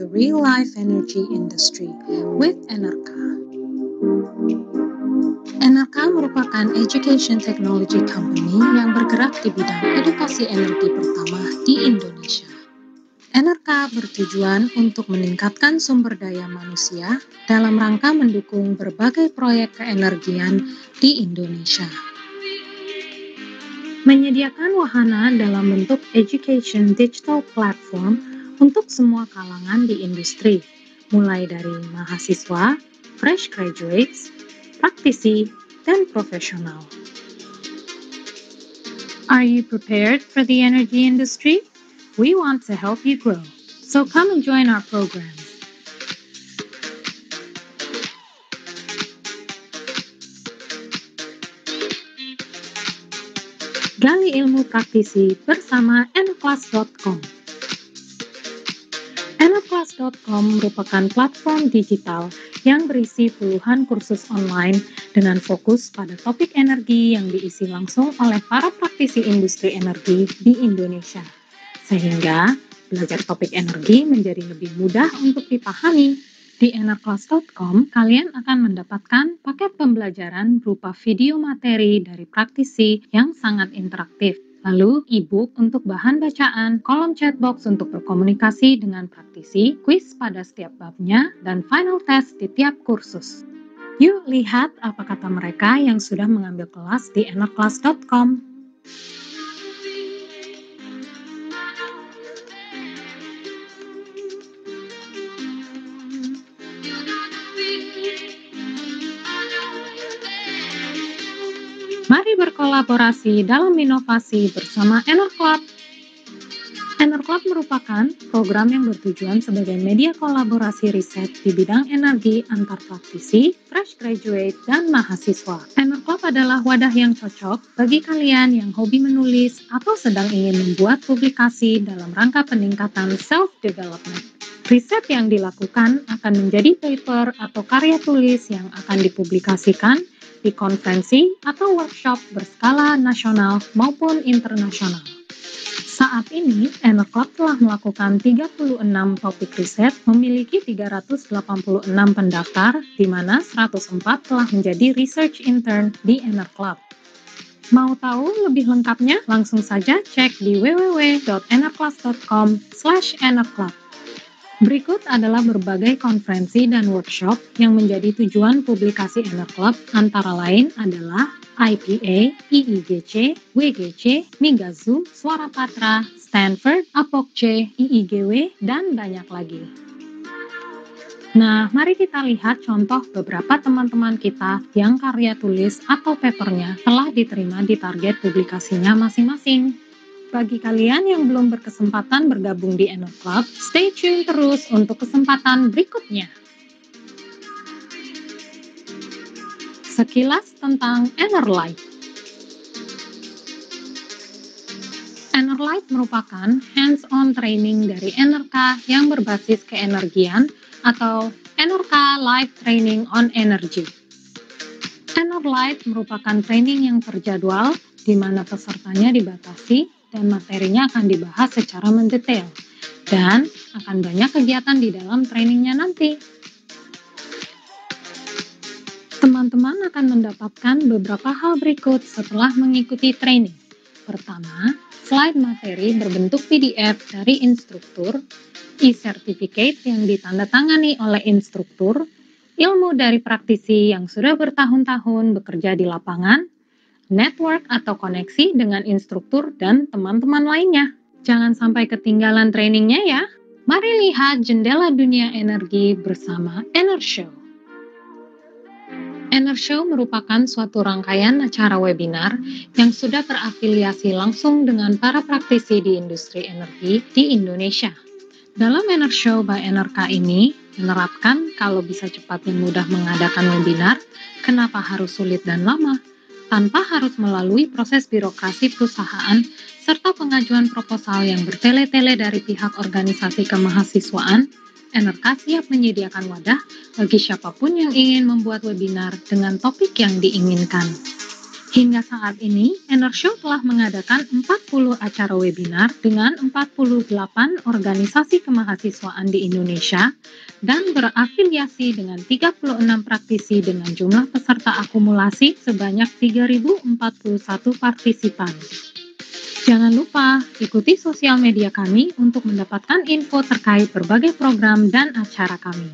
the real life energy industry with Enerka. Enerka merupakan education technology company yang bergerak di bidang edukasi energi pertama di Indonesia. Enerka bertujuan untuk meningkatkan sumber daya manusia dalam rangka mendukung berbagai proyek keenergian di Indonesia menyediakan wahana dalam bentuk education digital platform untuk semua kalangan di industri, mulai dari mahasiswa, fresh graduates, praktisi, dan profesional. Are you prepared for the energy industry? We want to help you grow, so come and join our program. Gali ilmu praktisi bersama nclass.com. Anaplas.com merupakan platform digital yang berisi puluhan kursus online dengan fokus pada topik energi yang diisi langsung oleh para praktisi industri energi di Indonesia. Sehingga belajar topik energi menjadi lebih mudah untuk dipahami. Di enerclass.com, kalian akan mendapatkan paket pembelajaran berupa video materi dari praktisi yang sangat interaktif Lalu, e-book untuk bahan bacaan, kolom chatbox untuk berkomunikasi dengan praktisi, quiz pada setiap babnya, dan final test di tiap kursus. Yuk lihat apa kata mereka yang sudah mengambil kelas di enakkelas.com. Mari berkolaborasi dalam inovasi bersama Enor Club. merupakan program yang bertujuan sebagai media kolaborasi riset di bidang energi antar praktisi, fresh graduate, dan mahasiswa. Enor adalah wadah yang cocok bagi kalian yang hobi menulis atau sedang ingin membuat publikasi dalam rangka peningkatan self-development. Riset yang dilakukan akan menjadi paper atau karya tulis yang akan dipublikasikan di konferensi atau workshop berskala nasional maupun internasional. Saat ini, Club telah melakukan 36 topik riset, memiliki 386 pendaftar, di mana 104 telah menjadi research intern di Enerclub. Mau tahu lebih lengkapnya? Langsung saja cek di www.enerclass.com slash Berikut adalah berbagai konferensi dan workshop yang menjadi tujuan publikasi Ener Club antara lain adalah IPA, IIGC, WGC, Migazu, Suara Patra, Stanford, APOC-C, IIGW, dan banyak lagi. Nah, mari kita lihat contoh beberapa teman-teman kita yang karya tulis atau papernya telah diterima di target publikasinya masing-masing. Bagi kalian yang belum berkesempatan bergabung di Eno Club, stay tune terus untuk kesempatan berikutnya. Sekilas tentang Enerlite. Enerlite merupakan hands-on training dari Enerka yang berbasis keenergian atau Enerka Live Training on Energy. Enerlite merupakan training yang terjadwal di mana pesertanya dibatasi dan materinya akan dibahas secara mendetail dan akan banyak kegiatan di dalam trainingnya nanti. Teman-teman akan mendapatkan beberapa hal berikut setelah mengikuti training. Pertama, slide materi berbentuk PDF dari instruktur, e-certificate yang ditandatangani oleh instruktur, ilmu dari praktisi yang sudah bertahun-tahun bekerja di lapangan, network atau koneksi dengan instruktur dan teman-teman lainnya. Jangan sampai ketinggalan trainingnya ya. Mari lihat jendela dunia energi bersama Enershow. Enershow merupakan suatu rangkaian acara webinar yang sudah terafiliasi langsung dengan para praktisi di industri energi di Indonesia. Dalam Enershow by NRK ini, menerapkan kalau bisa cepat dan mudah mengadakan webinar, kenapa harus sulit dan lama? tanpa harus melalui proses birokrasi perusahaan serta pengajuan proposal yang bertele-tele dari pihak organisasi kemahasiswaan, NRK siap menyediakan wadah bagi siapapun yang ingin membuat webinar dengan topik yang diinginkan. Hingga saat ini, Enershow telah mengadakan 40 acara webinar dengan 48 organisasi kemahasiswaan di Indonesia dan berafiliasi dengan 36 praktisi dengan jumlah peserta akumulasi sebanyak 3.041 partisipan. Jangan lupa ikuti sosial media kami untuk mendapatkan info terkait berbagai program dan acara kami.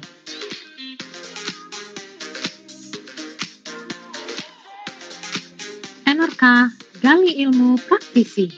Menorka, gali ilmu praktisi.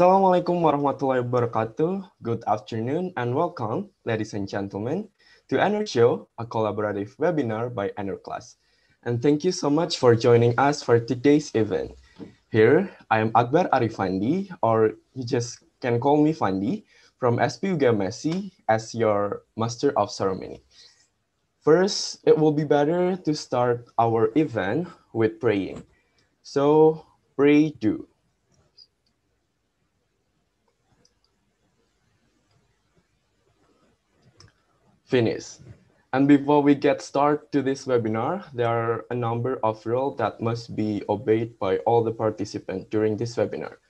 Assalamualaikum warahmatullahi wabarakatuh. Good afternoon and welcome, ladies and gentlemen, to Energy Show, a collaborative webinar by Energy Class. And thank you so much for joining us for today's event. Here, I am Akbar Arifandi, or you just can call me Fandi, from SPU Gamesi as your Master of Ceremony. First, it will be better to start our event with praying. So, pray do. Finish. And before we get started to this webinar, there are a number of rules that must be obeyed by all the participants during this webinar.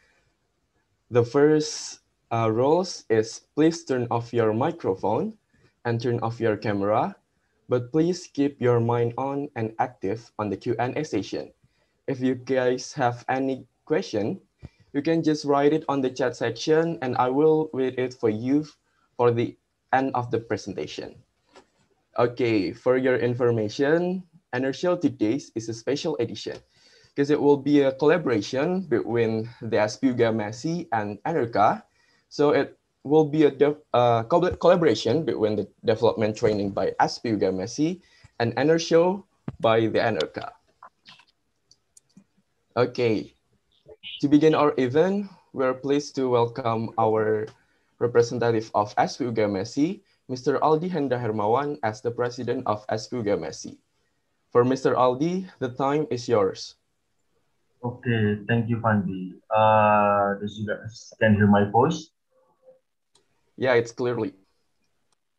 The first uh, rules is please turn off your microphone and turn off your camera, but please keep your mind on and active on the Q&A session. If you guys have any question, you can just write it on the chat section and I will read it for you for the end of the presentation. Okay, for your information, Inertial Today's is a special edition because it will be a collaboration between the Aspiuga Messi and Enerca. So it will be a uh, collaboration between the development training by Aspiuga Messi and Enershow by the Enerca. Okay, to begin our event, we're pleased to welcome our representative of SPUGA Messi, Mr. Aldi Henda Hermawan as the president of SPUGA Messi. For Mr. Aldi, the time is yours. Okay, thank you, Fandi. Uh, does you guys can hear my voice? Yeah, it's clearly.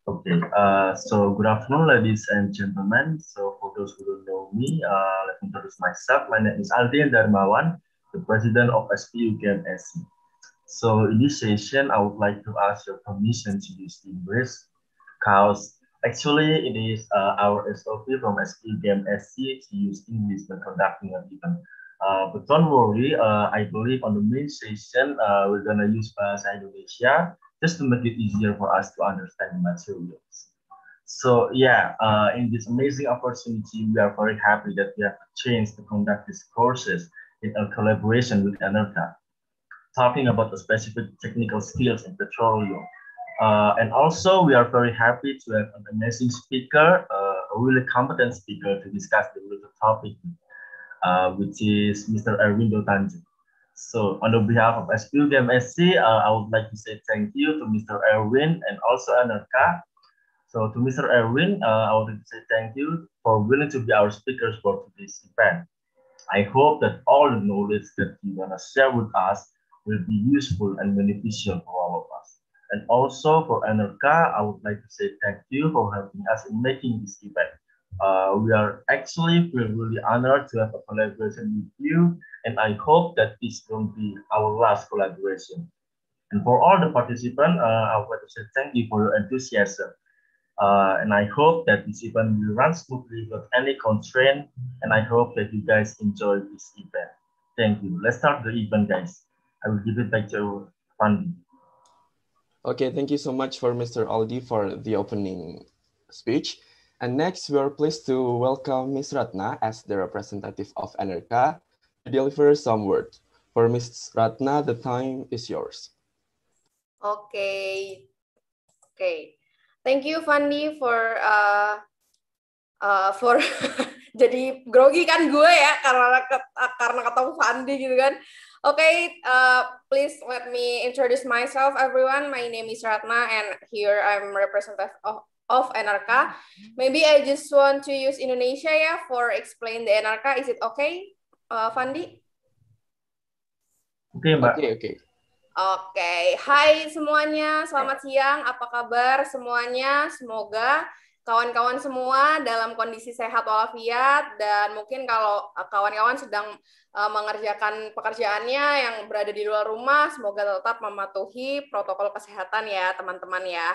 Okay, uh, so good afternoon, ladies and gentlemen. So for those who don't know me, uh, let me introduce myself. My name is Aldi Darmawan, the president of SPU GMSC. So in this session, I would like to ask your permission to use English because actually it is uh, our SOP from SPGAM to use English when conducting an event. Uh, but don't worry, uh, I believe on the main session, uh, we're gonna use Bahasa Indonesia just to make it easier for us to understand the materials. So yeah, uh, in this amazing opportunity, we are very happy that we have a chance to conduct these courses in a collaboration with ANERTA talking about the specific technical skills in petroleum. Uh, and also, we are very happy to have an amazing speaker, uh, a really competent speaker to discuss the related topic, uh, which is Mr. Erwindo Tanjung. So on the behalf of SPUGMSC, uh, I would like to say thank you to Mr. Erwin and also Anarka. So to Mr. Erwin, uh, I would like to say thank you for willing to be our speakers for today's event. I hope that all the knowledge that you want to share with us will be useful and beneficial for all of us. And also for Anarcha, I would like to say thank you for helping us in making this event. Uh, we are actually really honored to have a collaboration with you, and I hope that this will be our last collaboration. And for all the participants, uh, I would like to say thank you for your enthusiasm. Uh, and I hope that this event will run smoothly without any constraint. And I hope that you guys enjoy this event. Thank you. Let's start the event, guys. I will give it back to Fandi. Okay, thank you so much for Mr. Aldi for the opening speech. And next, we are pleased to welcome Ms. Ratna as the representative of Enerka to deliver some words. For Ms. Ratna, the time is yours. Okay. Okay. Thank you, Fandi, for uh, uh, for jadi grogi kan gue ya karena karena ketemu Fandi gitu kan. Okay, uh, please let me introduce myself, everyone. My name is Ratna, and here I'm representative of, of NRK. Mm-hmm. Maybe I just want to use Indonesia yeah, for explain the NRK. Is it okay, uh, Fandi? Oke, okay, Mbak. Oke, okay, oke. Okay. okay. hai semuanya, selamat siang. Apa kabar semuanya? Semoga kawan-kawan semua dalam kondisi sehat walafiat dan mungkin kalau eh, kawan-kawan sedang eh, mengerjakan pekerjaannya yang berada di luar rumah semoga tetap mematuhi protokol kesehatan ya teman-teman ya.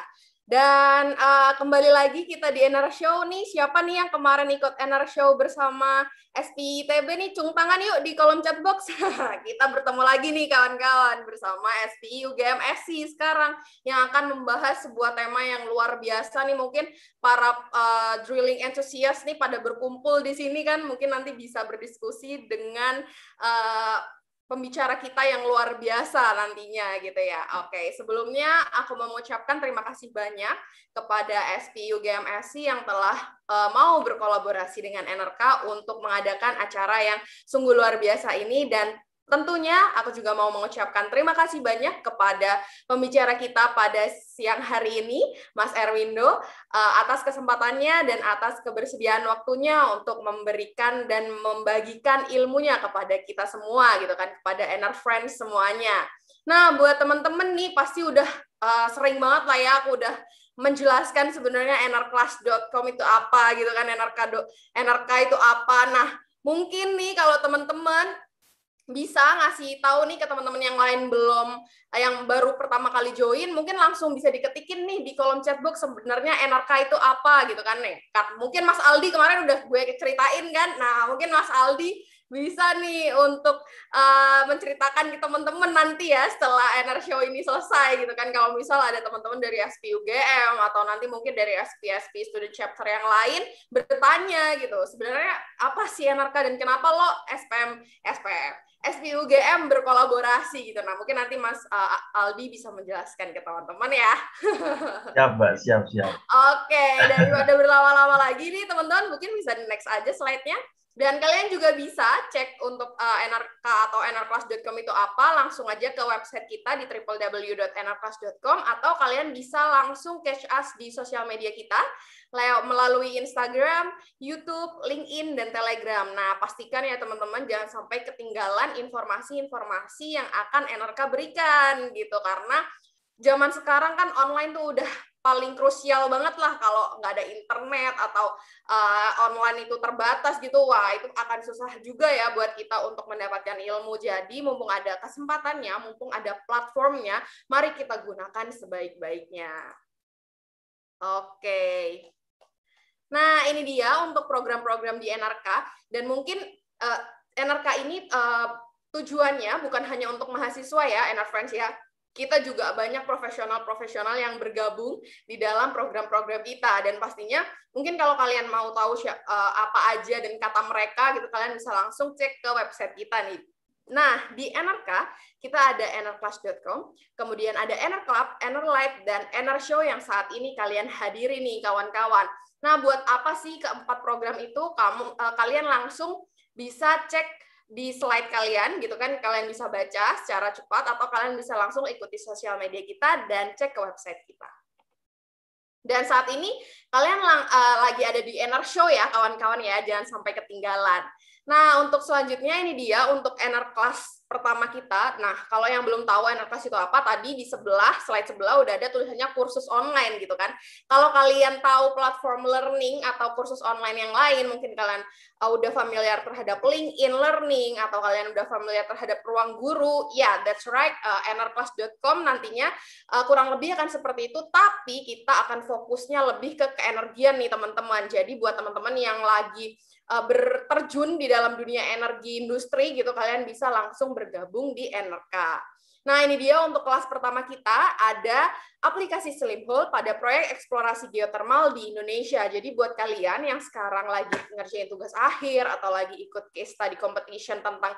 Dan uh, kembali lagi kita di NR Show nih. Siapa nih yang kemarin ikut NR Show bersama SPITB nih? Cung tangan yuk di kolom chat box. kita bertemu lagi nih kawan-kawan bersama SPI UGM FC sekarang yang akan membahas sebuah tema yang luar biasa nih. Mungkin para uh, drilling enthusiast nih pada berkumpul di sini kan mungkin nanti bisa berdiskusi dengan uh, pembicara kita yang luar biasa nantinya gitu ya. Oke, okay. sebelumnya aku mau mengucapkan terima kasih banyak kepada SPU GMSC yang telah uh, mau berkolaborasi dengan NRK untuk mengadakan acara yang sungguh luar biasa ini dan Tentunya aku juga mau mengucapkan terima kasih banyak kepada pembicara kita pada siang hari ini, Mas Erwindo, eh, atas kesempatannya dan atas kebersediaan waktunya untuk memberikan dan membagikan ilmunya kepada kita semua gitu kan, kepada Enar Friends semuanya. Nah, buat teman-teman nih pasti udah uh, sering banget lah ya aku udah menjelaskan sebenarnya enarclass.com itu apa gitu kan, NRK, NRK itu apa. Nah, mungkin nih kalau teman-teman bisa ngasih tahu nih ke teman-teman yang lain belum eh, yang baru pertama kali join mungkin langsung bisa diketikin nih di kolom chatbox sebenarnya NRK itu apa gitu kan nih mungkin Mas Aldi kemarin udah gue ceritain kan nah mungkin Mas Aldi bisa nih untuk uh, menceritakan ke teman-teman nanti ya setelah NR Show ini selesai gitu kan kalau misal ada teman-teman dari SPUGM atau nanti mungkin dari SPSP student chapter yang lain bertanya gitu sebenarnya apa sih NRK dan kenapa lo SPM SPM SPUGM berkolaborasi gitu. Nah, mungkin nanti Mas uh, Aldi bisa menjelaskan ke teman-teman ya. Siap, Mbak. Siap, siap. Oke, okay, daripada berlama-lama lagi nih, teman-teman, mungkin bisa di next aja slide-nya. Dan kalian juga bisa cek untuk uh, NRK atau nrclass.com itu apa, langsung aja ke website kita di www.nrclass.com atau kalian bisa langsung catch us di sosial media kita melalui Instagram, YouTube, LinkedIn, dan Telegram. Nah, pastikan ya teman-teman jangan sampai ketinggalan informasi-informasi yang akan NRK berikan gitu karena zaman sekarang kan online tuh udah paling krusial banget lah kalau nggak ada internet atau uh, online itu terbatas gitu wah itu akan susah juga ya buat kita untuk mendapatkan ilmu jadi mumpung ada kesempatannya mumpung ada platformnya mari kita gunakan sebaik-baiknya oke okay. nah ini dia untuk program-program di NRK dan mungkin uh, eh, NRK ini uh, tujuannya bukan hanya untuk mahasiswa ya, Enar ya, kita juga banyak profesional-profesional yang bergabung di dalam program-program kita dan pastinya mungkin kalau kalian mau tahu eh, apa aja dan kata mereka gitu kalian bisa langsung cek ke website kita nih. Nah, di NRK kita ada enerclass.com, kemudian ada NR Club, NR enerlight dan NR Show yang saat ini kalian hadiri nih kawan-kawan. Nah, buat apa sih keempat program itu? Kamu eh, kalian langsung bisa cek di slide kalian gitu kan kalian bisa baca secara cepat atau kalian bisa langsung ikuti sosial media kita dan cek ke website kita. Dan saat ini kalian lang, uh, lagi ada di Ener Show ya kawan-kawan ya, jangan sampai ketinggalan. Nah, untuk selanjutnya ini dia untuk NR kelas pertama kita. Nah, kalau yang belum tahu NR kelas itu apa, tadi di sebelah, slide sebelah udah ada tulisannya kursus online gitu kan. Kalau kalian tahu platform learning atau kursus online yang lain, mungkin kalian uh, udah familiar terhadap LinkedIn Learning atau kalian udah familiar terhadap ruang guru, ya yeah, that's right, uh, nrclass.com nantinya uh, kurang lebih akan seperti itu, tapi kita akan fokusnya lebih ke keenergian nih teman-teman. Jadi buat teman-teman yang lagi uh, berterjun di dalam dunia energi industri gitu kalian bisa langsung bergabung di Enerka. Nah, ini dia untuk kelas pertama kita ada aplikasi Slim Hole pada proyek eksplorasi geotermal di Indonesia. Jadi buat kalian yang sekarang lagi ngerjain tugas akhir atau lagi ikut case study competition tentang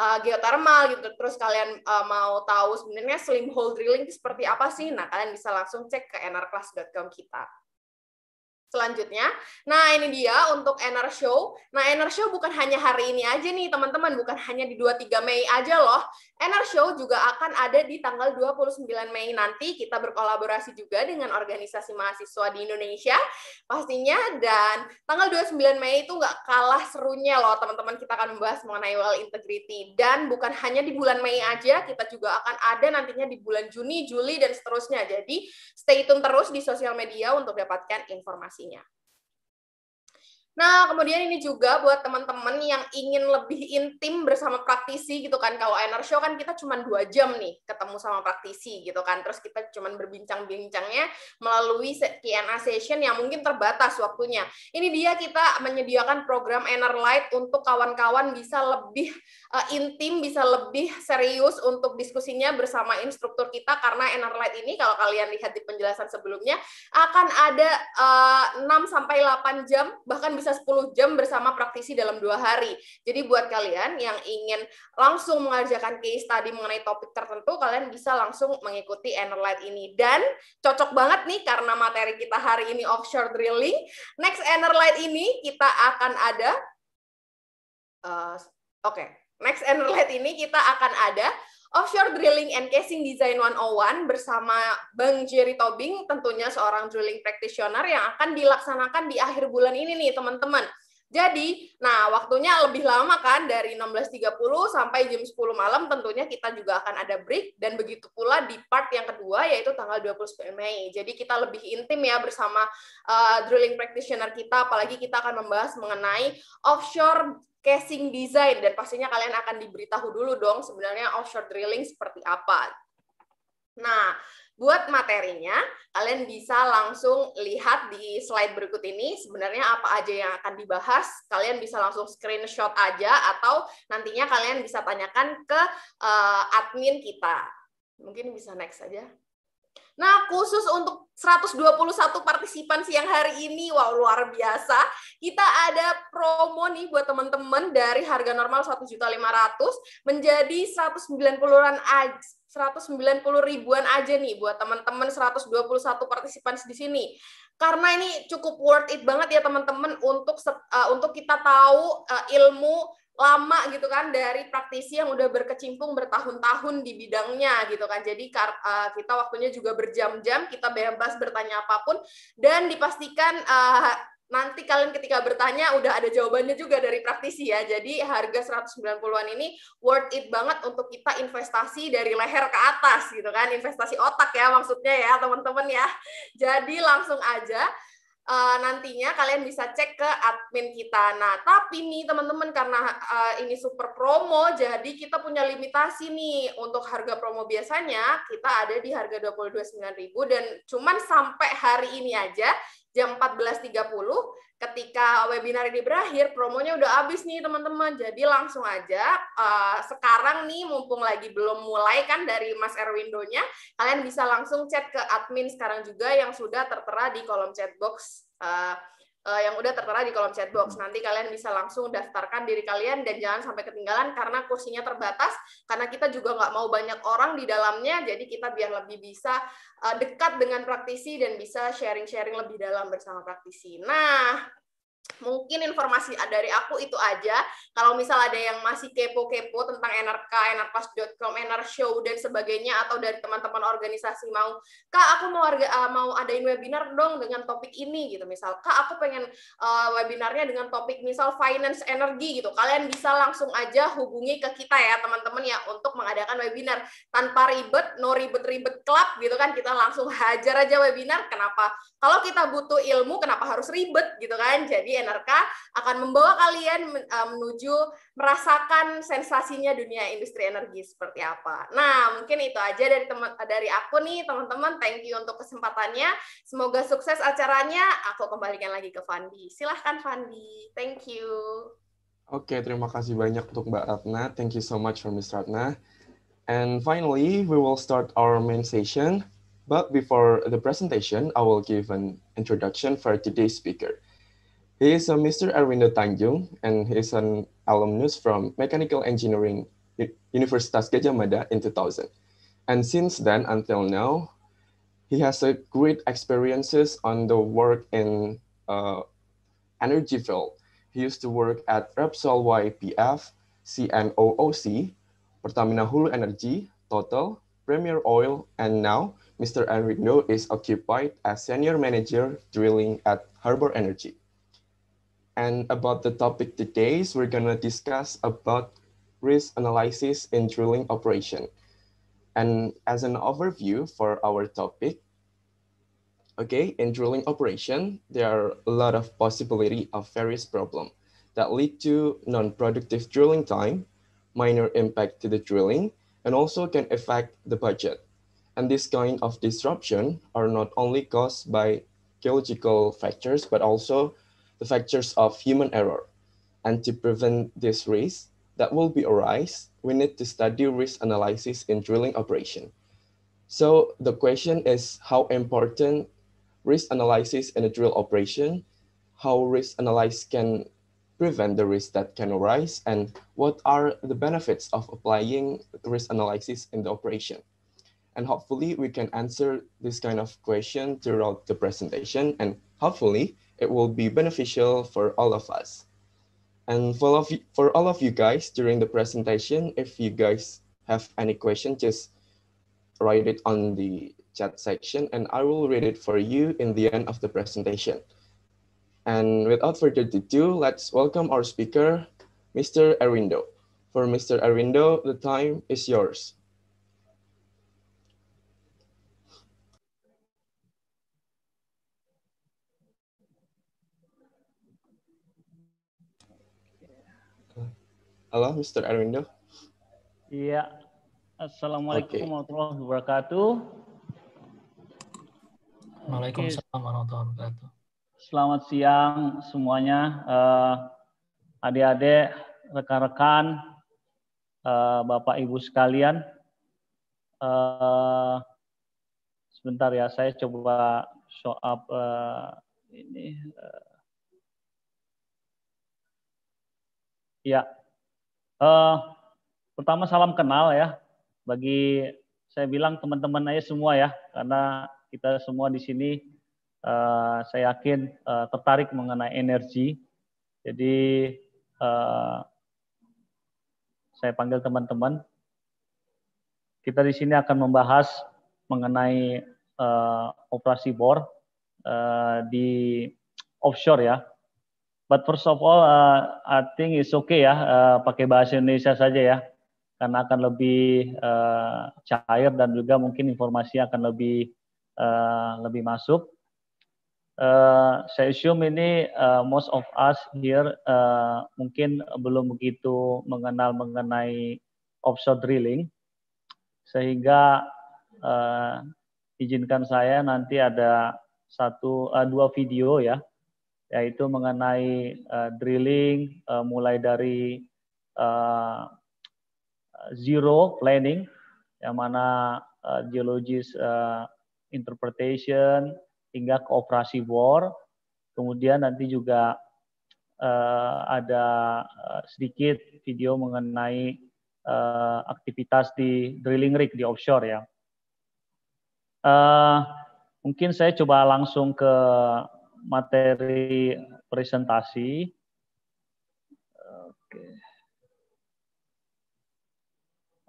uh, geotermal gitu, terus kalian uh, mau tahu sebenarnya Slim Hole drilling seperti apa sih? Nah, kalian bisa langsung cek ke enerclass.com kita selanjutnya. Nah, ini dia untuk NR Show. Nah, NR Show bukan hanya hari ini aja nih, teman-teman. Bukan hanya di 23 Mei aja loh. NR Show juga akan ada di tanggal 29 Mei nanti. Kita berkolaborasi juga dengan organisasi mahasiswa di Indonesia pastinya. Dan tanggal 29 Mei itu nggak kalah serunya loh teman-teman. Kita akan membahas mengenai well integrity. Dan bukan hanya di bulan Mei aja, kita juga akan ada nantinya di bulan Juni, Juli, dan seterusnya. Jadi stay tune terus di sosial media untuk dapatkan informasinya. Nah, kemudian ini juga buat teman-teman yang ingin lebih intim bersama praktisi gitu kan. Kalau Einer Show kan kita cuma dua jam nih ketemu sama praktisi gitu kan. Terus kita cuma berbincang-bincangnya melalui Q&A session yang mungkin terbatas waktunya. Ini dia kita menyediakan program Einer Light untuk kawan-kawan bisa lebih uh, intim, bisa lebih serius untuk diskusinya bersama instruktur kita karena Einer Light ini kalau kalian lihat di penjelasan sebelumnya akan ada uh, eh, 6 sampai 8 jam bahkan bisa 10 jam bersama praktisi dalam dua hari. Jadi buat kalian yang ingin langsung mengerjakan case tadi mengenai topik tertentu, kalian bisa langsung mengikuti Enerlight ini. Dan cocok banget nih karena materi kita hari ini offshore drilling. Next Enerlight ini kita akan ada, uh, oke, okay. next Enerlight ini kita akan ada Offshore Drilling and Casing Design 101 bersama Bang Jerry Tobing, tentunya seorang drilling practitioner yang akan dilaksanakan di akhir bulan ini nih, teman-teman. Jadi, nah waktunya lebih lama kan dari 16.30 sampai jam 10 malam tentunya kita juga akan ada break dan begitu pula di part yang kedua yaitu tanggal 29 Mei. Jadi kita lebih intim ya bersama uh, drilling practitioner kita apalagi kita akan membahas mengenai offshore casing design dan pastinya kalian akan diberitahu dulu dong sebenarnya offshore drilling seperti apa. Nah, buat materinya, kalian bisa langsung lihat di slide berikut ini sebenarnya apa aja yang akan dibahas. Kalian bisa langsung screenshot aja atau nantinya kalian bisa tanyakan ke uh, admin kita. Mungkin bisa next aja. Nah, khusus untuk 121 partisipan siang hari ini, wow luar biasa. Kita ada promo nih buat teman-teman dari harga normal 1.500 menjadi 190-an aja 190 ribuan aja nih buat teman-teman 121 partisipan di sini. Karena ini cukup worth it banget ya teman-teman untuk uh, untuk kita tahu uh, ilmu lama gitu kan dari praktisi yang udah berkecimpung bertahun-tahun di bidangnya gitu kan. Jadi eh, kita waktunya juga berjam-jam, kita bebas bertanya apapun dan dipastikan eh, nanti kalian ketika bertanya udah ada jawabannya juga dari praktisi ya. Jadi harga 190-an ini worth it banget untuk kita investasi dari leher ke atas gitu kan. Investasi otak ya maksudnya ya teman-teman ya. Jadi langsung aja uh, nantinya kalian bisa cek ke admin kita. Nah, tapi nih teman-teman karena uh, ini super promo, jadi kita punya limitasi nih untuk harga promo biasanya kita ada di harga ribu dan cuman sampai hari ini aja jam 14.30 ketika webinar ini berakhir promonya udah habis nih teman-teman jadi langsung aja uh, sekarang nih mumpung lagi belum mulai kan dari Mas Erwindonya kalian bisa langsung chat ke admin sekarang juga yang sudah tertera di kolom chat box uh, uh, yang udah tertera di kolom chat box. Hmm. Nanti kalian bisa langsung daftarkan diri kalian dan jangan sampai ketinggalan karena kursinya terbatas. Karena kita juga nggak mau banyak orang di dalamnya, jadi kita biar lebih bisa uh, dekat dengan praktisi dan bisa sharing-sharing lebih dalam bersama praktisi. Nah, mungkin informasi dari aku itu aja. Kalau misal ada yang masih kepo-kepo tentang NRK, nrpas.com, nrshow dan sebagainya atau dari teman-teman organisasi mau, "Kak, aku mau warga, uh, eh, mau adain webinar dong dengan topik ini" gitu misal. "Kak, aku pengen uh, webinarnya dengan topik misal finance energi gitu." Kalian bisa langsung aja hubungi ke kita ya, teman-teman ya untuk mengadakan webinar tanpa ribet, no ribet-ribet club gitu kan. Kita langsung hajar aja webinar. Kenapa? Kalau kita butuh ilmu, kenapa harus ribet gitu kan? Jadi NRK akan membawa kalian eh, menuju merasakan sensasinya dunia industri energi seperti apa. Nah, mungkin itu aja dari teman dari aku nih, teman-teman. Thank you untuk kesempatannya. Semoga sukses acaranya. Aku kembalikan lagi ke Fandi. Silahkan Fandi. Thank you. Oke, okay, terima kasih banyak untuk Mbak Ratna. Thank you so much for Miss Ratna. And finally, we will start our main session. But before the presentation, I will give an introduction for today's speaker. He is a Mr. Arwindo Tanjung, and he is an alumnus from Mechanical Engineering Universitas Gajah Mada in 2000. And since then until now, he has a great experiences on the work in uh, energy field. He used to work at Repsol YPF, CNOOC, Pertamina Hulu Energy, Total, Premier Oil, and now Mr. Enrico is occupied as senior manager drilling at Harbor Energy and about the topic today, so we're gonna discuss about risk analysis in drilling operation. And as an overview for our topic, okay, in drilling operation, there are a lot of possibility of various problem that lead to non-productive drilling time, minor impact to the drilling, and also can affect the budget. And this kind of disruption are not only caused by geological factors, but also the factors of human error. And to prevent this risk that will be arise, we need to study risk analysis in drilling operation. So the question is how important risk analysis in a drill operation, how risk analysis can prevent the risk that can arise, and what are the benefits of applying risk analysis in the operation. And hopefully we can answer this kind of question throughout the presentation and hopefully it will be beneficial for all of us. And for all of you, for all of you guys during the presentation, if you guys have any question, just write it on the chat section and I will read it for you in the end of the presentation. And without further ado, let's welcome our speaker, Mr. Arindo. For Mr. Arindo, the time is yours. Halo, Mr. Arwindo. Iya. Assalamualaikum okay. warahmatullahi wabarakatuh. Waalaikumsalam warahmatullahi wabarakatuh. Selamat siang semuanya, uh, adik-adik, rekan-rekan, uh, bapak ibu sekalian. Uh, sebentar ya, saya coba show up uh, ini. Uh, ya, Uh, pertama salam kenal ya bagi saya bilang teman-teman aja semua ya karena kita semua di sini uh, saya yakin uh, tertarik mengenai energi. Jadi uh, saya panggil teman-teman. Kita di sini akan membahas mengenai uh, operasi bor uh, di offshore ya. But first of all, uh, I think it's okay ya, uh, pakai bahasa Indonesia saja ya, karena akan lebih uh, cair dan juga mungkin informasi akan lebih uh, lebih masuk. Uh, saya assume ini uh, most of us here uh, mungkin belum begitu mengenal mengenai offshore drilling, sehingga uh, izinkan saya nanti ada satu uh, dua video ya yaitu mengenai uh, drilling uh, mulai dari uh, zero planning yang mana uh, geologis uh, interpretation hingga ke operasi bor kemudian nanti juga uh, ada sedikit video mengenai uh, aktivitas di drilling rig di offshore ya uh, mungkin saya coba langsung ke materi presentasi. Oke.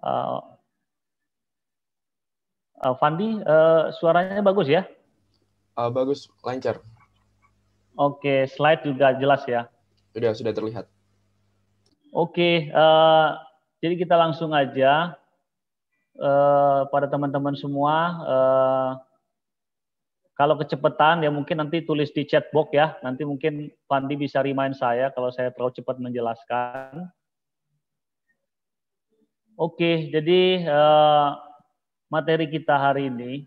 Uh, uh, Fandi, uh, eh, suaranya bagus ya? Uh, bagus, lancar. Oke, slide juga jelas ya? Sudah, sudah terlihat. Oke, uh, jadi kita langsung aja uh, pada teman-teman semua. Uh, kalau kecepatan ya mungkin nanti tulis di chat box ya. Nanti mungkin Fandi bisa remind saya kalau saya terlalu cepat menjelaskan. Oke, jadi uh, materi kita hari ini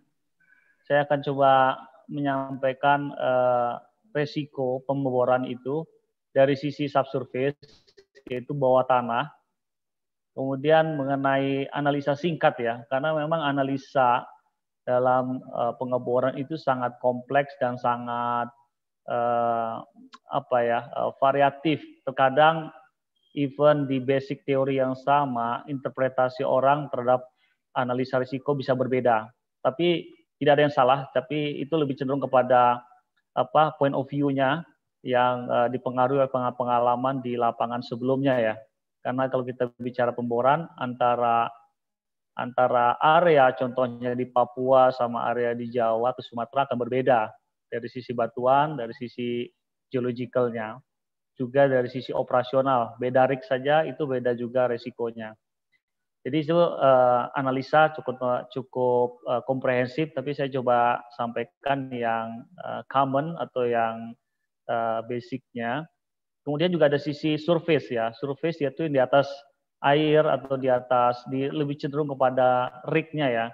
saya akan coba menyampaikan uh, resiko pemboran itu dari sisi subsurface yaitu bawah tanah. Kemudian mengenai analisa singkat ya, karena memang analisa dalam uh, pengeboran itu sangat kompleks dan sangat uh, apa ya uh, variatif. Terkadang even di basic teori yang sama, interpretasi orang terhadap analisa risiko bisa berbeda. Tapi tidak ada yang salah, tapi itu lebih cenderung kepada apa point of view-nya yang uh, dipengaruhi oleh pengalaman di lapangan sebelumnya ya. Karena kalau kita bicara pemboran antara antara area contohnya di Papua sama area di Jawa atau Sumatera akan berbeda dari sisi batuan, dari sisi geologicalnya, juga dari sisi operasional. Beda rig saja itu beda juga resikonya. Jadi itu uh, analisa cukup cukup uh, komprehensif, tapi saya coba sampaikan yang uh, common atau yang uh, basicnya. Kemudian juga ada sisi surface ya, surface yaitu yang di atas air atau di atas, di lebih cenderung kepada rignya ya.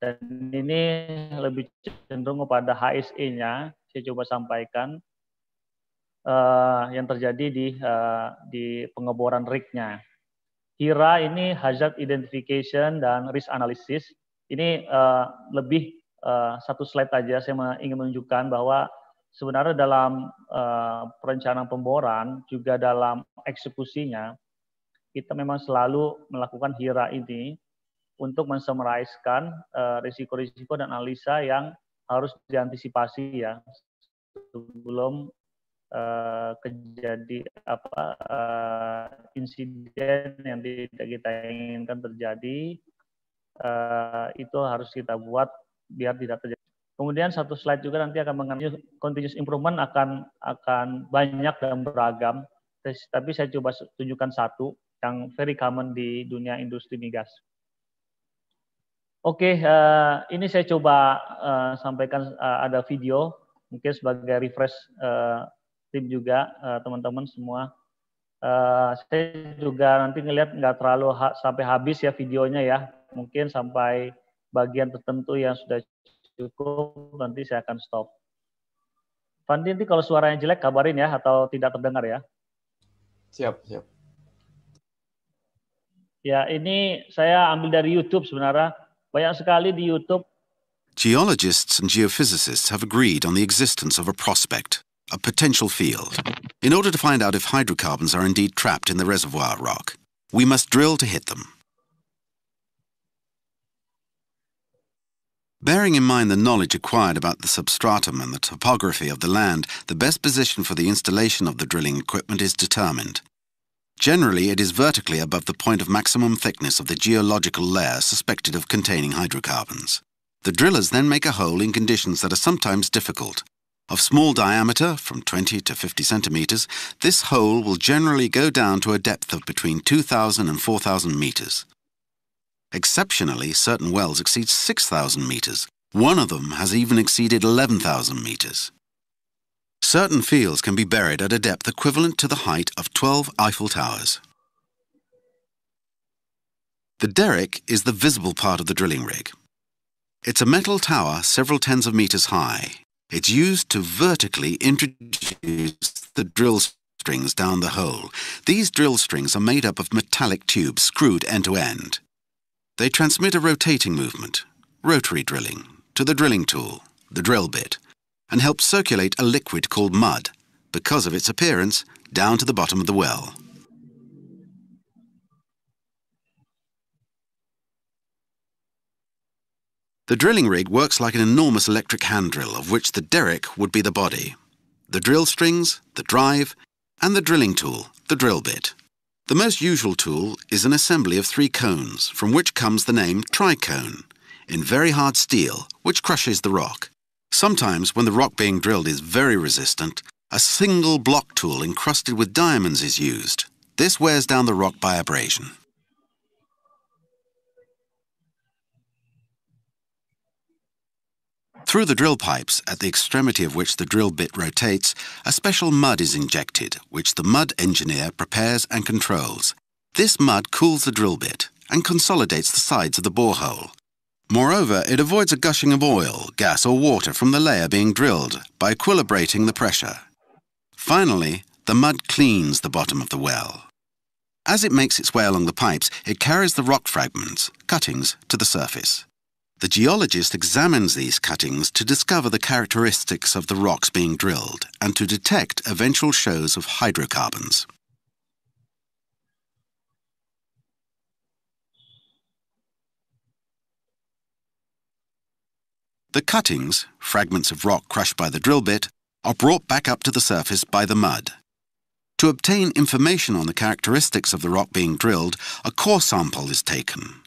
Dan ini lebih cenderung kepada HSE-nya. Saya coba sampaikan uh, yang terjadi di uh, di pengeboran rignya. Kira ini hazard identification dan risk analysis. Ini uh, lebih uh, satu slide aja saya ingin menunjukkan bahwa sebenarnya dalam uh, perencanaan pemboran juga dalam eksekusinya kita memang selalu melakukan hira ini untuk mensemeraiskan eh, risiko-risiko dan analisa yang harus diantisipasi ya sebelum uh, kejadi apa uh, insiden yang tidak kita inginkan terjadi uh, itu harus kita buat biar tidak terjadi. Kemudian satu slide juga nanti akan mengenai continuous improvement akan akan banyak dan beragam. Tapi saya coba tunjukkan satu yang very common di dunia industri migas. Oke, okay, uh, eh, ini saya coba uh, sampaikan uh, ada video, mungkin sebagai refresh uh, tim juga teman-teman uh, semua. Uh, saya juga nanti ngelihat nggak terlalu ha sampai habis ya videonya ya, mungkin sampai bagian tertentu yang sudah cukup nanti saya akan stop. Fandi nanti kalau suaranya jelek kabarin ya atau tidak terdengar ya. Siap, siap. Ya, ini saya ambil dari YouTube sebenarnya. Banyak sekali di YouTube. Geologists and geophysicists have agreed on the existence of a prospect, a potential field. In order to find out if hydrocarbons are indeed trapped in the reservoir rock, we must drill to hit them. Bearing in mind the knowledge acquired about the substratum and the topography of the land, the best position for the installation of the drilling equipment is determined. Generally, it is vertically above the point of maximum thickness of the geological layer suspected of containing hydrocarbons. The drillers then make a hole in conditions that are sometimes difficult. Of small diameter, from 20 to 50 centimeters, this hole will generally go down to a depth of between 2,000 and 4,000 meters. Exceptionally, certain wells exceed 6,000 meters. One of them has even exceeded 11,000 meters. Certain fields can be buried at a depth equivalent to the height of 12 Eiffel Towers. The derrick is the visible part of the drilling rig. It's a metal tower several tens of meters high. It's used to vertically introduce the drill strings down the hole. These drill strings are made up of metallic tubes screwed end to end. They transmit a rotating movement, rotary drilling, to the drilling tool, the drill bit, and help circulate a liquid called mud, because of its appearance, down to the bottom of the well. The drilling rig works like an enormous electric hand drill, of which the derrick would be the body, the drill strings, the drive, and the drilling tool, the drill bit. The most usual tool is an assembly of three cones, from which comes the name tricone, in very hard steel, which crushes the rock. Sometimes, when the rock being drilled is very resistant, a single block tool encrusted with diamonds is used. This wears down the rock by abrasion. Through the drill pipes, at the extremity of which the drill bit rotates, a special mud is injected, which the mud engineer prepares and controls. This mud cools the drill bit and consolidates the sides of the borehole. Moreover, it avoids a gushing of oil, gas or water from the layer being drilled by equilibrating the pressure. Finally, the mud cleans the bottom of the well. As it makes its way along the pipes, it carries the rock fragments, cuttings, to the surface. The geologist examines these cuttings to discover the characteristics of the rocks being drilled and to detect eventual shows of hydrocarbons. The cuttings, fragments of rock crushed by the drill bit, are brought back up to the surface by the mud. To obtain information on the characteristics of the rock being drilled, a core sample is taken.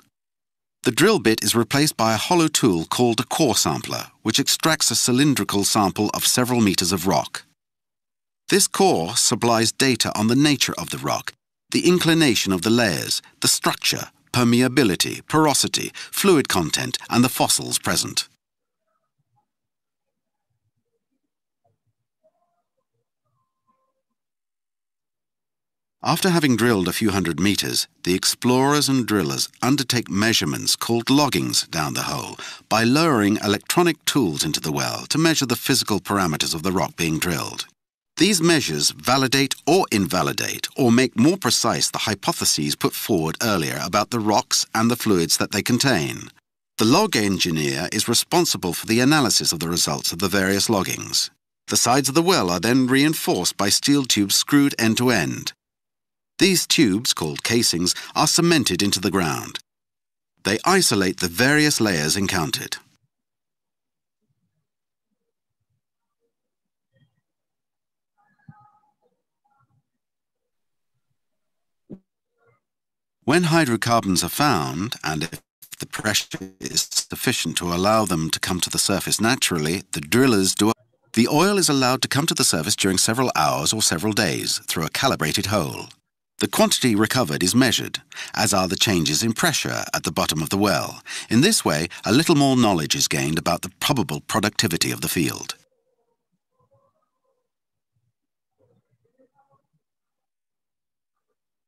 The drill bit is replaced by a hollow tool called a core sampler, which extracts a cylindrical sample of several meters of rock. This core supplies data on the nature of the rock, the inclination of the layers, the structure, permeability, porosity, fluid content, and the fossils present. After having drilled a few hundred meters, the explorers and drillers undertake measurements called loggings down the hole by lowering electronic tools into the well to measure the physical parameters of the rock being drilled. These measures validate or invalidate or make more precise the hypotheses put forward earlier about the rocks and the fluids that they contain. The log engineer is responsible for the analysis of the results of the various loggings. The sides of the well are then reinforced by steel tubes screwed end to end. These tubes, called casings, are cemented into the ground. They isolate the various layers encountered. When hydrocarbons are found, and if the pressure is sufficient to allow them to come to the surface naturally, the drillers do. The oil is allowed to come to the surface during several hours or several days through a calibrated hole. The quantity recovered is measured, as are the changes in pressure at the bottom of the well. In this way, a little more knowledge is gained about the probable productivity of the field.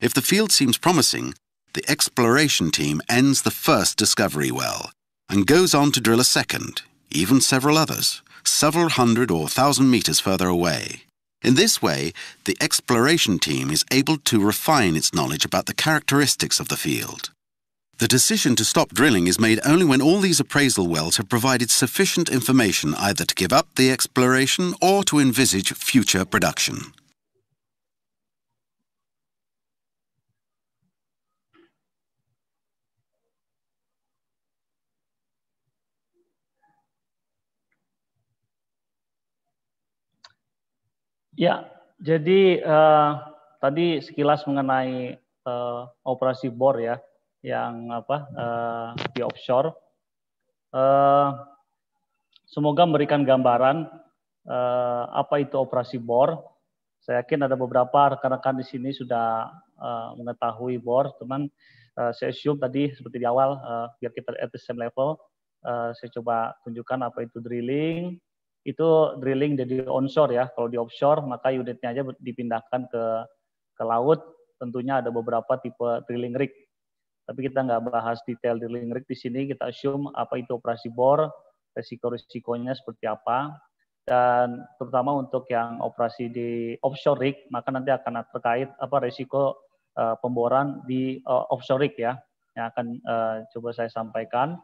If the field seems promising, the exploration team ends the first discovery well and goes on to drill a second, even several others, several hundred or thousand meters further away. In this way, the exploration team is able to refine its knowledge about the characteristics of the field. The decision to stop drilling is made only when all these appraisal wells have provided sufficient information either to give up the exploration or to envisage future production. Ya, jadi uh, tadi sekilas mengenai uh, operasi bor ya, yang apa uh, di offshore. Uh, semoga memberikan gambaran uh, apa itu operasi bor. Saya yakin ada beberapa rekan-rekan di sini sudah uh, mengetahui bor, teman. Uh, saya assume tadi seperti di awal, uh, biar kita at the same level, uh, saya coba tunjukkan apa itu drilling, itu drilling jadi onshore ya. Kalau di offshore maka unitnya aja dipindahkan ke ke laut. Tentunya ada beberapa tipe drilling rig. Tapi kita nggak bahas detail drilling rig di sini. Kita assume apa itu operasi bor, resiko risikonya seperti apa. Dan terutama untuk yang operasi di offshore rig, maka nanti akan terkait apa resiko uh, pemboran di uh, offshore rig ya, yang akan uh, coba saya sampaikan.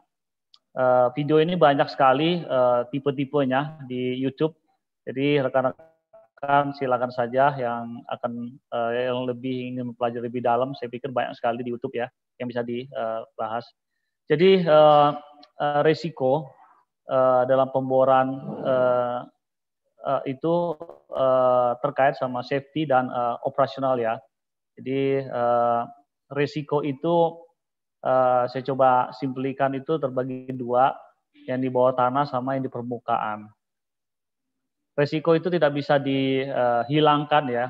Eh, video ini banyak sekali uh, tipe-tipenya di YouTube. Jadi rekan-rekan silakan saja yang akan uh, yang lebih ingin mempelajari lebih dalam, saya pikir banyak sekali di YouTube ya yang bisa dibahas. Jadi uh, uh, resiko uh, dalam pemboran uh, uh, itu uh, terkait sama safety dan uh, operasional ya. Jadi uh, risiko itu Eh, saya coba simplikan itu terbagi dua, yang di bawah tanah sama yang di permukaan. Resiko itu tidak bisa dihilangkan ya,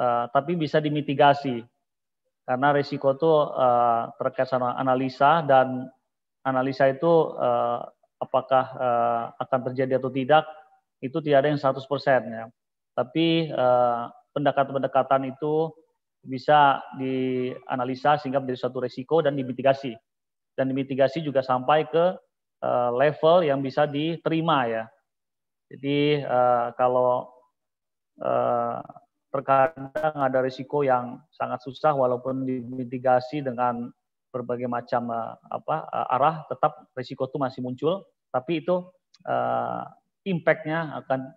eh, tapi bisa dimitigasi. Karena resiko itu uh, terkait sama analisa dan analisa itu apakah akan terjadi atau tidak, itu tidak ada yang 100% ya. Tapi pendekatan-pendekatan itu bisa dianalisa sehingga menjadi suatu resiko dan dimitigasi. Dan dimitigasi juga sampai ke eh, level yang bisa diterima ya. Jadi eh, kalau eh, terkadang ada resiko yang sangat susah walaupun dimitigasi dengan berbagai macam apa arah tetap resiko itu masih muncul tapi itu uh, impact-nya akan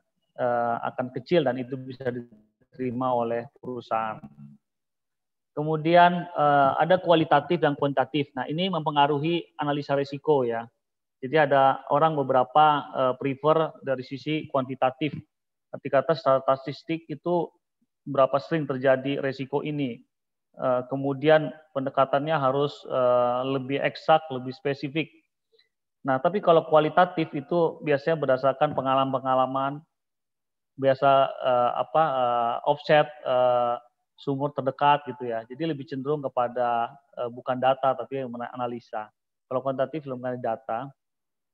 akan kecil dan itu bisa diterima oleh perusahaan. Kemudian uh, ada kualitatif dan kuantitatif. Nah, ini mempengaruhi analisa risiko ya. Jadi ada orang beberapa uh, prefer dari sisi kuantitatif. Ketika tes statistik itu berapa sering terjadi risiko ini. Uh, kemudian pendekatannya harus uh, lebih eksak, lebih spesifik. Nah, tapi kalau kualitatif itu biasanya berdasarkan pengalaman-pengalaman, biasa uh, apa uh, offset uh, sumur terdekat gitu ya. Jadi lebih cenderung kepada uh, bukan data tapi analisa. Kalau kuantitatif belum mengenai data.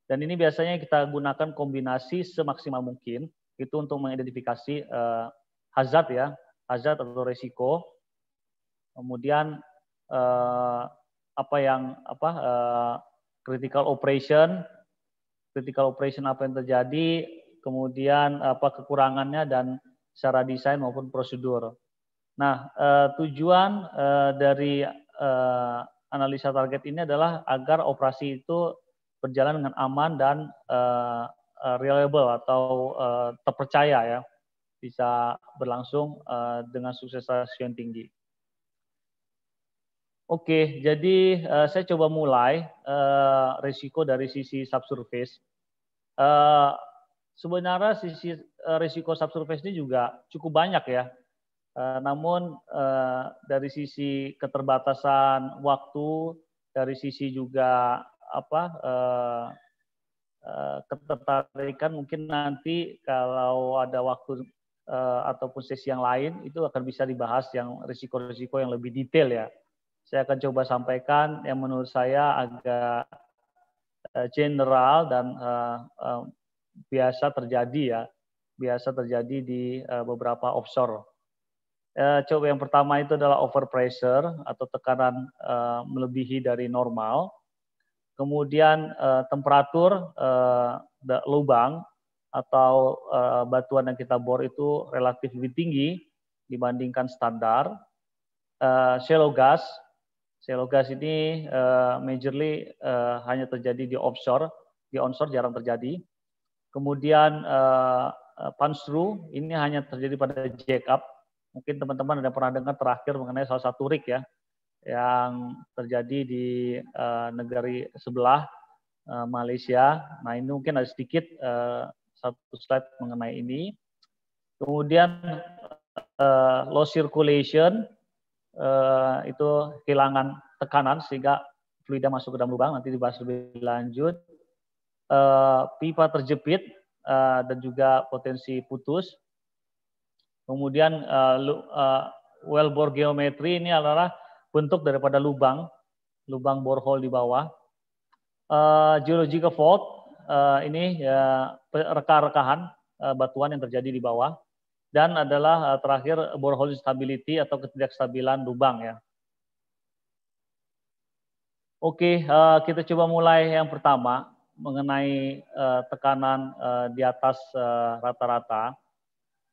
Dan ini biasanya kita gunakan kombinasi semaksimal mungkin itu untuk mengidentifikasi uh, hazard ya, hazard atau resiko. Kemudian uh, apa yang apa uh, critical operation, critical operation apa yang terjadi, kemudian apa kekurangannya dan secara desain maupun prosedur. Nah, eh, tujuan eh, dari eh, analisa target ini adalah agar operasi itu berjalan dengan aman dan reliable atau terpercaya ya, bisa berlangsung dengan sukses rasio tinggi. Oke, jadi uh, saya coba mulai uh, risiko dari sisi subsurface. Uh, sebenarnya sisi uh, risiko subsurface ini juga cukup banyak ya. Eh, namun eh, dari sisi keterbatasan waktu, dari sisi juga apa eh, ketertarikan mungkin nanti kalau ada waktu ataupun sesi yang lain itu akan bisa dibahas yang risiko-risiko yang lebih detail ya. Saya akan coba sampaikan yang menurut saya agak general dan biasa terjadi ya, biasa terjadi di beberapa offshore uh, coba yang pertama itu adalah overpressure atau tekanan uh, melebihi dari normal. Kemudian uh, temperatur uh, lubang atau uh, batuan yang kita bor itu relatif lebih tinggi dibandingkan standar. Uh, shallow gas, shallow gas ini uh, majorly uh, hanya terjadi di offshore, di onshore jarang terjadi. Kemudian uh, punch through ini hanya terjadi pada jack up mungkin teman-teman ada pernah dengar terakhir mengenai salah satu rig ya yang terjadi di uh, negeri sebelah uh, Malaysia. Nah ini mungkin ada sedikit uh, satu slide mengenai ini. Kemudian uh, low circulation uh, itu kehilangan tekanan sehingga fluida masuk ke dalam lubang. Nanti dibahas lebih lanjut. Uh, pipa terjepit uh, dan juga potensi putus Kemudian uh, uh, wellbore geometri ini adalah bentuk daripada lubang, lubang borehole di bawah. Uh, geological fault uh, ini uh, reka-rekahan uh, batuan yang terjadi di bawah dan adalah uh, terakhir borehole stability atau ketidakstabilan lubang ya. Oke, uh, kita coba mulai yang pertama mengenai uh, tekanan uh, di atas rata-rata. Uh, rata -rata.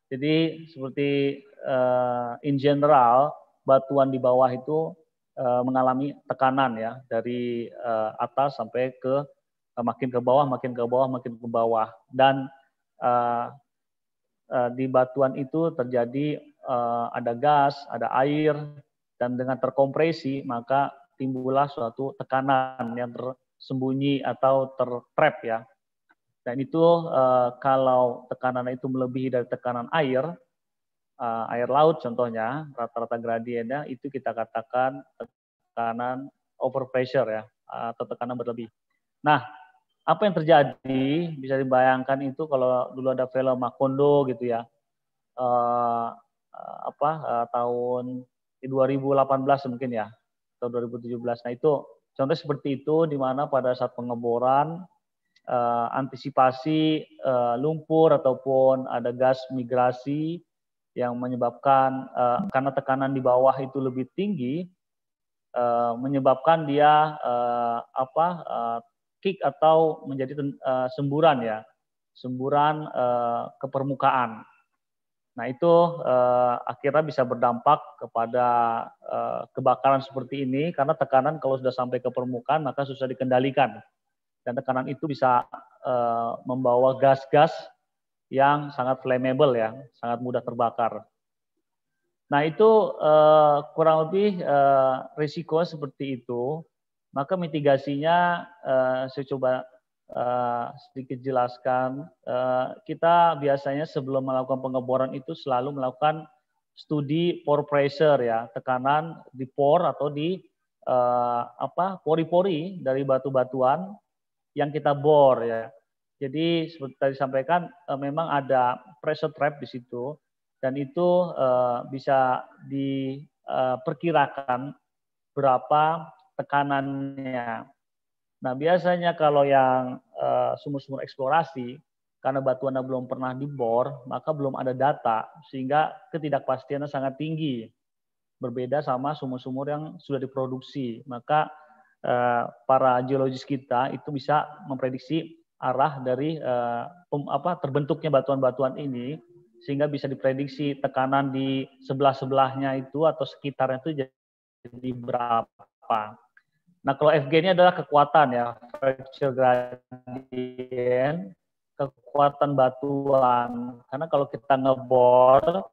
Jadi seperti uh, in general batuan di bawah itu uh, mengalami tekanan ya dari uh, atas sampai ke uh, makin ke bawah, makin ke bawah, makin ke bawah dan uh, uh, di batuan itu terjadi uh, ada gas, ada air dan dengan terkompresi maka timbullah suatu tekanan yang tersembunyi atau tertrap ya dan itu uh, kalau tekanan itu melebihi dari tekanan air, uh, air laut contohnya, rata-rata gradiennya itu kita katakan tekanan overpressure ya, atau tekanan berlebih. Nah, apa yang terjadi bisa dibayangkan itu kalau dulu ada film Makondo gitu ya, uh, apa uh, tahun 2018 mungkin ya, atau 2017. Nah itu contoh seperti itu di mana pada saat pengeboran uh, antisipasi uh, lumpur ataupun ada gas migrasi yang menyebabkan uh, karena tekanan di bawah itu lebih tinggi uh, menyebabkan dia uh, apa uh, kick atau menjadi uh, semburan ya semburan uh, ke permukaan. Nah itu uh, akhirnya bisa berdampak kepada uh, kebakaran seperti ini karena tekanan kalau sudah sampai ke permukaan maka susah dikendalikan dan tekanan itu bisa uh, membawa gas-gas yang sangat flammable ya, sangat mudah terbakar. Nah itu uh, kurang lebih uh, risiko seperti itu. Maka mitigasinya uh, saya coba uh, sedikit jelaskan. Uh, kita biasanya sebelum melakukan pengeboran itu selalu melakukan studi pore pressure ya, tekanan di pore atau di apa pori-pori dari batu-batuan yang kita bor ya. Jadi seperti tadi sampaikan eh, memang ada pressure trap di situ dan itu eh, bisa diperkirakan eh, berapa tekanannya. Nah biasanya kalau yang sumur-sumur eksplorasi karena batuannya belum pernah dibor, maka belum ada data, sehingga ketidakpastiannya sangat tinggi. Berbeda sama sumur-sumur yang sudah diproduksi, maka Eh, para geologis kita itu bisa memprediksi arah dari eh, apa terbentuknya batuan-batuan ini sehingga bisa diprediksi tekanan di sebelah-sebelahnya itu atau sekitarnya itu jadi berapa. Nah, kalau FG ini adalah kekuatan ya, fracture gradient, kekuatan batuan. Karena kalau kita ngebor,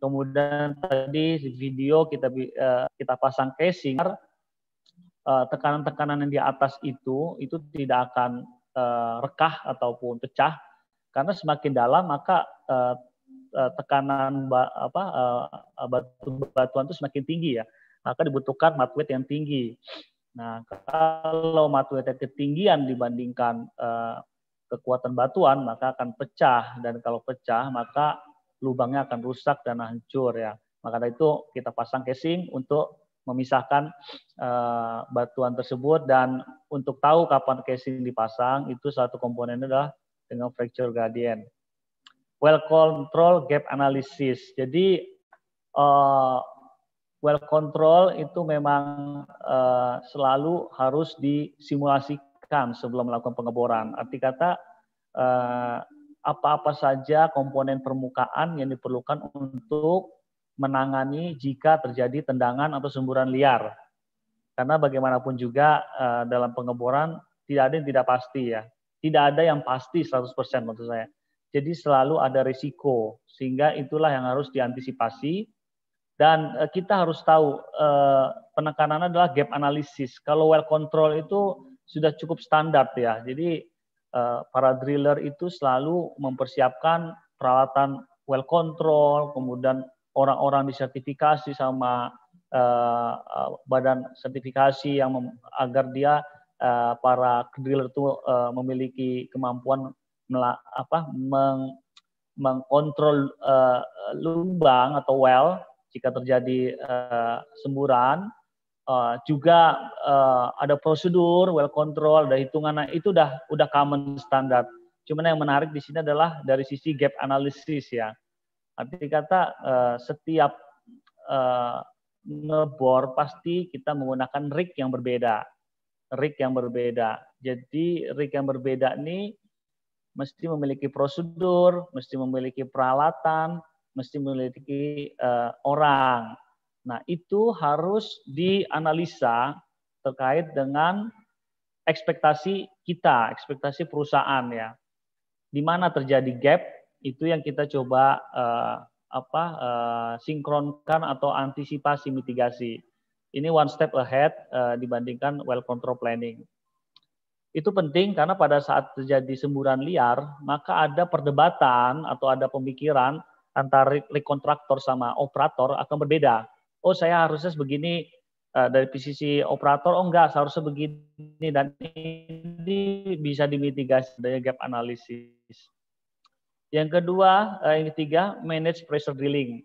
kemudian tadi video kita eh, kita pasang casing, Eh, tekanan-tekanan yang di atas itu itu tidak akan eh, rekah ataupun pecah karena semakin dalam maka eh, tekanan apa batuan itu semakin tinggi ya maka dibutuhkan mat yang tinggi nah kalau mat yang ketinggian dibandingkan kekuatan batuan maka akan pecah dan kalau pecah maka lubangnya akan rusak dan hancur ya maka itu kita pasang casing untuk memisahkan uh, batuan tersebut dan untuk tahu kapan casing dipasang itu satu komponennya adalah dengan fracture gradient. Well control gap analysis. Jadi uh, well control itu memang uh, selalu harus disimulasikan sebelum melakukan pengeboran. Arti kata apa-apa uh, saja komponen permukaan yang diperlukan untuk menangani jika terjadi tendangan atau semburan liar. Karena bagaimanapun juga eh, dalam pengeboran tidak ada yang tidak pasti ya. Tidak ada yang pasti 100% menurut saya. Jadi selalu ada risiko, sehingga itulah yang harus diantisipasi. Dan eh, kita harus tahu eh, penekanan adalah gap analisis. Kalau well control itu sudah cukup standar ya. Jadi para driller itu selalu mempersiapkan peralatan well control, kemudian orang-orang disertifikasi sama uh, badan sertifikasi yang mem, agar dia uh, para driller itu uh, memiliki kemampuan mela, apa meng, mengkontrol uh, lubang atau well jika terjadi uh, semburan uh, juga uh, ada prosedur well control ada hitungan nah, itu udah udah common standard. cuman yang menarik di sini adalah dari sisi gap analysis ya Arti kata eh, setiap eh, ngebor pasti kita menggunakan rig yang berbeda. Rig yang berbeda. Jadi rig yang berbeda ini mesti memiliki prosedur, mesti memiliki peralatan, mesti memiliki eh, orang. Nah, itu harus dianalisa terkait dengan ekspektasi kita, ekspektasi perusahaan ya. Di mana terjadi gap, itu yang kita coba uh, apa uh, sinkronkan atau antisipasi mitigasi. Ini one step ahead uh, dibandingkan well control planning. Itu penting karena pada saat terjadi semburan liar, maka ada perdebatan atau ada pemikiran antara rekontraktor sama operator akan berbeda. Oh, saya harusnya begini uh, dari sisi operator, oh enggak, seharusnya begini dan ini bisa dimitigasi dari gap analisis. Yang kedua, uh, yang ketiga, manage pressure drilling.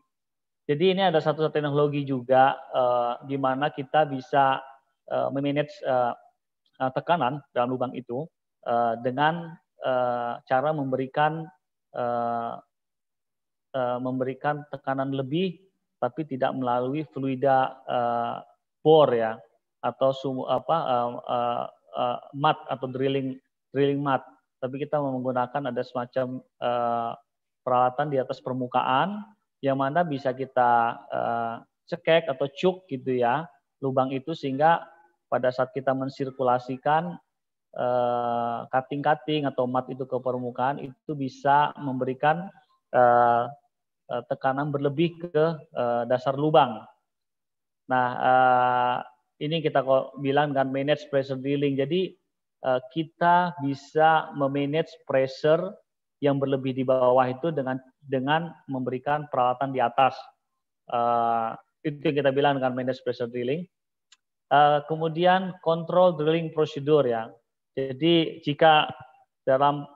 Jadi ini ada satu, -satu teknologi juga uh, di mana kita bisa uh, memanage uh, tekanan dalam lubang itu uh, dengan uh, cara memberikan uh, uh, memberikan tekanan lebih tapi tidak melalui fluida uh, bor ya atau sumu apa uh, uh, mat atau drilling drilling mat tapi kita menggunakan ada semacam uh, peralatan di atas permukaan yang mana bisa kita uh, cekek atau cuk gitu ya lubang itu sehingga pada saat kita mensirkulasikan eh, kating-kating uh, atau mat itu ke permukaan itu bisa memberikan uh, tekanan berlebih ke uh, dasar lubang. Nah, ini kita bilang kan manage pressure drilling. Jadi Eh, kita bisa memanage pressure yang berlebih di bawah itu dengan dengan memberikan peralatan di atas. Uh, itu yang kita bilang dengan manage pressure drilling. Uh, kemudian kontrol drilling prosedur ya. Jadi jika dalam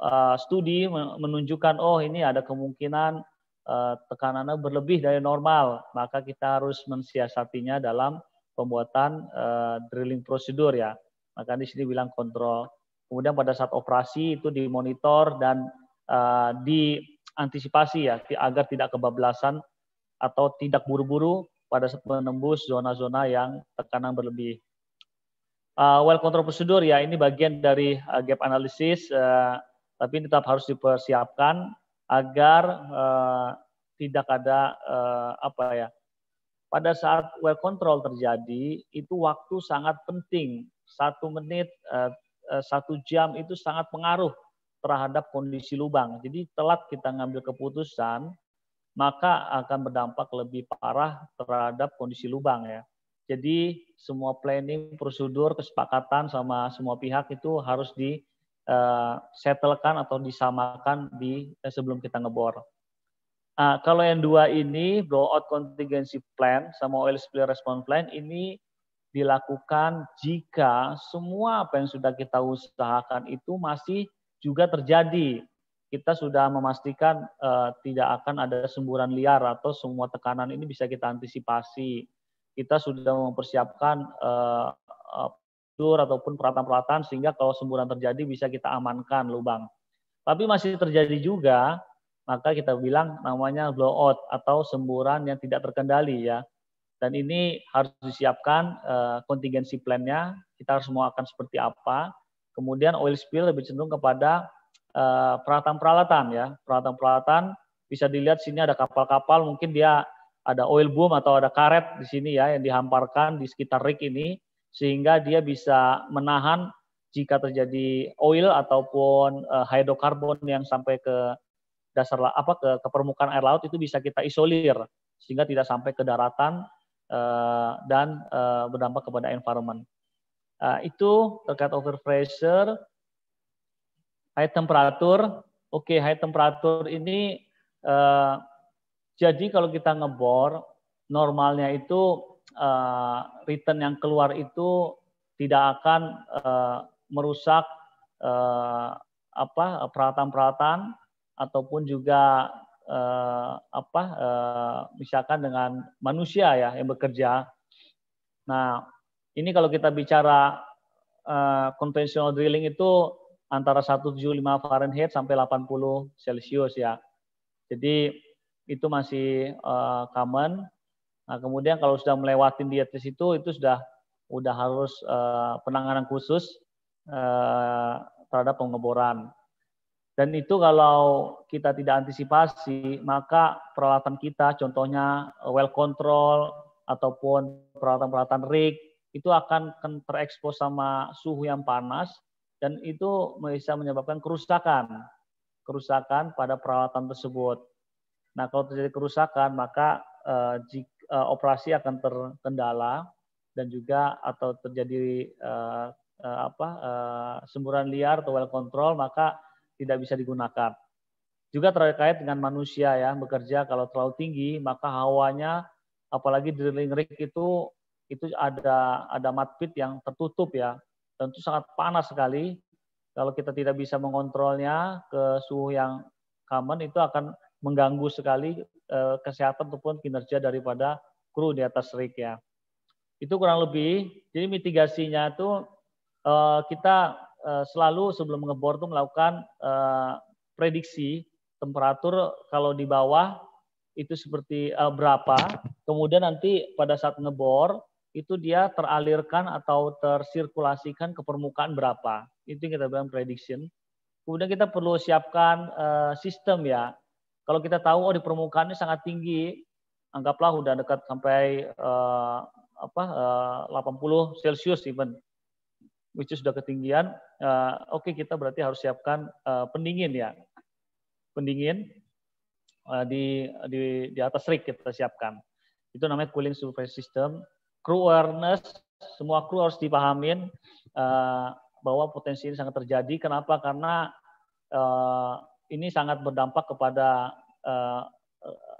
uh, studi menunjukkan oh ini ada kemungkinan uh, tekanannya berlebih dari normal, maka kita harus mensiasatinya dalam pembuatan uh, drilling prosedur ya maka di sini bilang kontrol. Kemudian pada saat operasi itu dimonitor dan uh, diantisipasi ya agar tidak kebablasan atau tidak buru-buru pada saat menembus zona-zona yang tekanan berlebih. Uh, well control prosedur ya ini bagian dari uh, gap analysis uh, tapi tetap harus dipersiapkan agar uh, tidak ada uh, apa ya pada saat well control terjadi itu waktu sangat penting satu menit, eh, eh, satu jam itu sangat pengaruh terhadap kondisi lubang. Jadi telat kita ngambil keputusan, maka akan berdampak lebih parah terhadap kondisi lubang ya. Jadi semua planning, prosedur, kesepakatan sama semua pihak itu harus di eh, settlekan atau disamakan di sebelum kita ngebor. Nah, kalau yang dua ini blowout contingency plan sama oil spill response plan ini dilakukan jika semua apa yang sudah kita usahakan itu masih juga terjadi. Kita sudah memastikan uh, tidak akan ada semburan liar atau semua tekanan ini bisa kita antisipasi. Kita sudah mempersiapkan uh, uh, ataupun peralatan-peralatan sehingga kalau semburan terjadi bisa kita amankan lubang. Tapi masih terjadi juga, maka kita bilang namanya blowout atau semburan yang tidak terkendali ya dan ini harus disiapkan kontingensi eh, uh, plan kita harus mau akan seperti apa. Kemudian oil spill lebih cenderung kepada peralatan eh, peralatan-peralatan ya, peralatan-peralatan bisa dilihat sini ada kapal-kapal, mungkin dia ada oil boom atau ada karet di sini ya yang dihamparkan di sekitar rig ini sehingga dia bisa menahan jika terjadi oil ataupun uh, eh, hidrokarbon yang sampai ke dasar apa ke, ke permukaan air laut itu bisa kita isolir sehingga tidak sampai ke daratan Eh, dan eh, berdampak kepada environment. Eh, itu terkait overpressure, high temperature. Oke, okay, high temperature ini jadi kalau kita ngebor normalnya itu return yang keluar itu tidak akan merusak apa peralatan-peralatan ataupun juga eh, apa eh, misalkan dengan manusia ya yang bekerja. Nah, ini kalau kita bicara eh, konvensional drilling itu antara 175 Fahrenheit sampai 80 Celcius ya. Jadi itu masih eh, common. Nah, kemudian kalau sudah melewati di atas itu itu sudah udah harus eh, penanganan khusus eh, terhadap pengeboran. Dan itu kalau kita tidak antisipasi, maka peralatan kita, contohnya eh, well control ataupun peralatan-peralatan rig, itu akan terekspos sama suhu yang panas dan itu bisa menyebabkan kerusakan. Kerusakan pada peralatan tersebut. Nah, kalau terjadi kerusakan, maka eh, eh, operasi akan terkendala dan juga atau terjadi uh, apa semburan liar atau well control, maka tidak bisa digunakan. Juga terkait dengan manusia ya bekerja kalau terlalu tinggi maka hawanya apalagi di rig itu itu ada ada matpit yang tertutup ya tentu sangat panas sekali kalau kita tidak bisa mengontrolnya ke suhu yang common itu akan mengganggu sekali eh, kesehatan ataupun kinerja daripada kru di atas rig ya itu kurang lebih jadi mitigasinya itu eh, kita Eh, selalu sebelum ngebor tuh melakukan eh, prediksi temperatur kalau di bawah itu seperti eh, berapa, kemudian nanti pada saat ngebor itu dia teralirkan atau tersirkulasikan ke permukaan berapa. Itu yang kita bilang prediction. Kemudian kita perlu siapkan sistem ya. Kalau kita tahu oh di permukaannya sangat tinggi, anggaplah udah dekat sampai apa 80 Celcius even which is sudah ketinggian, uh, oke okay, kita berarti harus siapkan uh, pendingin ya. Pendingin uh, di, di, di atas rig kita siapkan. Itu namanya cooling surface system. Crew awareness, semua crew harus dipahamin uh, bahwa potensi ini sangat terjadi. Kenapa? Karena uh, ini sangat berdampak kepada uh,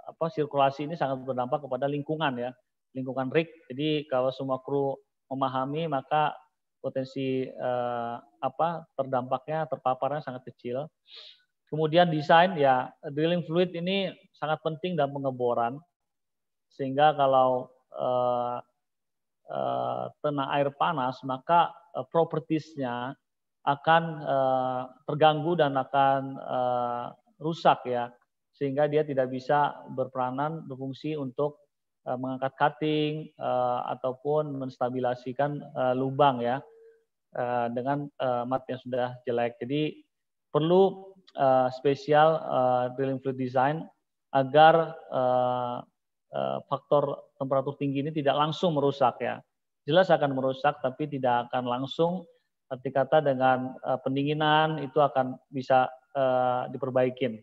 apa sirkulasi ini sangat berdampak kepada lingkungan ya, lingkungan rig. Jadi kalau semua kru memahami maka potensi uh, apa terdampaknya terpaparnya sangat kecil. Kemudian desain ya drilling fluid ini sangat penting dalam pengeboran sehingga kalau uh, eh, uh, eh, tenang air panas maka uh, propertiesnya akan uh, terganggu dan akan uh, rusak ya sehingga dia tidak bisa berperanan berfungsi untuk Eh, mengangkat cutting eh, ataupun menstabilasikan eh, lubang ya dengan mat yang sudah jelek. Jadi perlu spesial drilling fluid design agar faktor temperatur tinggi ini tidak langsung merusak ya. Jelas akan merusak tapi tidak akan langsung arti kata dengan pendinginan itu akan bisa diperbaikin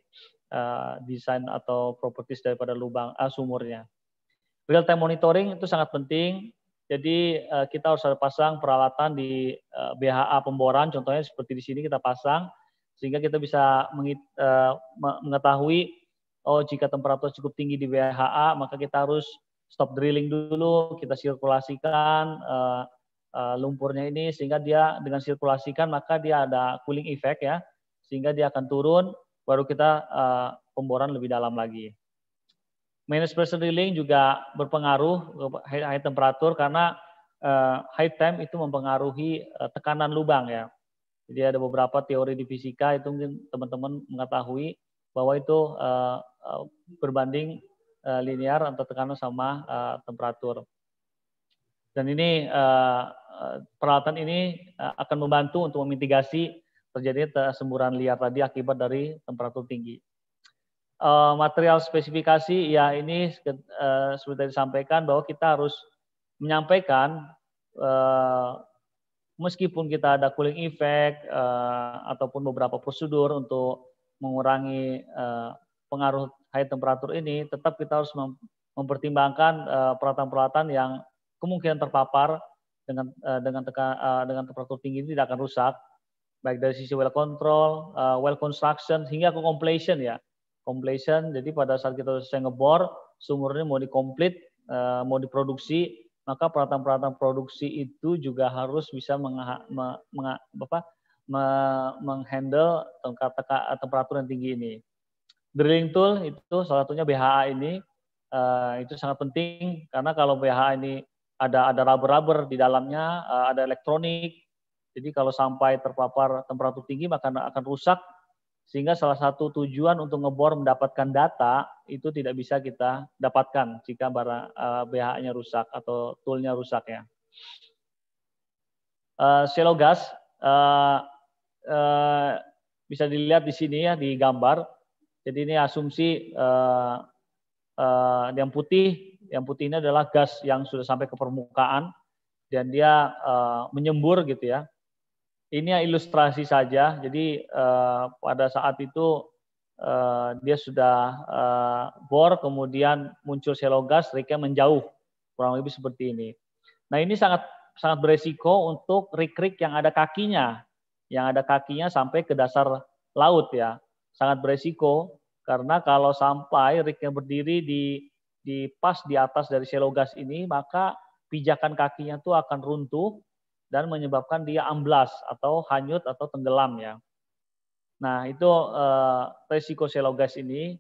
desain atau properties daripada lubang sumurnya. Real time monitoring itu sangat penting. Jadi eh, kita harus ada pasang peralatan di eh, BHA pemboran, contohnya seperti di sini kita pasang, sehingga kita bisa eh, mengetahui, oh jika temperatur cukup tinggi di BHA, maka kita harus stop drilling dulu, kita sirkulasikan lumpurnya ini, sehingga dia dengan sirkulasikan maka dia ada cooling effect ya, sehingga dia akan turun, baru kita pemboran lebih dalam lagi. Minus pressure drilling juga berpengaruh high, high temperatur karena uh, high time itu mempengaruhi uh, tekanan lubang ya. Jadi ada beberapa teori di fisika itu mungkin teman-teman mengetahui bahwa itu uh, uh, berbanding uh, linear antara tekanan sama uh, temperatur. Dan ini uh, peralatan ini uh, akan membantu untuk memitigasi terjadinya semburan liar tadi akibat dari temperatur tinggi uh, material spesifikasi ya ini uh, tadi disampaikan bahwa kita harus menyampaikan uh, meskipun kita ada cooling effect uh, ataupun beberapa prosedur untuk mengurangi uh, pengaruh high temperatur ini, tetap kita harus mem mempertimbangkan peralatan-peralatan yang kemungkinan terpapar dengan uh, dengan teka, uh, dengan temperatur tinggi ini tidak akan rusak, baik dari sisi well control, uh, well construction hingga ke completion ya completion. Jadi pada saat kita selesai ngebor, sumur ini mau dikomplit, eh, mau diproduksi, maka peralatan-peralatan produksi itu juga harus bisa menghandle meng meng, meng temperatur yang tinggi ini. Drilling tool itu salah satunya BHA ini eh, itu sangat penting karena kalau BHA ini ada ada rubber-rubber di dalamnya, eh, ada elektronik. Jadi kalau sampai terpapar temperatur tinggi maka akan rusak sehingga salah satu tujuan untuk ngebor mendapatkan data itu tidak bisa kita dapatkan jika barang uh, eh, BH-nya rusak atau toolnya rusak ya. Uh, gas uh, uh, bisa dilihat di sini ya di gambar. Jadi ini asumsi uh, uh, yang putih, yang putih ini adalah gas yang sudah sampai ke permukaan dan dia uh, menyembur gitu ya ini ya ilustrasi saja. Jadi uh, pada saat itu uh, dia sudah uh, bor, kemudian muncul selogas, Rika menjauh, kurang lebih seperti ini. Nah ini sangat sangat beresiko untuk rik-rik yang ada kakinya, yang ada kakinya sampai ke dasar laut ya, sangat beresiko karena kalau sampai rig berdiri di di pas di atas dari selogas ini maka pijakan kakinya itu akan runtuh dan menyebabkan dia amblas atau hanyut atau tenggelam ya. Nah, itu eh, resiko selogas ini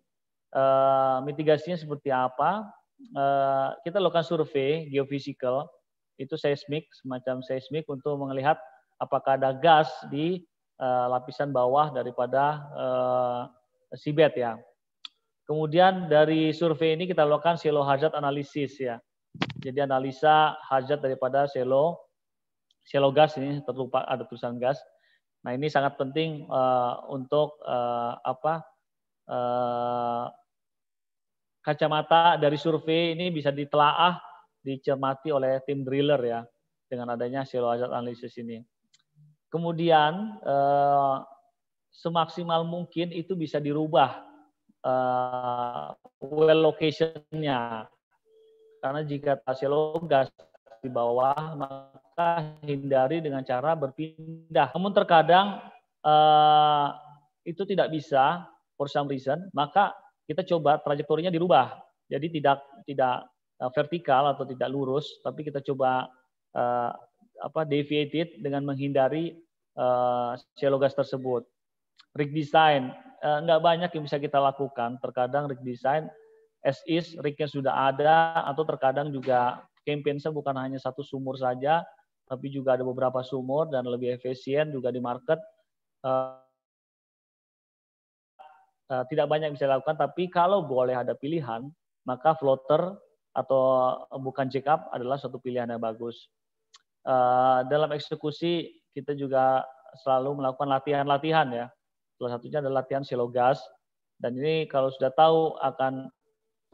eh, mitigasinya seperti apa? Eh, kita lakukan survei geofisikal itu seismik semacam seismik untuk melihat apakah ada gas di eh, lapisan bawah daripada eh, seabed ya. Kemudian dari survei ini kita lakukan silo hazard analisis ya. Jadi analisa hazard daripada silo Silo gas ini terlupa ada tulisan gas. Nah ini sangat penting uh, untuk uh, apa uh, kacamata dari survei ini bisa ditelaah, dicermati oleh tim driller ya dengan adanya silo hazard analysis ini. Kemudian uh, semaksimal mungkin itu bisa dirubah uh, well location-nya. Karena jika silo gas di bawah, kita hindari dengan cara berpindah. Namun terkadang uh, itu tidak bisa for some reason, maka kita coba trajektorinya dirubah. Jadi tidak tidak eh, vertikal atau tidak lurus, tapi kita coba uh, apa deviated dengan menghindari uh, gas tersebut. Rig design uh, nggak banyak yang bisa kita lakukan. Terkadang rig design as is rignya sudah ada atau terkadang juga campaignnya bukan hanya satu sumur saja, tapi juga ada beberapa sumur dan lebih efisien juga di market. Uh, uh, tidak banyak bisa dilakukan, tapi kalau boleh ada pilihan, maka floater atau bukan check adalah suatu pilihan yang bagus. Uh, dalam eksekusi kita juga selalu melakukan latihan-latihan ya. Salah satunya adalah latihan shallow gas. Dan ini kalau sudah tahu akan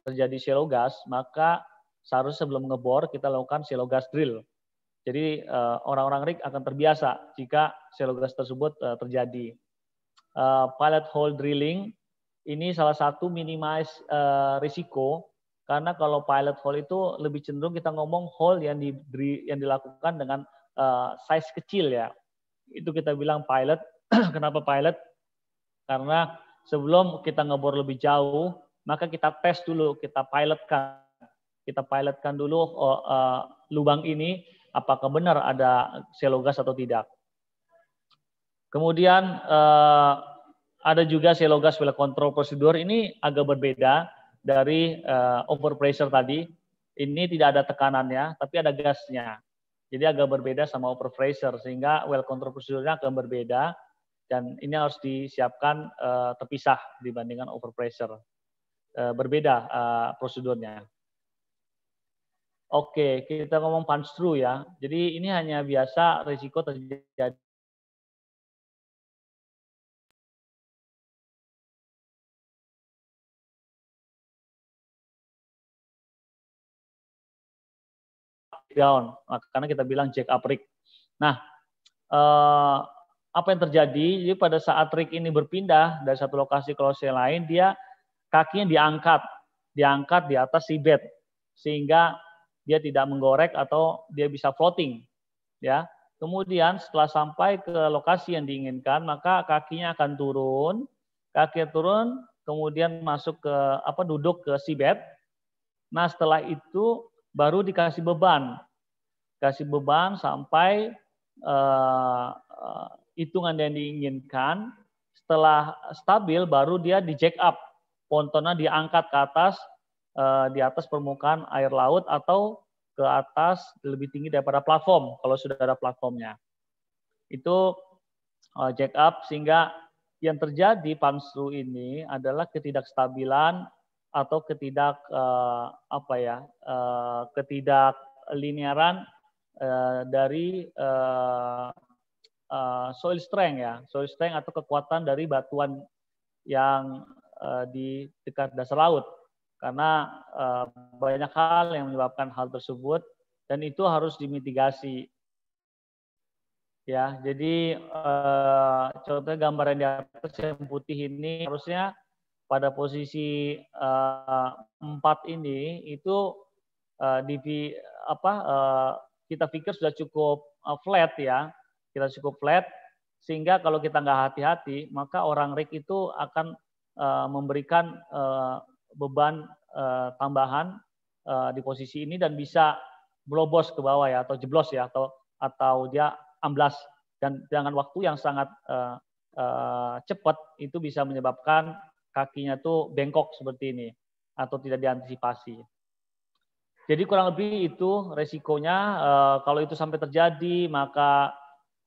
terjadi shallow gas, maka seharusnya sebelum ngebor kita lakukan shallow gas drill jadi eh, orang-orang rig akan terbiasa jika gas tersebut eh, terjadi. Eh, pilot hole drilling ini salah satu minimize risiko karena kalau pilot hole itu lebih cenderung kita ngomong hole yang di yang dilakukan dengan size kecil ya. Itu kita bilang pilot. Kenapa pilot? Karena sebelum kita ngebor lebih jauh, maka kita tes dulu, kita pilotkan. Kita pilotkan dulu uh, uh, lubang ini apakah benar ada gas atau tidak. Kemudian eh, ada juga gas well control prosedur ini agak berbeda dari eh, overpressure tadi. Ini tidak ada tekanannya, tapi ada gasnya. Jadi agak berbeda sama overpressure sehingga well control prosedurnya akan berbeda dan ini harus disiapkan uh, terpisah dibandingkan overpressure. Uh, berbeda uh, eh, prosedurnya. Oke, kita ngomong punch through ya. Jadi ini hanya biasa risiko terjadi down karena kita bilang jack up rig. Nah, eh, apa yang terjadi? Jadi pada saat rig ini berpindah dari satu lokasi ke lokasi lain, dia kakinya diangkat, diangkat di atas seabed sehingga dia tidak menggorek atau dia bisa floating ya kemudian setelah sampai ke lokasi yang diinginkan maka kakinya akan turun kaki turun kemudian masuk ke apa duduk ke seabed. nah setelah itu baru dikasih beban kasih beban sampai uh, uh, hitungan yang diinginkan setelah stabil baru dia di jack up pontonnya diangkat ke atas Eh, di atas permukaan air laut atau ke atas lebih tinggi daripada platform kalau sudah ada platformnya. Itu eh, jack up sehingga yang terjadi pansu ini adalah ketidakstabilan atau ketidak eh, apa ya ketidak linearan dari soil strength ya soil strength atau kekuatan dari batuan yang di dekat dasar laut karena uh, banyak hal yang menyebabkan hal tersebut dan itu harus dimitigasi. Ya, jadi uh, gambar yang di atas yang putih ini harusnya pada posisi uh, ini itu uh, di apa uh, kita pikir sudah cukup uh, flat ya kita cukup flat sehingga kalau kita nggak hati-hati maka orang rig itu akan uh, memberikan uh, beban uh, tambahan uh, di posisi ini dan bisa melobos ke bawah ya atau jeblos ya atau atau dia amblas dan dengan waktu yang sangat uh, uh, cepat itu bisa menyebabkan kakinya tuh bengkok seperti ini atau tidak diantisipasi. Jadi kurang lebih itu resikonya uh, kalau itu sampai terjadi maka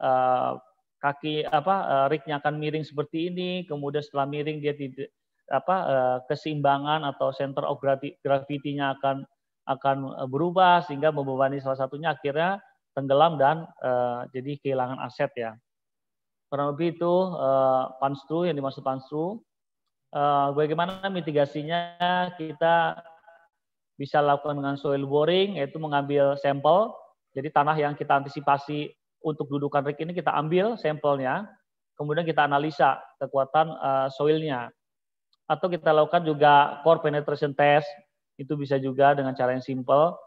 uh, kaki apa uh, riknya akan miring seperti ini kemudian setelah miring dia tidak apa eh, keseimbangan atau center of gravity-nya akan akan eh, berubah sehingga membebani salah satunya akhirnya tenggelam dan uh, jadi kehilangan aset ya. Kurang lebih itu uh, panstru yang dimaksud panstru. Uh, bagaimana mitigasinya kita bisa lakukan dengan soil boring yaitu mengambil sampel. Jadi tanah yang kita antisipasi untuk dudukan rig ini kita ambil sampelnya, kemudian kita analisa kekuatan uh, soilnya atau kita lakukan juga core penetration test itu bisa juga dengan cara yang simple.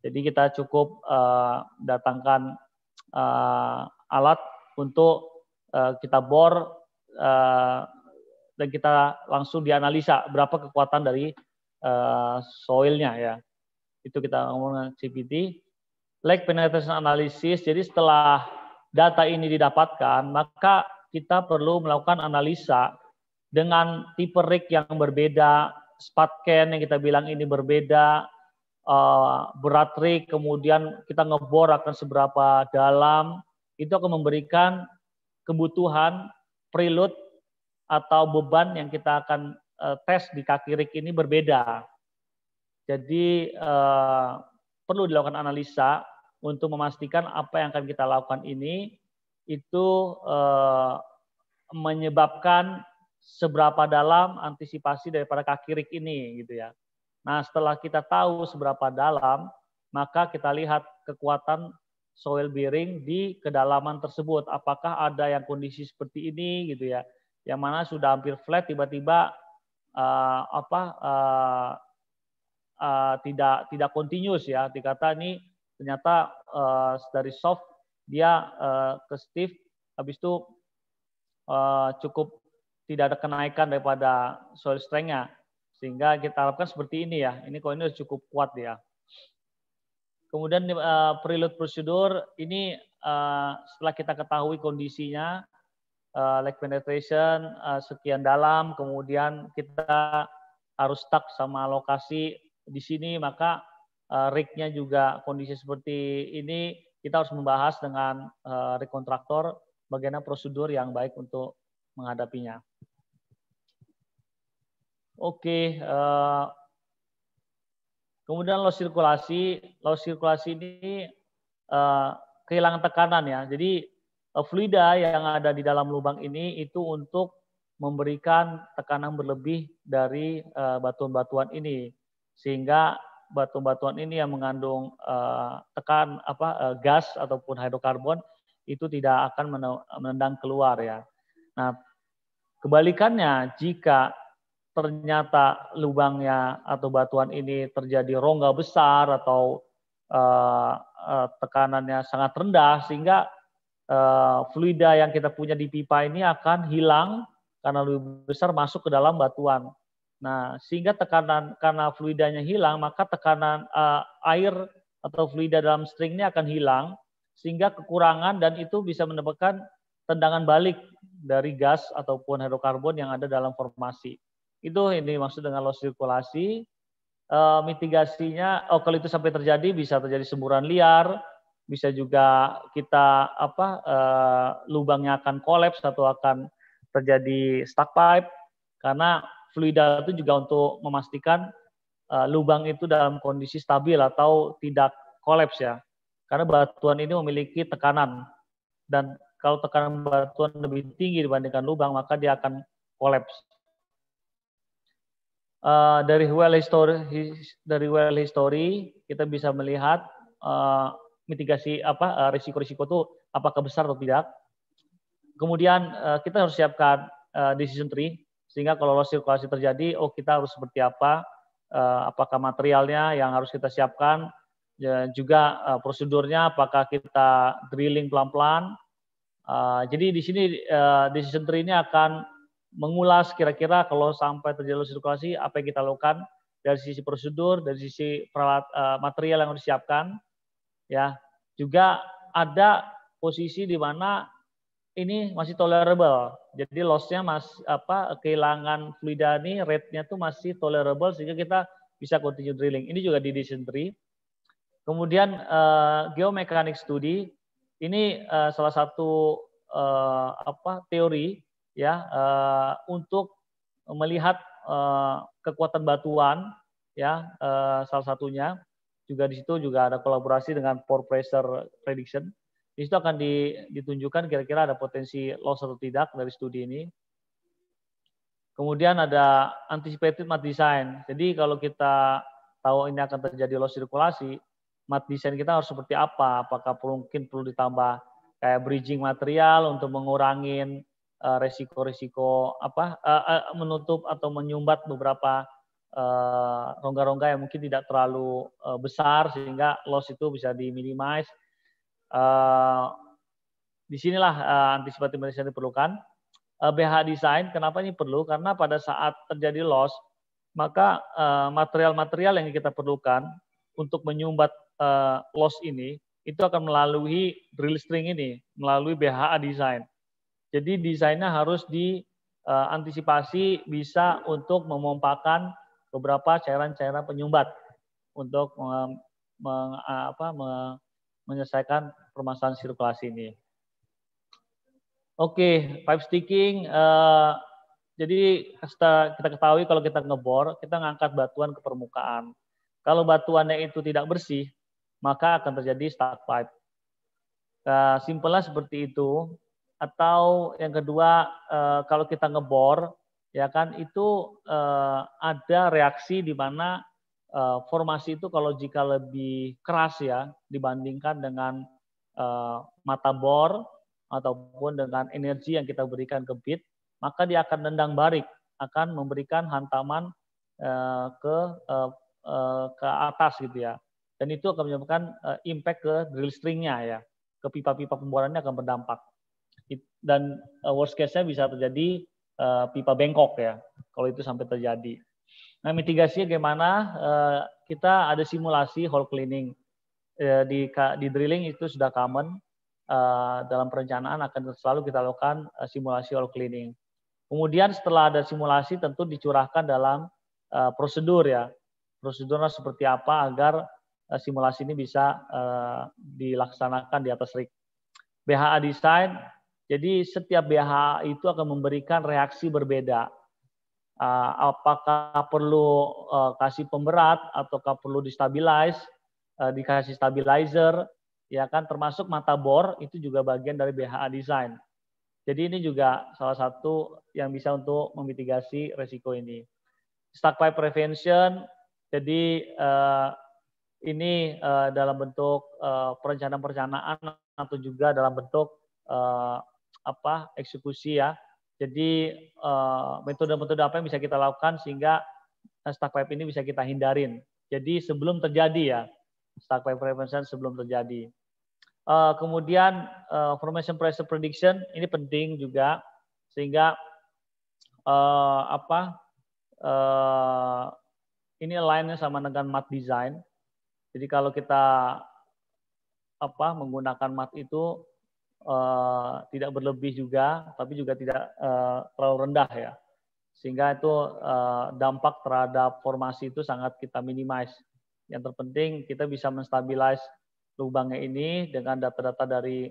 Jadi kita cukup uh, datangkan uh, alat untuk uh, kita bor uh, dan kita langsung dianalisa berapa kekuatan dari uh, soilnya ya. Itu kita ngomong CPT. Lag penetration analysis. Jadi setelah data ini didapatkan, maka kita perlu melakukan analisa dengan tipe rig yang berbeda, spot can yang kita bilang ini berbeda, eh, berat rig, kemudian kita ngebor akan seberapa dalam, itu akan memberikan kebutuhan preload atau beban yang kita akan eh, tes di kaki rig ini berbeda. Jadi eh, perlu dilakukan analisa untuk memastikan apa yang akan kita lakukan ini itu menyebabkan seberapa dalam antisipasi daripada kaki rik ini gitu ya. Nah, setelah kita tahu seberapa dalam, maka kita lihat kekuatan soil bearing di kedalaman tersebut. Apakah ada yang kondisi seperti ini gitu ya, yang mana sudah hampir flat tiba-tiba uh, apa uh, uh, tidak tidak continuous ya. Dikata ini ternyata uh, dari soft dia uh, ke stiff, habis itu uh, cukup tidak ada kenaikan daripada soil strength-nya. Sehingga kita harapkan seperti ini ya. Ini kalau ini sudah cukup kuat ya. Kemudian uh, preload prosedur ini uh, setelah kita ketahui kondisinya, uh, leg penetration uh, sekian dalam, kemudian kita harus stuck sama lokasi di sini, maka uh, rignya juga kondisi seperti ini, kita harus membahas dengan uh, rekontraktor bagaimana prosedur yang baik untuk menghadapinya. Oke, eh, kemudian loss sirkulasi, loss sirkulasi ini eh, kehilangan tekanan ya. Jadi eh, fluida yang ada di dalam lubang ini itu untuk memberikan tekanan berlebih dari batuan-batuan ini, sehingga batuan-batuan ini yang mengandung tekan apa gas ataupun hidrokarbon itu tidak akan menendang keluar ya. Nah, Kebalikannya, jika ternyata lubangnya atau batuan ini terjadi rongga besar atau uh, uh, tekanannya sangat rendah sehingga uh, fluida yang kita punya di pipa ini akan hilang karena lebih besar masuk ke dalam batuan. Nah, sehingga tekanan karena fluidanya hilang, maka tekanan uh, air atau fluida dalam string ini akan hilang sehingga kekurangan dan itu bisa menyebabkan tendangan balik dari gas ataupun hidrokarbon yang ada dalam formasi. Itu ini maksud dengan loss sirkulasi. E, mitigasinya, oh kalau itu sampai terjadi bisa terjadi semburan liar, bisa juga kita apa e, eh, lubangnya akan kolaps atau akan terjadi stuck pipe karena fluida itu juga untuk memastikan e, lubang itu dalam kondisi stabil atau tidak kolaps ya. Karena batuan ini memiliki tekanan dan kalau tekanan batuan lebih tinggi dibandingkan lubang, maka dia akan kolaps. Uh, dari well history his, dari well history kita bisa melihat uh, mitigasi apa eh, risiko-risiko uh, itu apakah besar atau tidak. Kemudian uh, kita harus siapkan uh, decision tree sehingga kalau loss sirkulasi terjadi, oh kita harus seperti apa, uh, apakah materialnya yang harus kita siapkan, ya, juga uh, prosedurnya apakah kita drilling pelan-pelan, Eh, jadi di sini uh, decision tree ini akan mengulas kira-kira kalau sampai terjadi loss sirkulasi apa yang kita lakukan dari sisi prosedur, dari sisi peralat, uh, material yang harus disiapkan, ya. Juga ada posisi di mana ini masih tolerable. Jadi lossnya masih apa kehilangan fluida ini rate-nya tuh masih tolerable sehingga kita bisa continue drilling. Ini juga di decision tree. Kemudian uh, geomekanik studi ini uh, salah satu uh, apa teori ya uh, untuk melihat uh, kekuatan batuan ya uh, salah satunya juga di situ juga ada kolaborasi dengan pore pressure prediction. Di situ akan ditunjukkan kira-kira ada potensi loss atau tidak dari studi ini. Kemudian ada anticipated mat design. Jadi kalau kita tahu ini akan terjadi loss sirkulasi, mat desain kita harus seperti apa? Apakah mungkin perlu ditambah kayak bridging material untuk mengurangi eh, resiko-resiko apa eh, eh, menutup atau menyumbat beberapa rongga-rongga yang mungkin tidak terlalu besar sehingga loss itu bisa Di sinilah Disinilah antisipatif desain diperlukan. BH design kenapa ini perlu? Karena pada saat terjadi loss maka material-material yang kita perlukan untuk menyumbat uh, loss ini itu akan melalui drill string ini, melalui BHA design. Jadi desainnya harus diantisipasi eh, uh, bisa untuk memompakan beberapa cairan-cairan penyumbat untuk meng, meng, apa, me, menyelesaikan permasalahan sirkulasi ini. Oke, okay, pipe sticking. Uh, jadi kita ketahui kalau kita ngebor, kita ngangkat batuan ke permukaan. Kalau batuannya itu tidak bersih, maka akan terjadi stuck pipe. Eh, simpelnya seperti itu. Atau yang kedua, eh, kalau kita ngebor, ya kan itu eh, ada reaksi di mana formasi itu kalau jika lebih keras ya dibandingkan dengan mata bor ataupun dengan energi yang kita berikan ke bit, maka dia akan nendang barik, akan memberikan hantaman ke ke atas gitu ya dan itu akan menyebabkan uh, impact ke drill stringnya ya ke pipa-pipa pemborannya akan berdampak dan uh, worst case-nya bisa terjadi uh, pipa bengkok ya kalau itu sampai terjadi nah mitigasinya gimana uh, kita ada simulasi hole cleaning uh, di di drilling itu sudah common uh, dalam perencanaan akan selalu kita lakukan uh, simulasi hole cleaning kemudian setelah ada simulasi tentu dicurahkan dalam uh, prosedur ya prosedurnya seperti apa agar Eh, simulasi ini bisa eh, dilaksanakan di atas rig. BHA design, jadi setiap BHA itu akan memberikan reaksi berbeda. Eh, apakah perlu kasih pemberat ataukah perlu destabilize, dikasih stabilizer, ya kan termasuk mata bor itu juga bagian dari BHA design. Jadi ini juga salah satu yang bisa untuk memitigasi resiko ini. Stuck pipe prevention, jadi eh, ini uh, dalam bentuk uh, perencanaan-perencanaan atau juga dalam bentuk uh, apa eksekusi ya. Jadi metode metode-metode apa yang bisa kita lakukan sehingga stack pipe ini bisa kita hindarin. Jadi sebelum terjadi ya stack pipe prevention sebelum terjadi. Uh, kemudian uh, formation pressure prediction ini penting juga sehingga uh, apa uh, ini lainnya sama dengan mat design jadi kalau kita apa menggunakan mat itu eh, tidak berlebih juga, tapi juga tidak eh, terlalu rendah ya. Sehingga itu eh, dampak terhadap formasi itu sangat kita minimize. Yang terpenting kita bisa menstabilize lubangnya ini dengan data-data dari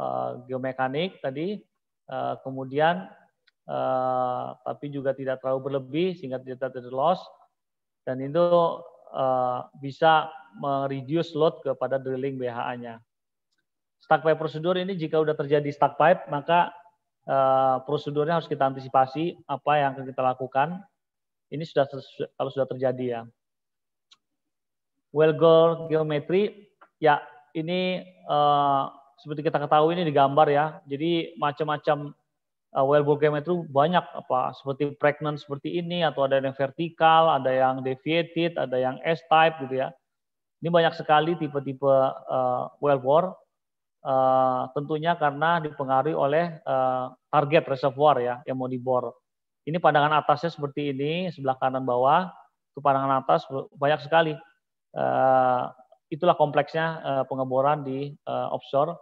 uh, geomekanik tadi, uh, kemudian uh, tapi juga tidak terlalu berlebih sehingga tidak terlalu loss dan itu Eh, bisa mereduce load kepada drilling BHA-nya. Stuck pipe prosedur ini jika sudah terjadi stuck pipe maka uh, prosedurnya harus kita antisipasi apa yang akan kita lakukan. Ini sudah kalau sudah terjadi ya. Well goal geometri, ya ini uh, seperti kita ketahui ini digambar ya. Jadi macam-macam uh, eh, wellbore gamma itu banyak apa seperti pregnant seperti ini atau ada yang vertikal, ada yang deviated, ada yang S-type gitu ya. Ini banyak sekali tipe-tipe uh, eh, wellbore. Uh, tentunya karena dipengaruhi oleh uh, target reservoir ya yang mau dibor. Ini pandangan atasnya seperti ini, sebelah kanan bawah, ke pandangan atas banyak sekali. Uh, itulah kompleksnya uh, pengeboran di uh, offshore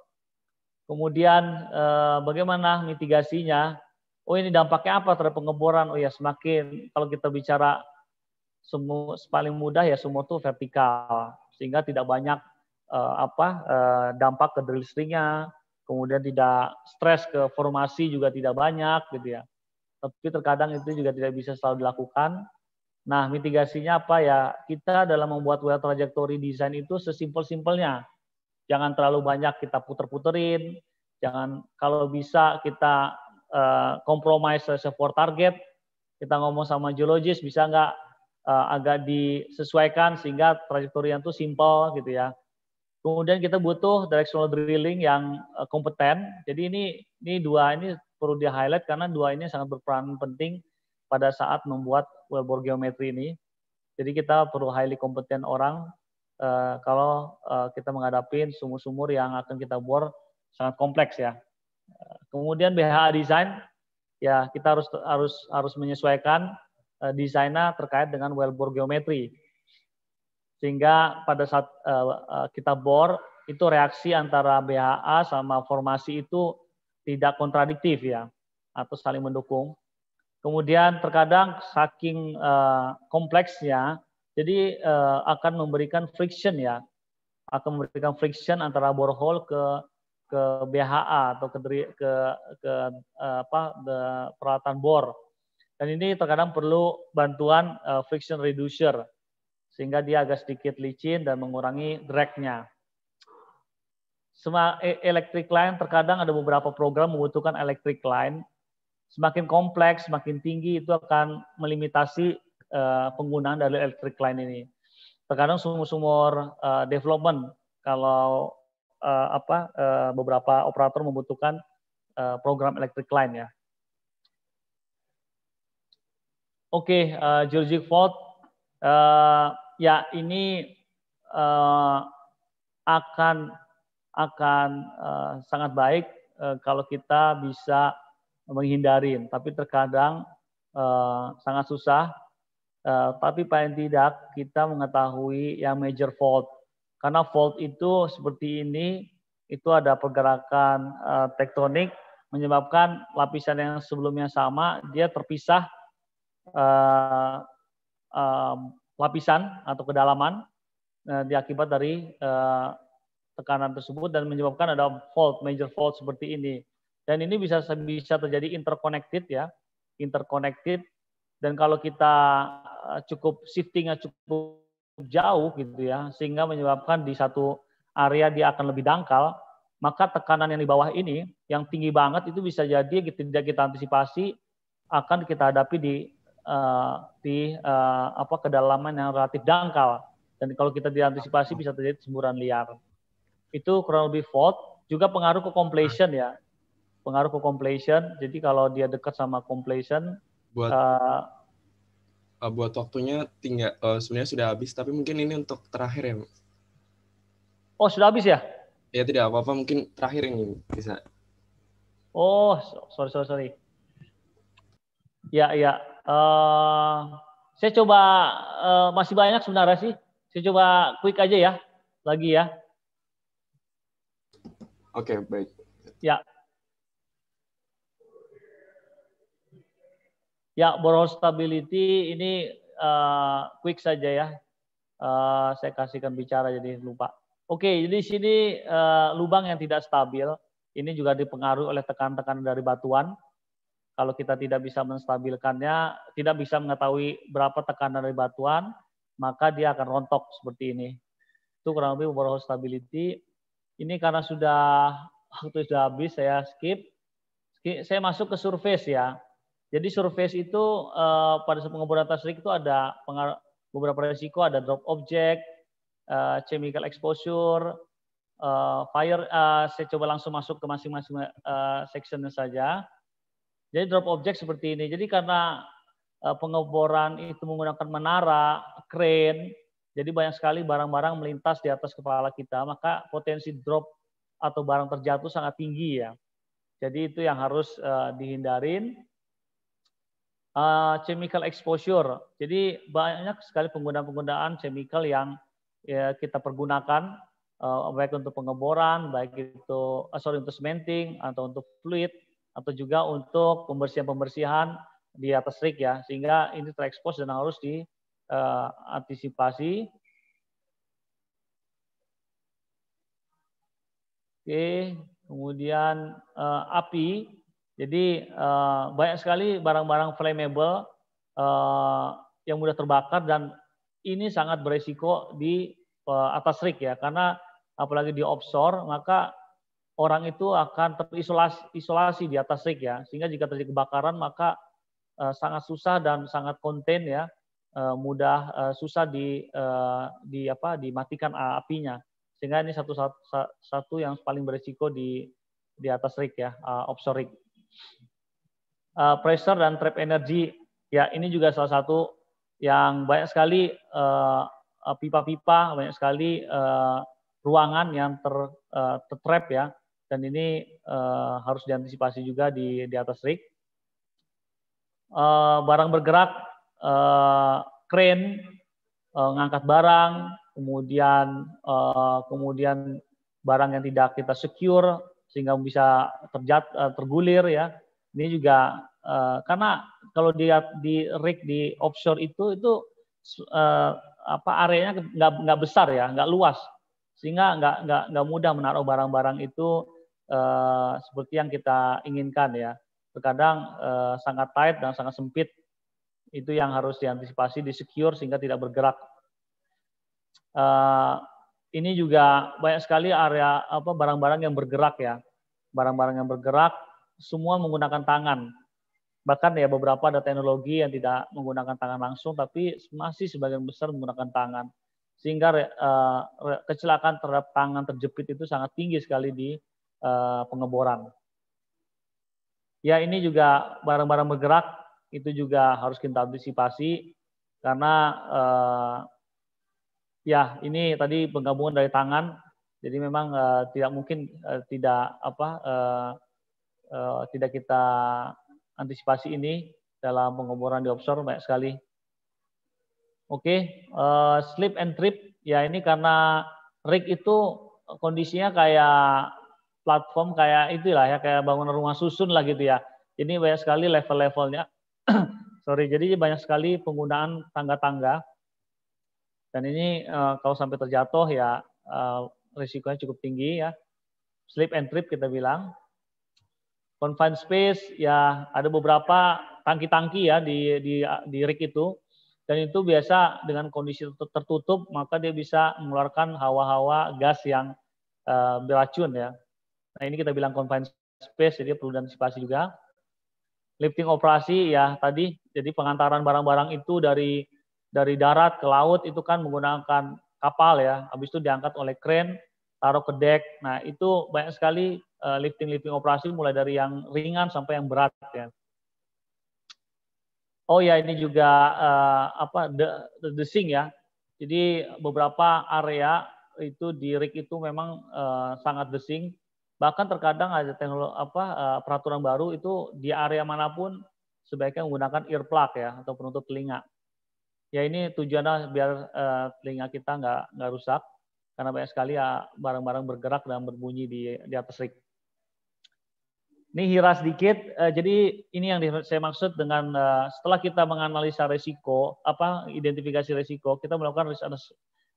Kemudian eh, bagaimana mitigasinya? Oh ini dampaknya apa terhadap pengeboran? Oh ya semakin kalau kita bicara semua paling mudah ya semua itu vertikal sehingga tidak banyak eh, apa eh, dampak ke drill stringnya, kemudian tidak stres ke formasi juga tidak banyak gitu ya. Tapi terkadang itu juga tidak bisa selalu dilakukan. Nah, mitigasinya apa ya? Kita dalam membuat well trajectory design itu sesimpel-simpelnya jangan terlalu banyak kita puter-puterin, jangan kalau bisa kita uh, compromise support target, kita ngomong sama geologis bisa nggak uh, agak disesuaikan sehingga trajektori yang itu simple gitu ya. Kemudian kita butuh directional drilling yang uh, kompeten. Jadi ini ini dua ini perlu di highlight karena dua ini sangat berperan penting pada saat membuat wellbore geometri ini. Jadi kita perlu highly kompeten orang Eh, kalau eh, kita menghadapi sumur-sumur yang akan kita bor sangat kompleks ya. Eh, kemudian BHA design ya kita harus harus harus menyesuaikan uh, desainnya terkait dengan wellbore bore geometri sehingga pada saat kita bor itu reaksi antara BHA sama formasi itu tidak kontradiktif ya atau saling mendukung. Kemudian terkadang saking kompleksnya jadi uh, akan memberikan friction ya, akan memberikan friction antara borehole ke ke BHA atau ke ke, ke eh, apa the peralatan bor. Dan ini terkadang perlu bantuan uh, friction reducer sehingga dia agak sedikit licin dan mengurangi dragnya. Semua e, electric line terkadang ada beberapa program membutuhkan electric line. Semakin kompleks, semakin tinggi itu akan melimitasi Eh, penggunaan dari electric line ini. Terkadang sumur-sumur uh, development kalau uh, apa uh, beberapa operator membutuhkan uh, program electric line ya. Oke, okay, uh, geologic fault uh, ya ini uh, akan akan uh, sangat baik uh, kalau kita bisa menghindarin Tapi terkadang uh, sangat susah Eh, tapi paling tidak kita mengetahui yang major fault. Karena fault itu seperti ini, itu ada pergerakan eh, tektonik menyebabkan lapisan yang sebelumnya sama, dia terpisah eh, lapisan atau kedalaman diakibat dari tekanan tersebut dan menyebabkan ada fault, major fault seperti ini. Dan ini bisa bisa terjadi interconnected ya, interconnected dan kalau kita eh, cukup shiftingnya cukup jauh gitu ya sehingga menyebabkan di satu area dia akan lebih dangkal maka tekanan yang di bawah ini yang tinggi banget itu bisa jadi tidak kita antisipasi akan kita hadapi di eh, di eh, apa kedalaman yang relatif dangkal dan kalau kita diantisipasi bisa terjadi semburan liar itu kurang lebih fault juga pengaruh ke completion ya pengaruh ke completion jadi kalau dia dekat sama completion buat uh, uh, buat waktunya tinggal uh, eh, sebenarnya sudah habis tapi mungkin ini untuk terakhir ya oh sudah habis ya ya tidak apa-apa mungkin terakhir ini bisa oh sorry sorry sorry ya ya uh, saya coba uh, masih banyak sebenarnya sih saya coba quick aja ya lagi ya oke okay, baik ya Ya, boros stability ini uh, quick saja ya. Uh, saya kasihkan bicara jadi lupa. Oke, okay, jadi sini uh, lubang yang tidak stabil ini juga dipengaruhi oleh tekan tekan dari batuan. Kalau kita tidak bisa menstabilkannya, tidak bisa mengetahui berapa tekanan dari batuan, maka dia akan rontok seperti ini. Itu kurang lebih borrow stability. Ini karena sudah waktu sudah habis saya skip. Saya masuk ke surface ya. Jadi surface itu uh, pada penguburan tasrik itu ada beberapa resiko, ada drop object, uh, chemical exposure, uh, fire. Uh, saya coba langsung masuk ke masing-masing uh, sectionnya saja. Jadi drop object seperti ini. Jadi karena uh, pengeboran itu menggunakan menara, crane, jadi banyak sekali barang-barang melintas di atas kepala kita, maka potensi drop atau barang terjatuh sangat tinggi ya. Jadi itu yang harus uh, dihindarin uh, chemical exposure. Jadi banyak sekali penggunaan-penggunaan chemical yang ya, kita pergunakan uh, baik untuk pengeboran, baik itu uh, sorry untuk cementing atau untuk fluid atau juga untuk pembersihan-pembersihan di atas rig ya sehingga ini terekspos dan harus diantisipasi. Uh, Oke, kemudian uh, api jadi uh, banyak sekali barang-barang flammable uh, yang mudah terbakar dan ini sangat beresiko di uh, atas rig ya karena apalagi di offshore maka orang itu akan terisolasi isolasi di atas rig ya sehingga jika terjadi kebakaran maka uh, sangat susah dan sangat konten ya uh, mudah uh, susah di uh, di apa dimatikan apinya sehingga ini satu satu, satu yang paling beresiko di di atas rig ya uh, offshore rig. Uh, pressure dan trap energy, ya ini juga salah satu yang banyak sekali eh, eh, pipa-pipa, uh, banyak sekali uh, ruangan yang ter, uh, tertrap ya, dan ini uh, harus diantisipasi juga di, di atas rig. Uh, barang bergerak, uh, crane, uh, ngangkat barang, kemudian uh, kemudian barang yang tidak kita secure sehingga bisa terjat eh, tergulir ya. Ini juga eh, karena kalau dilihat di rig di offshore itu itu eh, apa areanya nggak nggak besar ya, nggak luas sehingga nggak nggak nggak mudah menaruh barang-barang itu eh, seperti yang kita inginkan ya. Terkadang sangat tight dan sangat sempit itu yang harus diantisipasi, di secure sehingga tidak bergerak. Uh, ini juga banyak sekali area apa barang-barang yang bergerak ya. Barang-barang yang bergerak semua menggunakan tangan. Bahkan ya beberapa ada teknologi yang tidak menggunakan tangan langsung tapi masih sebagian besar menggunakan tangan. Sehingga uh, kecelakaan terhadap tangan terjepit itu sangat tinggi sekali di uh, pengeboran. Ya ini juga barang-barang bergerak itu juga harus kita antisipasi karena uh, Ya, ini tadi penggabungan dari tangan. Jadi memang uh, tidak mungkin uh, tidak apa uh, uh, tidak kita antisipasi ini dalam pengoboran di offshore banyak sekali. Oke, okay. uh, slip and trip ya ini karena rig itu kondisinya kayak platform kayak itulah ya kayak bangunan rumah susun lah gitu ya. Ini banyak sekali level-levelnya. Sorry, jadi banyak sekali penggunaan tangga-tangga dan ini uh, kalau sampai terjatuh ya uh, risikonya cukup tinggi ya. Slip and trip kita bilang. Confined space ya ada beberapa tangki-tangki ya di di di rig itu dan itu biasa dengan kondisi tertutup maka dia bisa mengeluarkan hawa-hawa gas yang uh, beracun ya. Nah ini kita bilang confined space jadi perlu antisipasi juga. Lifting operasi ya tadi jadi pengantaran barang-barang itu dari dari darat ke laut itu kan menggunakan kapal ya, habis itu diangkat oleh kren, taruh ke deck. Nah, itu banyak sekali eh, lifting-lifting operasi mulai dari yang ringan sampai yang berat ya. Oh ya ini juga uh, apa the, the desing ya. Jadi beberapa area itu di rig itu memang uh, sangat desing. Bahkan terkadang ada teknologi apa uh, peraturan baru itu di area manapun sebaiknya menggunakan earplug ya atau penutup telinga. Ya ini tujuannya biar uh, telinga kita nggak nggak rusak karena banyak sekali ya barang-barang bergerak dan berbunyi di di atas rig. Ini hiras sedikit. Uh, eh, jadi ini yang saya maksud dengan uh, setelah kita menganalisa resiko apa identifikasi resiko kita melakukan risk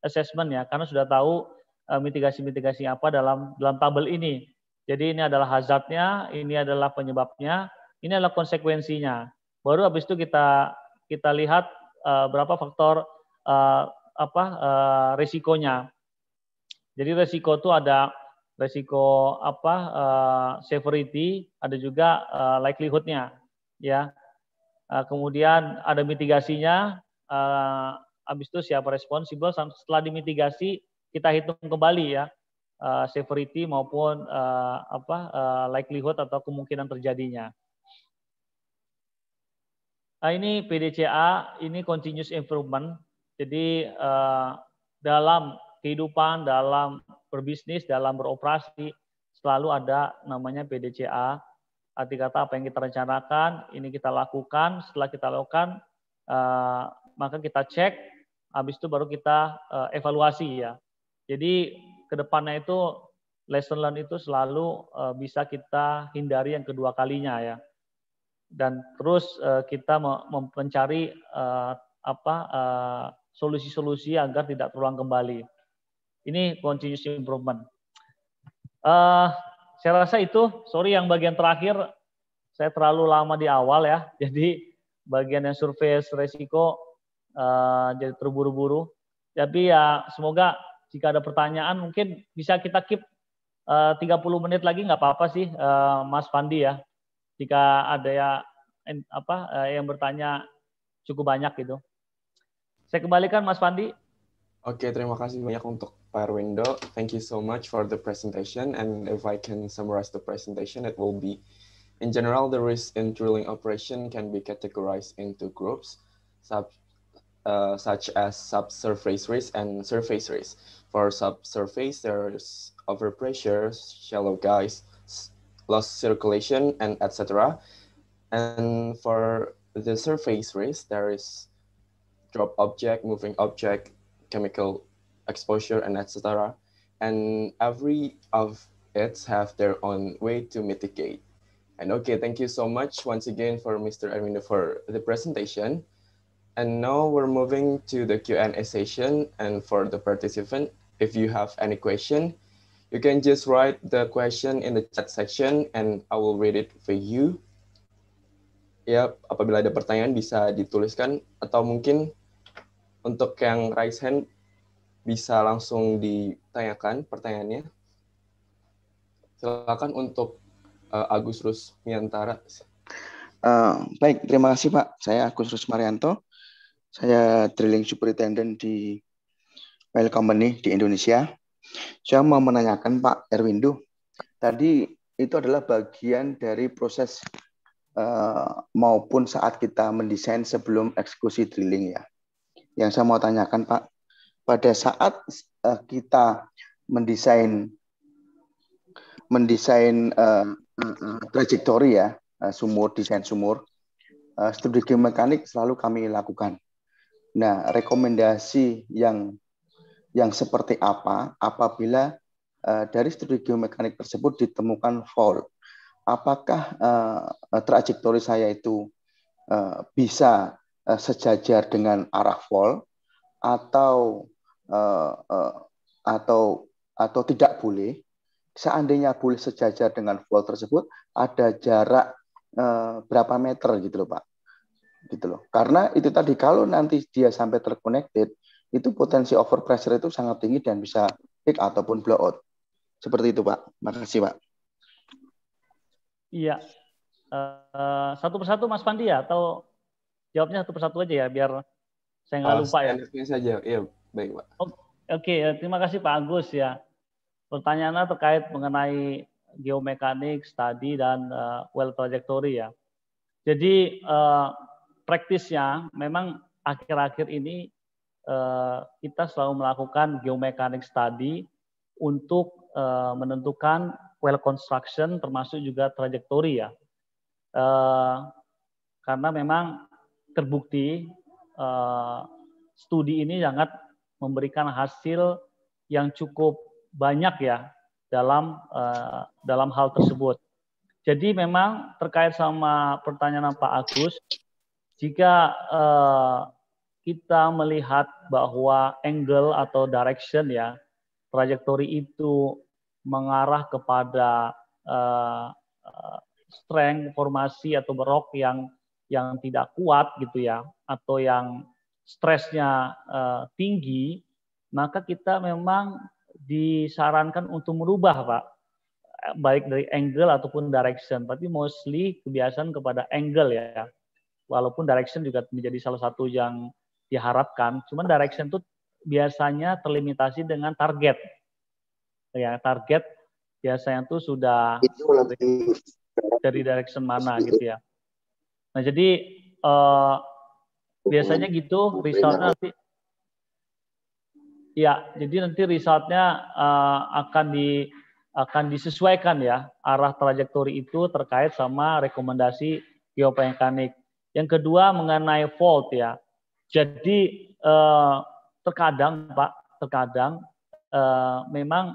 assessment ya karena sudah tahu mitigasi-mitigasi apa dalam dalam tabel ini. Jadi ini adalah hazardnya, ini adalah penyebabnya, ini adalah konsekuensinya. Baru habis itu kita kita lihat Eh, berapa faktor uh, apa uh, eh, resikonya. Jadi resiko itu ada resiko apa uh, severity, ada juga uh, likelihoodnya, ya. Uh, kemudian ada mitigasinya, uh, abis itu siapa responsibel. Setelah dimitigasi kita hitung kembali ya uh, severity maupun uh, apa uh, likelihood atau kemungkinan terjadinya. Nah, ini PDCA, ini continuous improvement. Jadi eh, dalam kehidupan, dalam berbisnis, dalam beroperasi, selalu ada namanya PDCA. Arti kata apa yang kita rencanakan, ini kita lakukan, setelah kita lakukan, eh, maka kita cek, habis itu baru kita eh, evaluasi ya. Jadi ke depannya itu lesson learned itu selalu bisa kita hindari yang kedua kalinya ya dan terus eh, kita mencari eh, apa eh, solusi-solusi agar tidak terulang kembali. Ini continuous improvement. Uh, saya rasa itu, sorry yang bagian terakhir, saya terlalu lama di awal ya, jadi bagian yang surface resiko uh, jadi terburu-buru. Tapi ya semoga jika ada pertanyaan mungkin bisa kita keep uh, 30 menit lagi nggak apa-apa sih uh, Mas Fandi ya jika ada ya apa eh, yang bertanya cukup banyak gitu. Saya kembalikan Mas Pandi. Oke, okay, terima kasih banyak untuk Pak Erwindo. Thank you so much for the presentation. And if I can summarize the presentation, it will be In general, the risk in drilling operation can be categorized into groups, sub, uh, such as subsurface risk and surface risk. For subsurface, there's overpressure, shallow guys, lost circulation, and etc. And for the surface risk, there is drop object, moving object, chemical exposure, and etc. And every of it have their own way to mitigate. And okay, thank you so much once again for Mr. Armino for the presentation. And now we're moving to the Q&A session. And for the participant, if you have any question, You can just write the question in the chat section and I will read it for you. Ya, apabila ada pertanyaan bisa dituliskan atau mungkin untuk yang raise hand bisa langsung ditanyakan pertanyaannya. Silakan untuk uh, Agus Rusmiantara. Uh, baik, terima kasih Pak. Saya Agus Marianto. Saya drilling superintendent di Well Company di Indonesia. Saya mau menanyakan Pak Erwindu, tadi itu adalah bagian dari proses uh, maupun saat kita mendesain sebelum eksekusi drilling ya. Yang saya mau tanyakan Pak, pada saat uh, kita mendesain mendesain uh, trajektori ya, uh, sumur, desain sumur, uh, studi geomekanik selalu kami lakukan. Nah, rekomendasi yang yang seperti apa apabila uh, dari studi geomekanik tersebut ditemukan fault. Apakah uh, trajektori saya itu uh, bisa uh, sejajar dengan arah fault atau uh, uh, atau atau tidak boleh? Seandainya boleh sejajar dengan fault tersebut, ada jarak uh, berapa meter gitu loh, Pak? Gitu loh. Karena itu tadi kalau nanti dia sampai terconnected, itu potensi over pressure itu sangat tinggi dan bisa kick ataupun blow out. Seperti itu, Pak. Makasih, Pak. Iya. Uh, satu persatu Mas Pandi ya atau jawabnya satu persatu aja ya biar saya nggak ah, lupa ya. saja. Iya, baik, Pak. Oh, oke, okay, terima kasih Pak Agus ya. Pertanyaannya terkait mengenai geomekanik, study, dan uh, well trajectory ya. Jadi uh, praktisnya memang akhir-akhir ini Eh, kita selalu melakukan geomekanik study untuk eh, menentukan well construction termasuk juga trajektori ya. Eh, karena memang terbukti studi ini sangat memberikan hasil yang cukup banyak ya dalam dalam hal tersebut. Jadi memang terkait sama pertanyaan Pak Agus, jika kita melihat bahwa angle atau direction ya trajektori itu mengarah kepada uh, strength formasi atau berok yang yang tidak kuat gitu ya atau yang stresnya uh, eh, tinggi maka kita memang disarankan untuk merubah pak baik dari angle ataupun direction tapi mostly kebiasaan kepada angle ya walaupun direction juga menjadi salah satu yang diharapkan. Cuman direction tuh biasanya terlimitasi dengan target. Ya, target biasanya tuh sudah dari direction mana gitu ya. Nah, jadi uh, biasanya gitu resultnya nanti ya, jadi nanti resultnya uh, akan di akan disesuaikan ya arah trajektori itu terkait sama rekomendasi geomekanik. Yang kedua mengenai fault ya. Jadi eh, terkadang Pak, terkadang eh, memang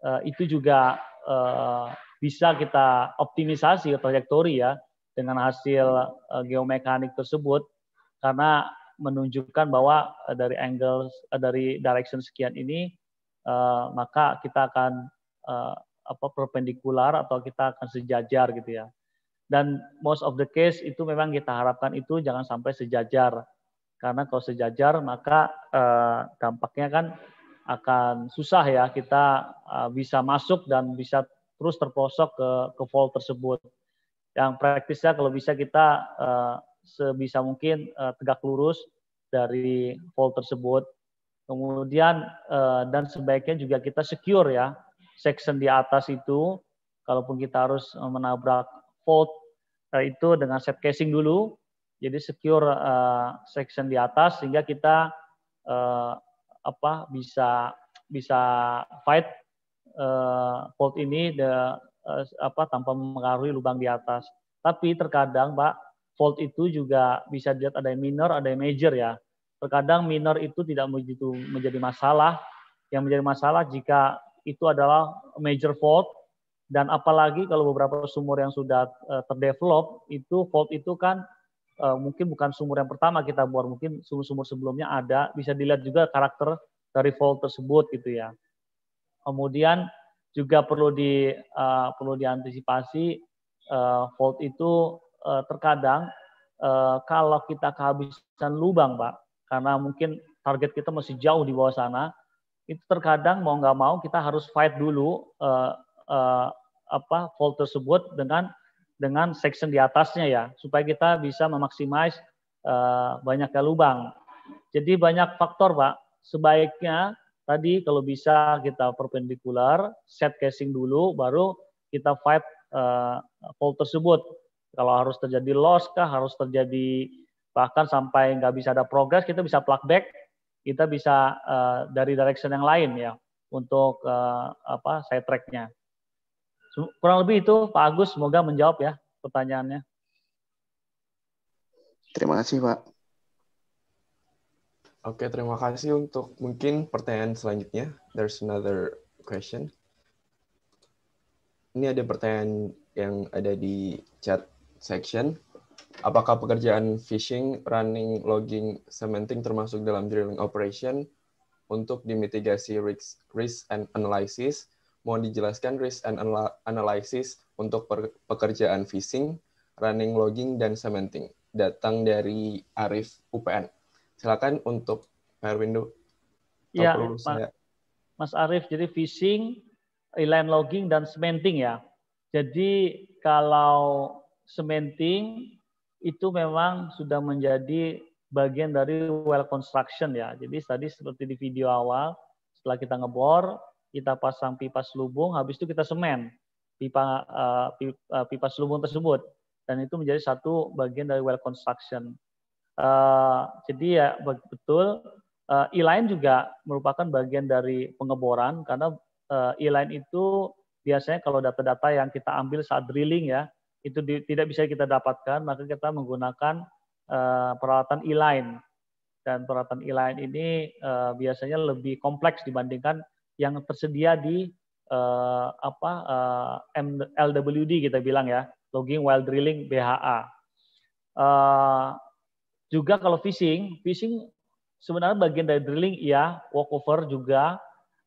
eh, itu juga eh, bisa kita optimisasi trajektori ya dengan hasil eh, geomekanik tersebut karena menunjukkan bahwa eh, dari angle eh, dari direction sekian ini eh, maka kita akan eh, apa perpendikular atau kita akan sejajar gitu ya. Dan most of the case itu memang kita harapkan itu jangan sampai sejajar karena kalau sejajar maka eh, dampaknya kan akan susah ya kita eh, bisa masuk dan bisa terus terposok ke ke vault tersebut. Yang praktisnya kalau bisa kita eh, sebisa mungkin tegak lurus dari vault tersebut. Kemudian dan sebaiknya juga kita secure ya section di atas itu kalaupun kita harus menabrak vault itu dengan set casing dulu jadi secure uh, section di atas sehingga kita uh, apa bisa bisa fight uh, ini the, uh, apa tanpa mengaruhi lubang di atas. Tapi terkadang Pak fault itu juga bisa dilihat ada yang minor, ada yang major ya. Terkadang minor itu tidak begitu menjadi masalah. Yang menjadi masalah jika itu adalah major fault dan apalagi kalau beberapa sumur yang sudah terdevelop itu fault itu kan Eh, mungkin bukan sumur yang pertama kita buat, mungkin sumur-sumur sebelumnya ada, bisa dilihat juga karakter dari fault tersebut gitu ya. Kemudian juga perlu di uh, perlu diantisipasi uh, eh, fault itu uh, terkadang uh, kalau kita kehabisan lubang, Pak, karena mungkin target kita masih jauh di bawah sana, itu terkadang mau nggak mau kita harus fight dulu uh, uh, apa fault tersebut dengan dengan section di atasnya ya, supaya kita bisa memaksimais uh, banyaknya lubang. Jadi banyak faktor Pak, sebaiknya tadi kalau bisa kita perpendicular set casing dulu, baru kita fight uh, tersebut. Kalau harus terjadi loss kah, harus terjadi bahkan sampai nggak bisa ada progress, kita bisa plug back, kita bisa uh, dari direction yang lain ya untuk uh, apa side tracknya. nya Kurang lebih itu Pak Agus, semoga menjawab ya pertanyaannya. Terima kasih Pak. Oke, terima kasih untuk mungkin pertanyaan selanjutnya. There's another question. Ini ada pertanyaan yang ada di chat section. Apakah pekerjaan phishing, running, logging, cementing termasuk dalam drilling operation untuk dimitigasi risk, risk and analysis mau dijelaskan risk and analysis untuk pekerjaan phishing, running logging, dan cementing. Datang dari Arif UPN. Silakan untuk Herwindo. Ya, Mas, Mas Arif, jadi phishing, inline logging, dan cementing ya. Jadi kalau cementing itu memang sudah menjadi bagian dari well construction ya. Jadi tadi seperti di video awal, setelah kita ngebor, kita pasang pipa selubung, habis itu kita semen pipa uh, eh, eh, pipa, uh, pipa selubung tersebut dan itu menjadi satu bagian dari well construction. Uh, jadi ya betul uh, e-line juga merupakan bagian dari pengeboran karena uh, e-line itu biasanya kalau data-data yang kita ambil saat drilling ya itu di, tidak bisa kita dapatkan maka kita menggunakan uh, peralatan e-line dan peralatan e-line ini uh, biasanya lebih kompleks dibandingkan yang tersedia di uh, apa uh, eh, LWD kita bilang ya, logging while drilling BHA. uh, eh, juga kalau fishing, fishing sebenarnya bagian dari drilling ya walkover juga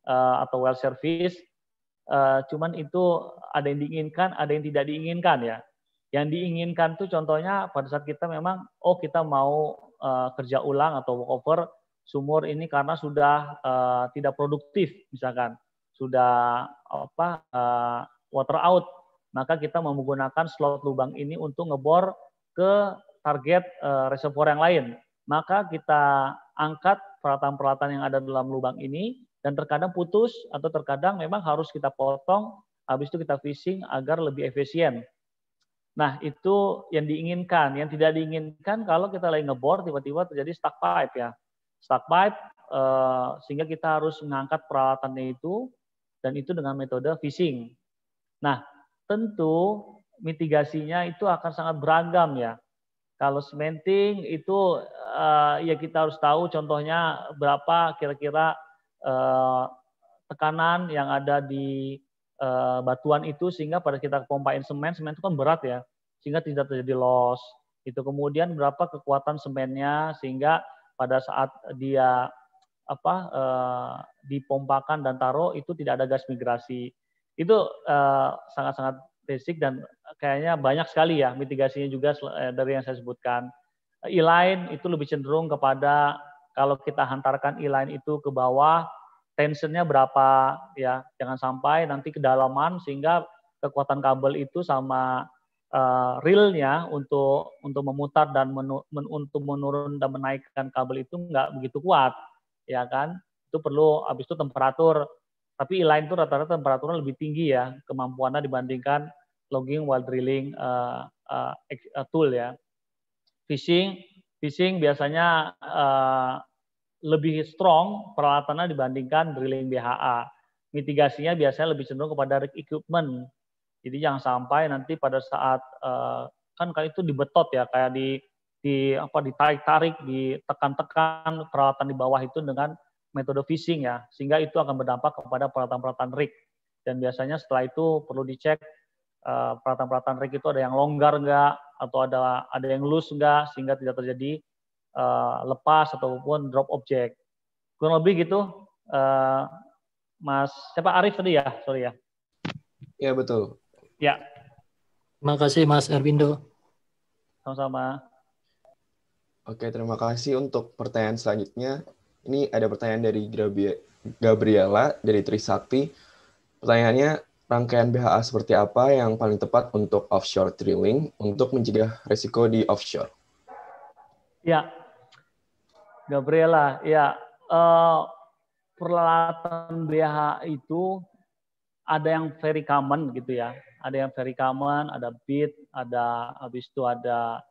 uh, atau well service. uh, cuman itu ada yang diinginkan, ada yang tidak diinginkan ya. Yang diinginkan tuh contohnya pada saat kita memang oh kita mau uh, kerja ulang atau walkover sumur ini karena sudah uh, tidak produktif misalkan sudah apa uh, water out maka kita menggunakan slot lubang ini untuk ngebor ke target uh, reservoir yang lain maka kita angkat peralatan-peralatan yang ada dalam lubang ini dan terkadang putus atau terkadang memang harus kita potong habis itu kita fishing agar lebih efisien Nah, itu yang diinginkan. Yang tidak diinginkan kalau kita lagi ngebor, tiba-tiba terjadi stuck pipe ya. Stuck pipe uh, eh, sehingga kita harus mengangkat peralatannya itu dan itu dengan metode fishing. Nah, tentu mitigasinya itu akan sangat beragam ya. Kalau sementing itu uh, ya kita harus tahu contohnya berapa kira-kira uh, tekanan yang ada di uh, batuan itu sehingga pada kita pompain semen, semen itu kan berat ya, sehingga tidak terjadi loss. Itu kemudian berapa kekuatan semennya sehingga pada saat dia apa uh, dipompakan dan taruh itu tidak ada gas migrasi. Itu eh, sangat-sangat uh, basic dan kayaknya banyak sekali ya mitigasinya juga eh, dari yang saya sebutkan. E-line itu lebih cenderung kepada kalau kita hantarkan e-line itu ke bawah tensionnya berapa ya jangan sampai nanti kedalaman sehingga kekuatan kabel itu sama uh, realnya untuk untuk memutar dan menu, men, untuk menurun dan menaikkan kabel itu nggak begitu kuat, ya kan? Itu perlu habis itu temperatur. Tapi lain itu rata-rata temperaturnya lebih tinggi ya kemampuannya dibandingkan logging while drilling uh, uh, tool ya. Fishing, fishing biasanya uh, lebih strong peralatannya dibandingkan drilling BHA. Mitigasinya biasanya lebih cenderung kepada rig equipment jadi jangan sampai nanti pada saat eh, kan kayak itu dibetot ya kayak di di apa ditarik-tarik, ditekan-tekan peralatan di bawah itu dengan metode fishing ya, sehingga itu akan berdampak kepada peralatan-peralatan rig. Dan biasanya setelah itu perlu dicek eh, peralatan-peralatan rig itu ada yang longgar enggak atau ada ada yang loose enggak sehingga tidak terjadi eh, lepas ataupun drop object. Kurang lebih gitu, Mas siapa Arif tadi ya, sorry ya. Ya betul. Ya. Terima kasih Mas Erwindo. Sama-sama. Oke, terima kasih untuk pertanyaan selanjutnya. Ini ada pertanyaan dari Gabriela dari Trisakti. Pertanyaannya, rangkaian BHA seperti apa yang paling tepat untuk offshore drilling untuk mencegah risiko di offshore? Ya, Gabriela, ya uh, peralatan BHA itu ada yang very common gitu ya ada yang common, ada bit, ada habis itu ada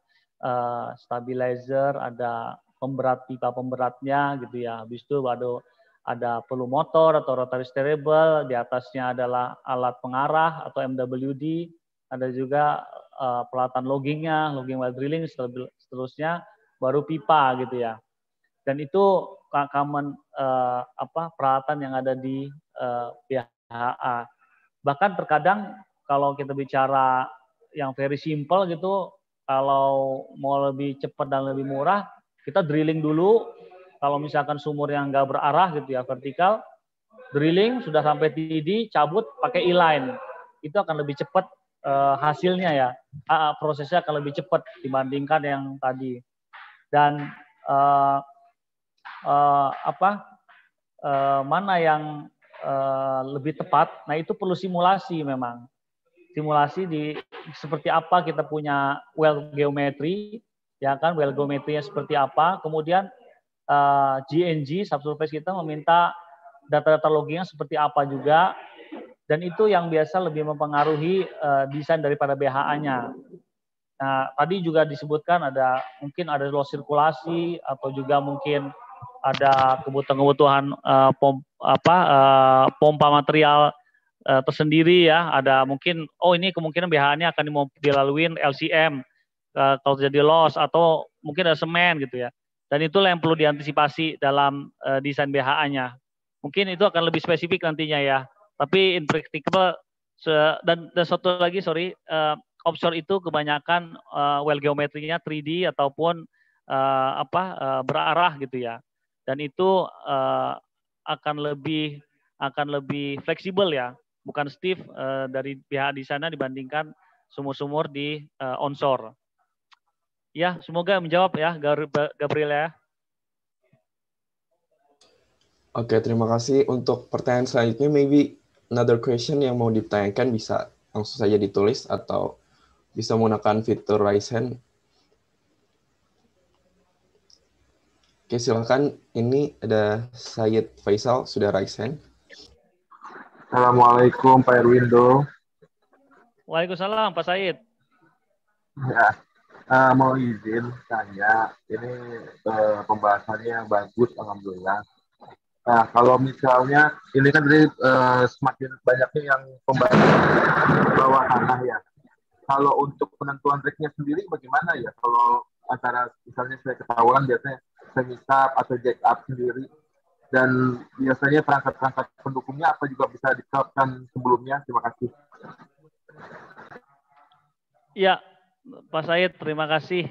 uh, stabilizer, ada pemberat pipa pemberatnya gitu ya. Habis itu ada ada pelu motor atau rotary steerable, di atasnya adalah alat pengarah atau MWD, ada juga uh, peralatan loggingnya, logging while drilling, seterusnya, baru pipa gitu ya. Dan itu common uh, apa peralatan yang ada di uh, PHA. Bahkan terkadang kalau kita bicara yang very simple gitu, kalau mau lebih cepat dan lebih murah, kita drilling dulu. Kalau misalkan sumur yang nggak berarah gitu ya vertikal, drilling sudah sampai TD, cabut pakai e-line, itu akan lebih cepat uh, hasilnya ya, uh, prosesnya akan lebih cepat dibandingkan yang tadi. Dan uh, uh, apa uh, mana yang uh, lebih tepat? Nah itu perlu simulasi memang simulasi di seperti apa kita punya well geometry, ya kan well geometrinya seperti apa. Kemudian uh, eh, GNG subsurface kita meminta data-data loginnya seperti apa juga. Dan itu yang biasa lebih mempengaruhi uh, desain daripada BHA-nya. Nah, tadi juga disebutkan ada mungkin ada loss sirkulasi atau juga mungkin ada kebutuhan-kebutuhan uh, pom, apa uh, pompa material uh, tersendiri ya. Ada mungkin oh ini kemungkinan BHA-nya akan dilalui LCM uh, eh, kalau terjadi loss atau mungkin ada semen gitu ya. Dan itulah yang perlu diantisipasi dalam uh, desain BHA-nya. Mungkin itu akan lebih spesifik nantinya ya. Tapi in impractical dan, dan satu lagi sorry uh, offshore itu kebanyakan uh, well geometrinya 3D ataupun uh, apa uh, berarah gitu ya. Dan itu uh, akan lebih akan lebih fleksibel ya bukan Steve uh, dari pihak di sana dibandingkan sumur-sumur di uh, onshore. Ya, semoga menjawab ya Gabriel ya. Oke, terima kasih. Untuk pertanyaan selanjutnya, maybe another question yang mau ditanyakan bisa langsung saja ditulis atau bisa menggunakan fitur raise hand. Oke, silakan. Ini ada Syed Faisal, sudah raise hand. Assalamualaikum Pak Erwindo. Waalaikumsalam Pak Said. Ya, uh, mau izin tanya, ini uh, pembahasannya bagus, alhamdulillah. Nah, kalau misalnya ini kan jadi uh, semakin banyaknya yang pembahasan bawah tanah ya. Kalau untuk penentuan triknya sendiri bagaimana ya? Kalau antara misalnya saya ketahuan biasanya saya atau jack up sendiri dan biasanya perangkat-perangkat pendukungnya apa juga bisa diterapkan sebelumnya. Terima kasih. Ya, Pak Said, terima kasih.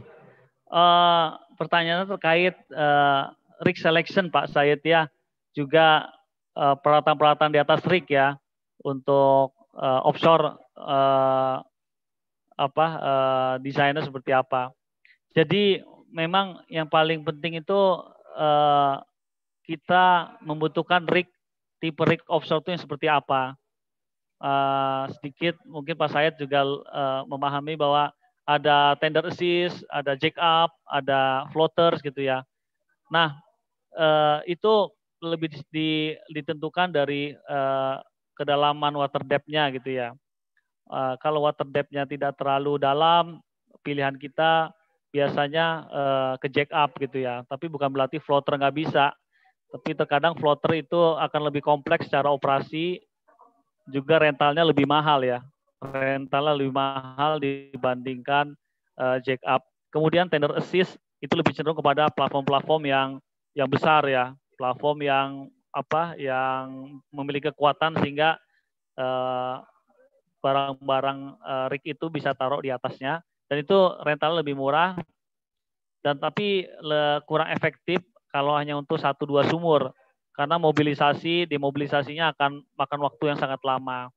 Uh, eh, pertanyaannya terkait uh, rig selection, Pak Said ya, juga uh, peralatan-peralatan di atas rig ya untuk uh, offshore uh, apa uh, desainnya seperti apa. Jadi memang yang paling penting itu uh, kita membutuhkan rig tipe rig offshore itu yang seperti apa. Uh, sedikit mungkin Pak Sayat juga uh, memahami bahwa ada tender assist, ada jack up, ada floaters gitu ya. Nah, uh, itu lebih di, ditentukan dari uh, kedalaman water depth-nya gitu ya. Uh, kalau water depth-nya tidak terlalu dalam, pilihan kita biasanya uh, ke jack up gitu ya. Tapi bukan berarti floater nggak bisa. Tapi terkadang floater itu akan lebih kompleks secara operasi, juga rentalnya lebih mahal ya. Rentalnya lebih mahal dibandingkan uh, jack up. Kemudian tender assist itu lebih cenderung kepada platform-platform yang yang besar ya, platform yang apa yang memiliki kekuatan sehingga barang eh, barang-barang uh, rig itu bisa taruh di atasnya dan itu rental lebih murah dan tapi le, kurang efektif kalau hanya untuk satu dua sumur karena mobilisasi demobilisasinya akan makan waktu yang sangat lama.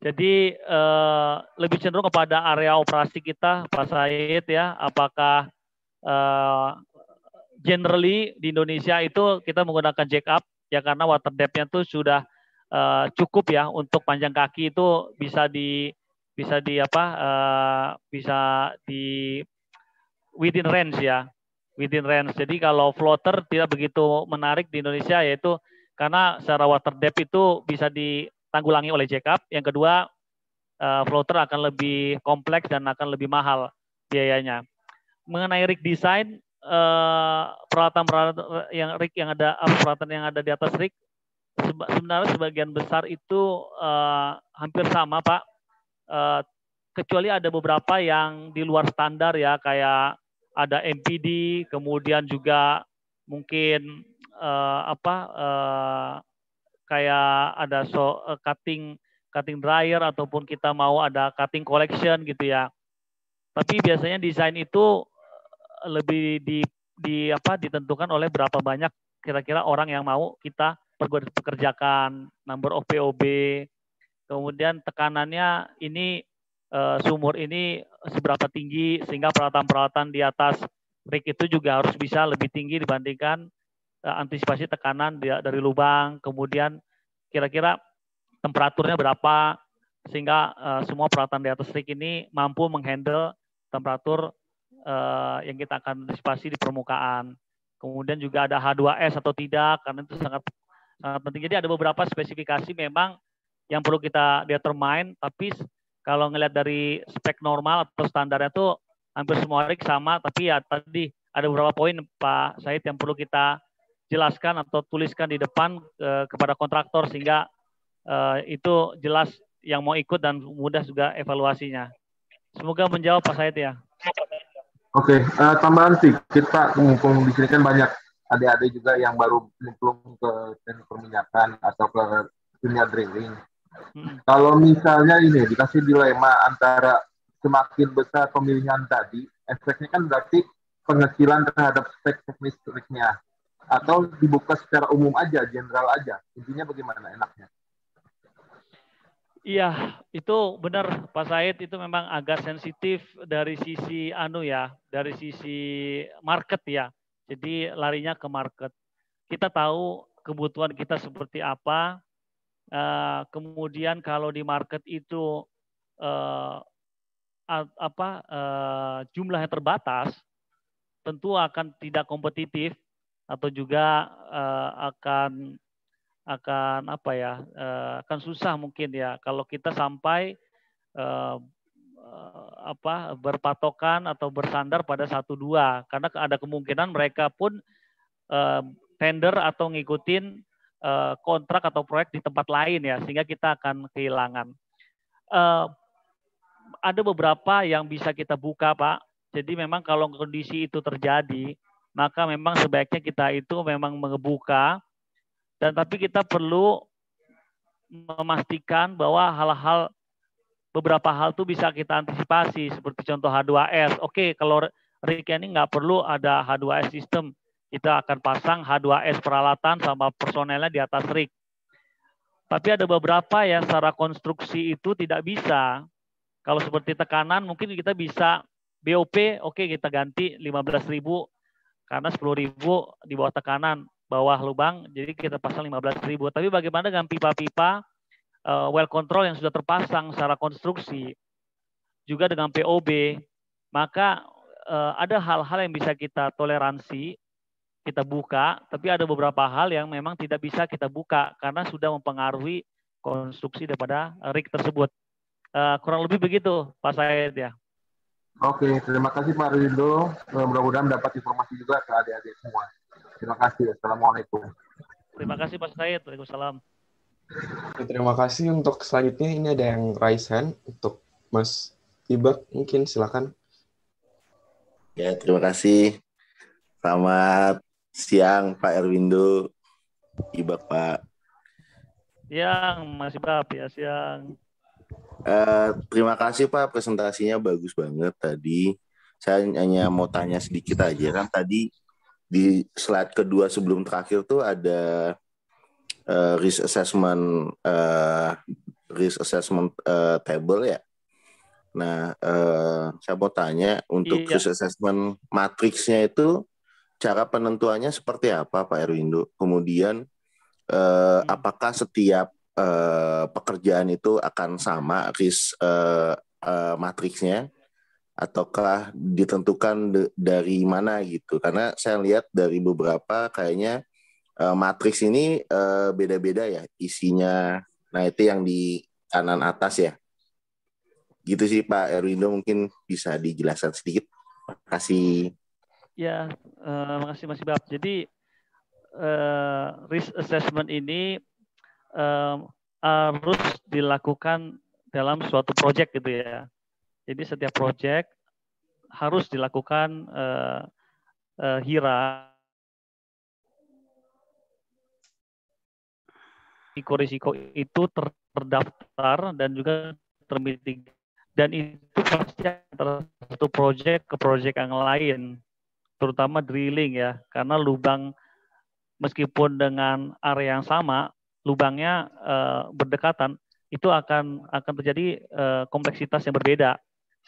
Jadi eh, lebih cenderung kepada area operasi kita, Pak Said ya, apakah eh, generally di Indonesia itu kita menggunakan jack up ya karena water depth-nya tuh sudah eh, cukup ya untuk panjang kaki itu bisa di bisa di apa eh, bisa di within range ya within range. Jadi kalau floater tidak begitu menarik di Indonesia yaitu karena secara water depth itu bisa ditanggulangi oleh jackup. Yang kedua, eh, floater akan lebih kompleks dan akan lebih mahal biayanya. Mengenai rig design, eh, peralatan-peralatan yang rig yang ada peralatan yang ada di atas rig sebenarnya sebagian besar itu eh, hampir sama, Pak. kecuali ada beberapa yang di luar standar ya kayak ada MPD, kemudian juga mungkin uh, apa uh, kayak ada so uh, cutting cutting dryer ataupun kita mau ada cutting collection gitu ya. Tapi biasanya desain itu lebih di di apa ditentukan oleh berapa banyak kira-kira orang yang mau kita pekerjakan, number of POB, kemudian tekanannya ini uh, sumur ini seberapa tinggi sehingga peralatan-peralatan di atas rig itu juga harus bisa lebih tinggi dibandingkan uh, antisipasi tekanan dari lubang, kemudian kira-kira temperaturnya berapa sehingga uh, semua peralatan di atas rig ini mampu menghandle temperatur uh, yang kita akan antisipasi di permukaan. Kemudian juga ada H2S atau tidak karena itu sangat sangat penting. Jadi ada beberapa spesifikasi memang yang perlu kita determine tapi kalau ngelihat dari spek normal atau standarnya tuh hampir semua rig sama, tapi ya tadi ada beberapa poin Pak Said yang perlu kita jelaskan atau tuliskan di depan eh, kepada kontraktor sehingga eh, itu jelas yang mau ikut dan mudah juga evaluasinya. Semoga menjawab Pak Said ya. Oke, okay. uh, eh, tambahan sih kita mumpung di sini kan banyak adik-adik juga yang baru nyemplung ke teknik perminyakan atau ke dunia drilling. Hmm. Kalau misalnya ini dikasih dilema antara semakin besar pemilihan tadi, efeknya kan berarti pengecilan terhadap spek teknis triknya. Atau dibuka secara umum aja, general aja. Intinya bagaimana enaknya? Iya, itu benar Pak Said itu memang agak sensitif dari sisi anu ya, dari sisi market ya. Jadi larinya ke market. Kita tahu kebutuhan kita seperti apa, Eh, kemudian kalau di market itu eh, apa eh, jumlahnya terbatas, tentu akan tidak kompetitif atau juga akan akan apa ya akan susah mungkin ya kalau kita sampai apa berpatokan atau bersandar pada satu dua karena ada kemungkinan mereka pun tender atau ngikutin Eh, kontrak atau proyek di tempat lain ya, sehingga kita akan kehilangan. Eh, ada beberapa yang bisa kita buka, Pak. Jadi memang kalau kondisi itu terjadi, maka memang sebaiknya kita itu memang membuka dan tapi kita perlu memastikan bahwa hal-hal beberapa hal itu bisa kita antisipasi seperti contoh H2S. Oke, kalau rekening nggak perlu ada H2S sistem kita akan pasang H2S peralatan sama personelnya di atas rig. Tapi ada beberapa ya secara konstruksi itu tidak bisa. Kalau seperti tekanan mungkin kita bisa BOP, oke okay, kita ganti 15.000 karena 10.000 di bawah tekanan bawah lubang, jadi kita pasang 15.000. Tapi bagaimana dengan pipa-pipa eh, well control yang sudah terpasang secara konstruksi juga dengan POB, maka eh, ada hal-hal yang bisa kita toleransi kita buka, tapi ada beberapa hal yang memang tidak bisa kita buka karena sudah mempengaruhi konstruksi daripada rig tersebut. Uh, kurang lebih begitu, Pak Said ya. Oke, terima kasih Pak Rindo. Eh, mudah-mudahan dapat informasi juga ke adik-adik semua. Terima kasih. Assalamualaikum. Terima kasih Pak Said. Waalaikumsalam. Terima kasih untuk selanjutnya ini ada yang raise hand untuk Mas Ibak mungkin silakan. Ya, terima kasih. Selamat Siang Pak Erwindo, iba Pak. Siang Mas Ibak ya siang. Uh, terima kasih Pak presentasinya bagus banget tadi. Saya hanya mau tanya sedikit aja kan tadi di slide kedua sebelum terakhir tuh ada uh, risk assessment uh, risk assessment uh, table ya. Nah, uh, saya mau tanya untuk iya. risk assessment matriksnya itu cara penentuannya seperti apa Pak Erwindo? Kemudian eh, hmm. apakah setiap eh, pekerjaan itu akan sama risk eh, eh, matriksnya? ataukah ditentukan de, dari mana gitu karena saya lihat dari beberapa kayaknya eh, matriks ini eh, beda-beda ya isinya nah itu yang di kanan atas ya gitu sih Pak Erwindo mungkin bisa dijelaskan sedikit terima kasih Ya, uh, makasih Mas Ibab. Jadi uh, risk assessment ini uh, harus dilakukan dalam suatu project gitu ya. Jadi setiap project harus dilakukan uh, uh, hira risiko-risiko itu terdaftar dan juga termitigasi. dan itu pasti antara satu proyek ke proyek yang lain terutama drilling ya, karena lubang meskipun dengan area yang sama, lubangnya eh, berdekatan, itu akan akan terjadi eh, kompleksitas yang berbeda,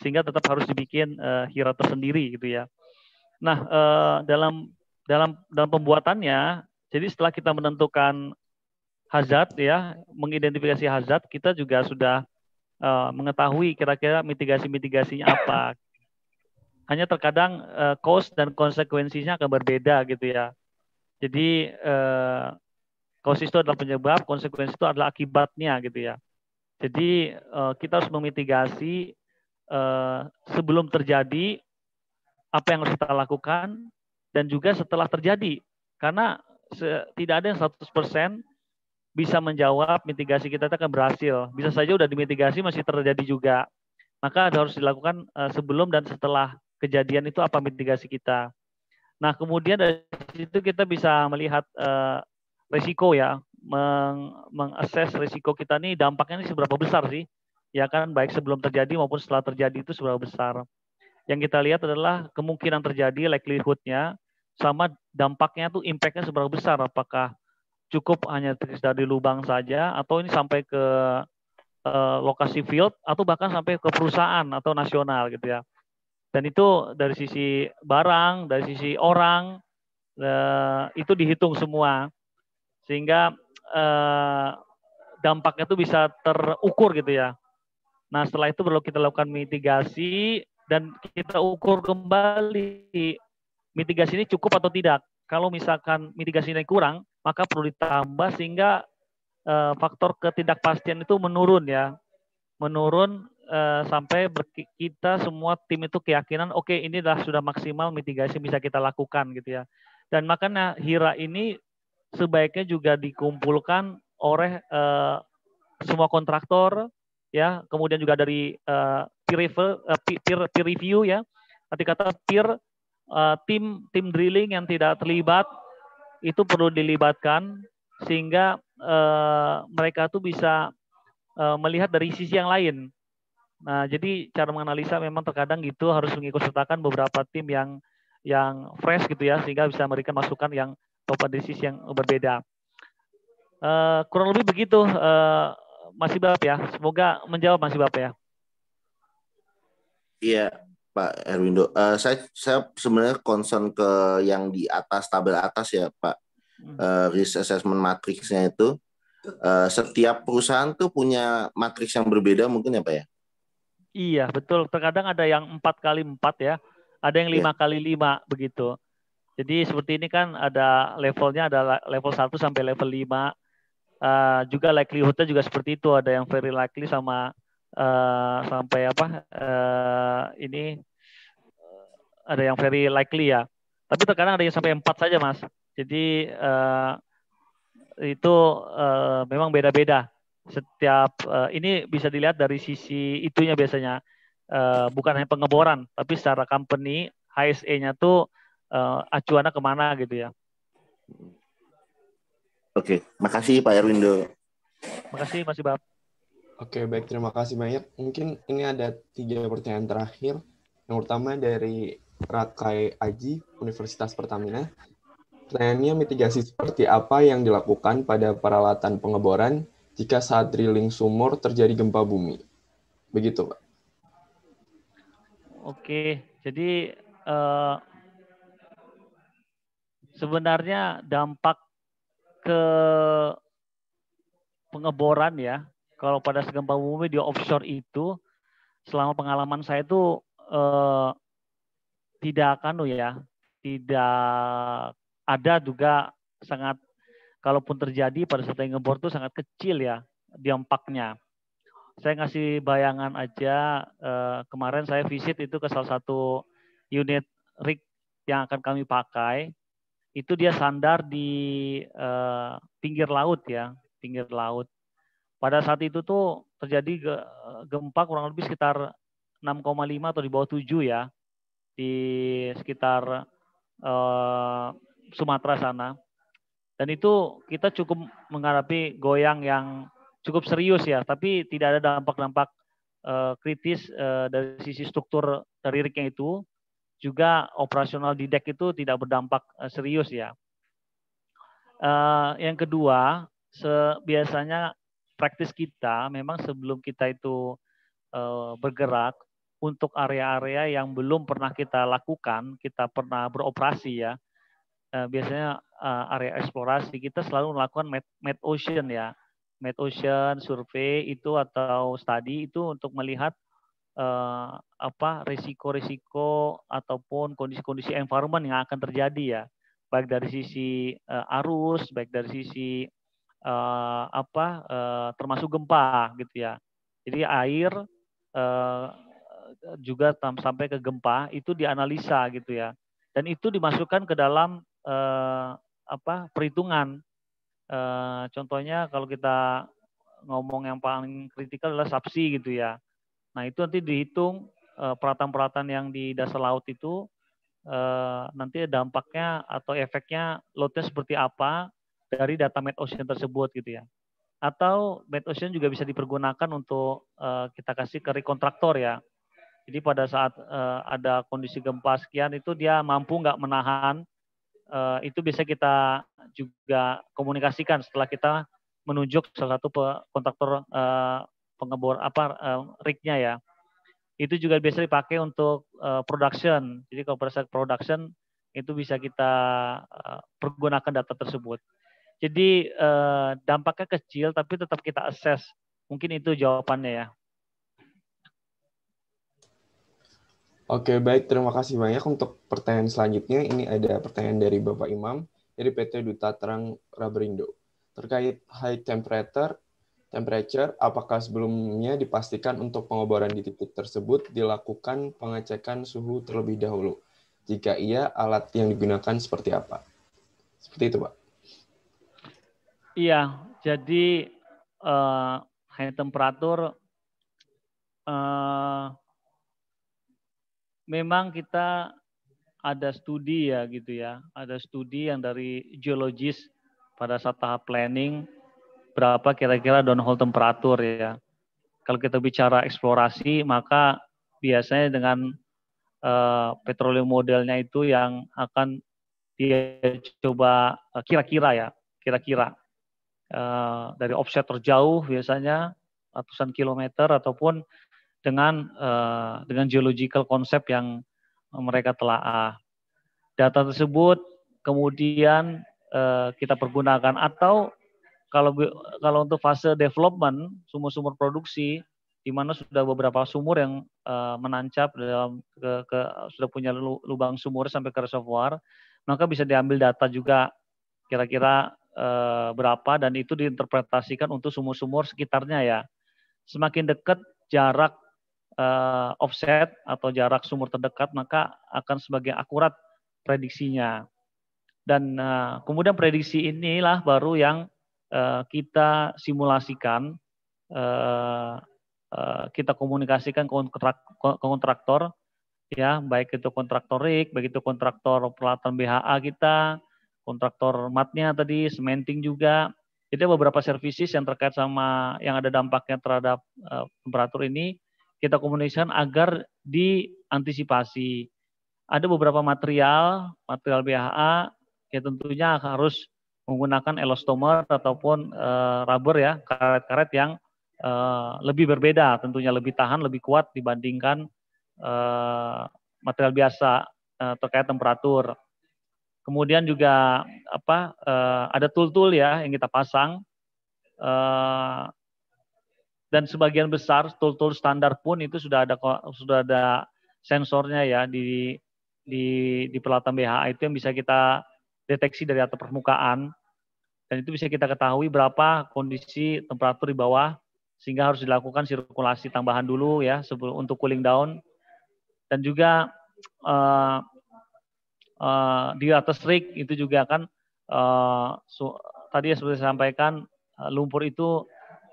sehingga tetap harus dibikin eh, hira tersendiri gitu ya. Nah eh, dalam dalam dalam pembuatannya, jadi setelah kita menentukan hazard ya, mengidentifikasi hazard, kita juga sudah mengetahui kira-kira mitigasi-mitigasinya apa hanya terkadang uh, cost dan konsekuensinya akan berbeda gitu ya. Jadi uh, cost itu adalah penyebab, konsekuensi itu adalah akibatnya gitu ya. Jadi uh, kita harus memitigasi uh, sebelum terjadi apa yang harus kita lakukan dan juga setelah terjadi. Karena tidak ada yang 100% bisa menjawab mitigasi kita akan berhasil. Bisa saja udah dimitigasi masih terjadi juga. Maka harus dilakukan sebelum dan setelah kejadian itu apa mitigasi kita. Nah, kemudian dari situ kita bisa melihat uh, risiko ya, meng mengakses risiko kita nih dampaknya ini seberapa besar sih? Ya kan baik sebelum terjadi maupun setelah terjadi itu seberapa besar. Yang kita lihat adalah kemungkinan terjadi likelihoodnya sama dampaknya tuh impactnya seberapa besar apakah cukup hanya dari lubang saja atau ini sampai ke eh, lokasi field atau bahkan sampai ke perusahaan atau nasional gitu ya dan itu dari sisi barang, dari sisi orang, eh, itu dihitung semua. Sehingga eh, dampaknya itu bisa terukur gitu ya. Nah setelah itu perlu kita lakukan mitigasi dan kita ukur kembali mitigasi ini cukup atau tidak. Kalau misalkan mitigasi ini kurang, maka perlu ditambah sehingga eh, faktor ketidakpastian itu menurun ya. Menurun uh, sampai kita semua tim itu keyakinan oke okay, dah, sudah maksimal mitigasi bisa kita lakukan gitu ya. Dan makanya Hira ini sebaiknya juga dikumpulkan oleh uh, semua kontraktor ya, kemudian juga dari uh, peer, review, uh, peer, peer review ya. Nanti kata peer uh, tim tim drilling yang tidak terlibat itu perlu dilibatkan sehingga uh, mereka tuh bisa uh, melihat dari sisi yang lain Nah, jadi cara menganalisa memang terkadang gitu harus mengikutsertakan beberapa tim yang yang fresh gitu ya sehingga bisa memberikan masukan yang top analisis yang berbeda. Uh, kurang lebih begitu uh, Mas bab ya. Semoga menjawab masih bab ya. Iya, Pak Erwindo. Uh, saya saya sebenarnya concern ke yang di atas tabel atas ya, Pak. Uh, risk assessment matrixnya itu uh, setiap perusahaan tuh punya matrix yang berbeda mungkin ya, Pak ya? Iya betul. Terkadang ada yang empat kali empat ya, ada yang lima iya. kali lima begitu. Jadi seperti ini kan ada levelnya ada level 1 sampai level 5. Uh, eh, juga likelihoodnya juga seperti itu ada yang very likely sama uh, sampai apa uh, ini ada yang very likely ya. Tapi terkadang ada yang sampai empat saja mas. Jadi uh, itu uh, memang beda-beda setiap uh, ini bisa dilihat dari sisi itunya biasanya uh, bukan hanya pengeboran tapi secara company HSE-nya tuh uh, acuannya kemana gitu ya. Oke, makasih Pak Erwindo. Makasih Mas Ibab. Oke, baik terima kasih banyak. Mungkin ini ada tiga pertanyaan terakhir. Yang pertama dari Rakai Aji, Universitas Pertamina. Pertanyaannya mitigasi seperti apa yang dilakukan pada peralatan pengeboran jika saat drilling sumur terjadi gempa bumi. Begitu, Pak. Oke, jadi uh, sebenarnya dampak ke pengeboran ya, kalau pada gempa bumi di offshore itu, selama pengalaman saya itu uh, eh, tidak akan ya, tidak ada juga sangat kalaupun terjadi pada saat yang ngebor itu sangat kecil ya dampaknya. Saya ngasih bayangan aja eh, kemarin saya visit itu ke salah satu unit rig yang akan kami pakai itu dia sandar di eh, pinggir laut ya, pinggir laut. Pada saat itu tuh terjadi gempa kurang lebih sekitar 6,5 atau di bawah 7 ya di sekitar eh, Sumatera sana dan itu kita cukup menghadapi goyang yang cukup serius ya, tapi tidak ada dampak-dampak uh, kritis uh, dari sisi struktur teririknya itu. Juga operasional di deck itu tidak berdampak uh, serius ya. Uh, yang kedua, biasanya praktis kita memang sebelum kita itu uh, bergerak untuk area-area yang belum pernah kita lakukan, kita pernah beroperasi ya. biasanya uh, area eksplorasi kita selalu melakukan met met ocean ya met ocean survei itu atau studi itu untuk melihat uh, apa risiko-risiko ataupun kondisi-kondisi environment yang akan terjadi ya baik dari sisi uh, arus baik dari sisi uh, apa uh, termasuk gempa gitu ya jadi air uh, juga sampai ke gempa itu dianalisa gitu ya dan itu dimasukkan ke dalam apa perhitungan. E, contohnya kalau kita ngomong yang paling kritikal adalah subsi gitu ya. Nah itu nanti dihitung eh, peralatan-peralatan yang di dasar laut itu eh, nanti dampaknya atau efeknya lautnya seperti apa dari data Met Ocean tersebut gitu ya. Atau Met Ocean juga bisa dipergunakan untuk kita kasih ke rekontraktor ya. Jadi pada saat ada kondisi gempa sekian itu dia mampu nggak menahan Eh, itu bisa kita juga komunikasikan setelah kita menunjuk salah satu kontraktor uh, eh, pengebor apa uh, rignya ya. Itu juga biasa dipakai untuk production. Jadi kalau pada saat production itu bisa kita pergunakan data tersebut. Jadi dampaknya kecil tapi tetap kita assess. Mungkin itu jawabannya ya. Oke, baik. Terima kasih banyak untuk pertanyaan selanjutnya. Ini ada pertanyaan dari Bapak Imam dari PT Duta Terang Rabrindo Terkait high temperature, temperature, apakah sebelumnya dipastikan untuk pengoboran di titik tersebut dilakukan pengecekan suhu terlebih dahulu? Jika iya, alat yang digunakan seperti apa? Seperti itu, Pak. Iya, jadi uh, high temperature uh, memang kita ada studi ya gitu ya, ada studi yang dari geologis pada saat tahap planning berapa kira-kira downhole temperatur ya. Kalau kita bicara eksplorasi maka biasanya dengan uh, petroleum modelnya itu yang akan dia coba eh, kira-kira uh, ya, kira-kira uh, dari offset terjauh biasanya ratusan kilometer ataupun dengan uh, dengan geological konsep yang mereka uh. Data tersebut kemudian uh, kita pergunakan atau kalau kalau untuk fase development sumur-sumur produksi di mana sudah beberapa sumur yang uh, menancap dalam ke, ke sudah punya lubang sumur sampai ke reservoir, maka bisa diambil data juga kira-kira berapa dan itu diinterpretasikan untuk sumur-sumur sekitarnya ya. Semakin dekat jarak uh, offset atau jarak sumur terdekat, maka akan sebagai akurat prediksinya. Dan uh, kemudian prediksi inilah baru yang uh, kita simulasikan, uh, uh, kita komunikasikan ke, kontrak, kontraktor, ya baik itu kontraktor rig, baik itu kontraktor peralatan BHA kita, kontraktor matnya tadi, sementing juga. Jadi beberapa services yang terkait sama yang ada dampaknya terhadap uh, temperatur ini kita komunikasikan agar diantisipasi. Ada beberapa material, material BHA, ya tentunya harus menggunakan elastomer ataupun e, rubber ya, karet-karet yang e, lebih berbeda, tentunya lebih tahan, lebih kuat dibandingkan e, material biasa e, terkait temperatur. Kemudian juga apa e, ada tool-tool ya yang kita pasang Uh, dan sebagian besar tool-tool standar pun itu sudah ada sudah ada sensornya ya di di di peralatan BHA itu yang bisa kita deteksi dari atas permukaan dan itu bisa kita ketahui berapa kondisi temperatur di bawah sehingga harus dilakukan sirkulasi tambahan dulu ya sebelum untuk cooling down dan juga uh, uh, di atas rig itu juga kan uh, eh, so, tadi ya seperti saya sampaikan lumpur itu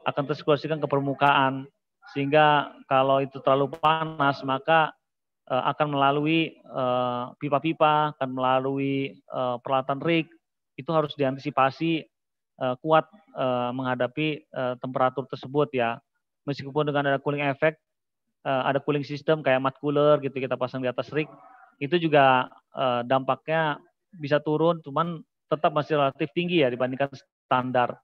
akan tersirkulasikan ke permukaan sehingga kalau itu terlalu panas maka uh, akan melalui eh, pipa-pipa, uh, akan melalui uh, peralatan rig itu harus diantisipasi uh, kuat uh, menghadapi uh, temperatur tersebut ya. Meskipun dengan ada cooling effect, uh, ada cooling system kayak mat cooler gitu kita pasang di atas rig, itu juga uh, dampaknya bisa turun, cuman tetap masih relatif tinggi ya dibandingkan standar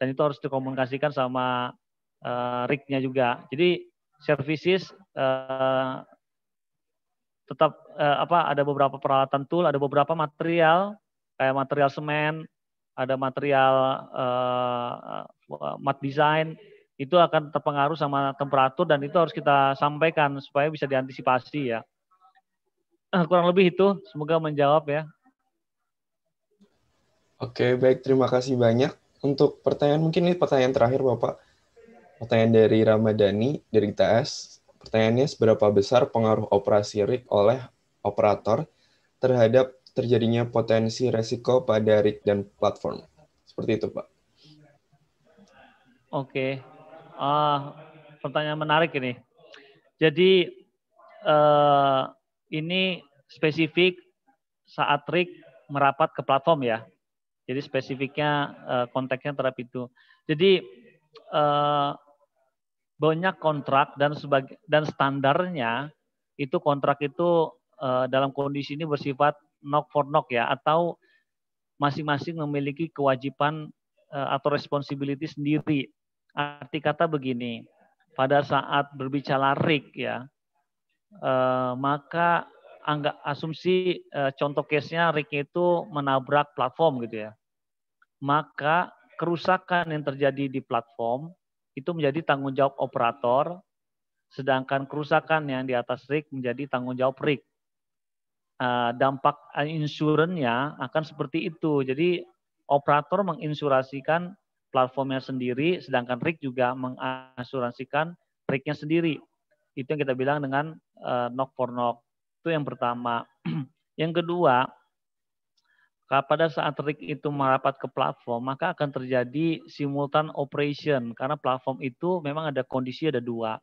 dan itu harus dikomunikasikan sama uh, eh, rignya juga. Jadi services uh, tetap uh, apa ada beberapa peralatan tool, ada beberapa material kayak material semen, ada material uh, mat design itu akan terpengaruh sama temperatur dan itu harus kita sampaikan supaya bisa diantisipasi ya. Kurang lebih itu, semoga menjawab ya. Oke, baik terima kasih banyak untuk pertanyaan mungkin ini pertanyaan terakhir Bapak. Pertanyaan dari Ramadhani dari ITS. Pertanyaannya seberapa besar pengaruh operasi rig oleh operator terhadap terjadinya potensi resiko pada rig dan platform? Seperti itu, Pak. Oke. Uh, pertanyaan menarik ini. Jadi uh, ini spesifik saat rig merapat ke platform ya. Jadi spesifiknya eh, konteksnya terhadap itu. Jadi eh, banyak kontrak dan sebagai dan standarnya itu kontrak itu eh, dalam kondisi ini bersifat knock for knock ya atau masing-masing memiliki kewajiban atau responsibility sendiri. Arti kata begini, pada saat berbicara Rick ya, maka anggap asumsi contoh case-nya RIK itu menabrak platform gitu ya maka kerusakan yang terjadi di platform itu menjadi tanggung jawab operator, sedangkan kerusakan yang di atas rig menjadi tanggung jawab rig. Ah, dampak insurannya akan seperti itu. Jadi operator menginsurasikan platformnya sendiri, sedangkan rig juga mengasuransikan rignya sendiri. Itu yang kita bilang dengan ah, knock for knock. Itu yang pertama. yang kedua, pada saat rig itu merapat ke platform, maka akan terjadi simultan operation karena platform itu memang ada kondisi ada dua.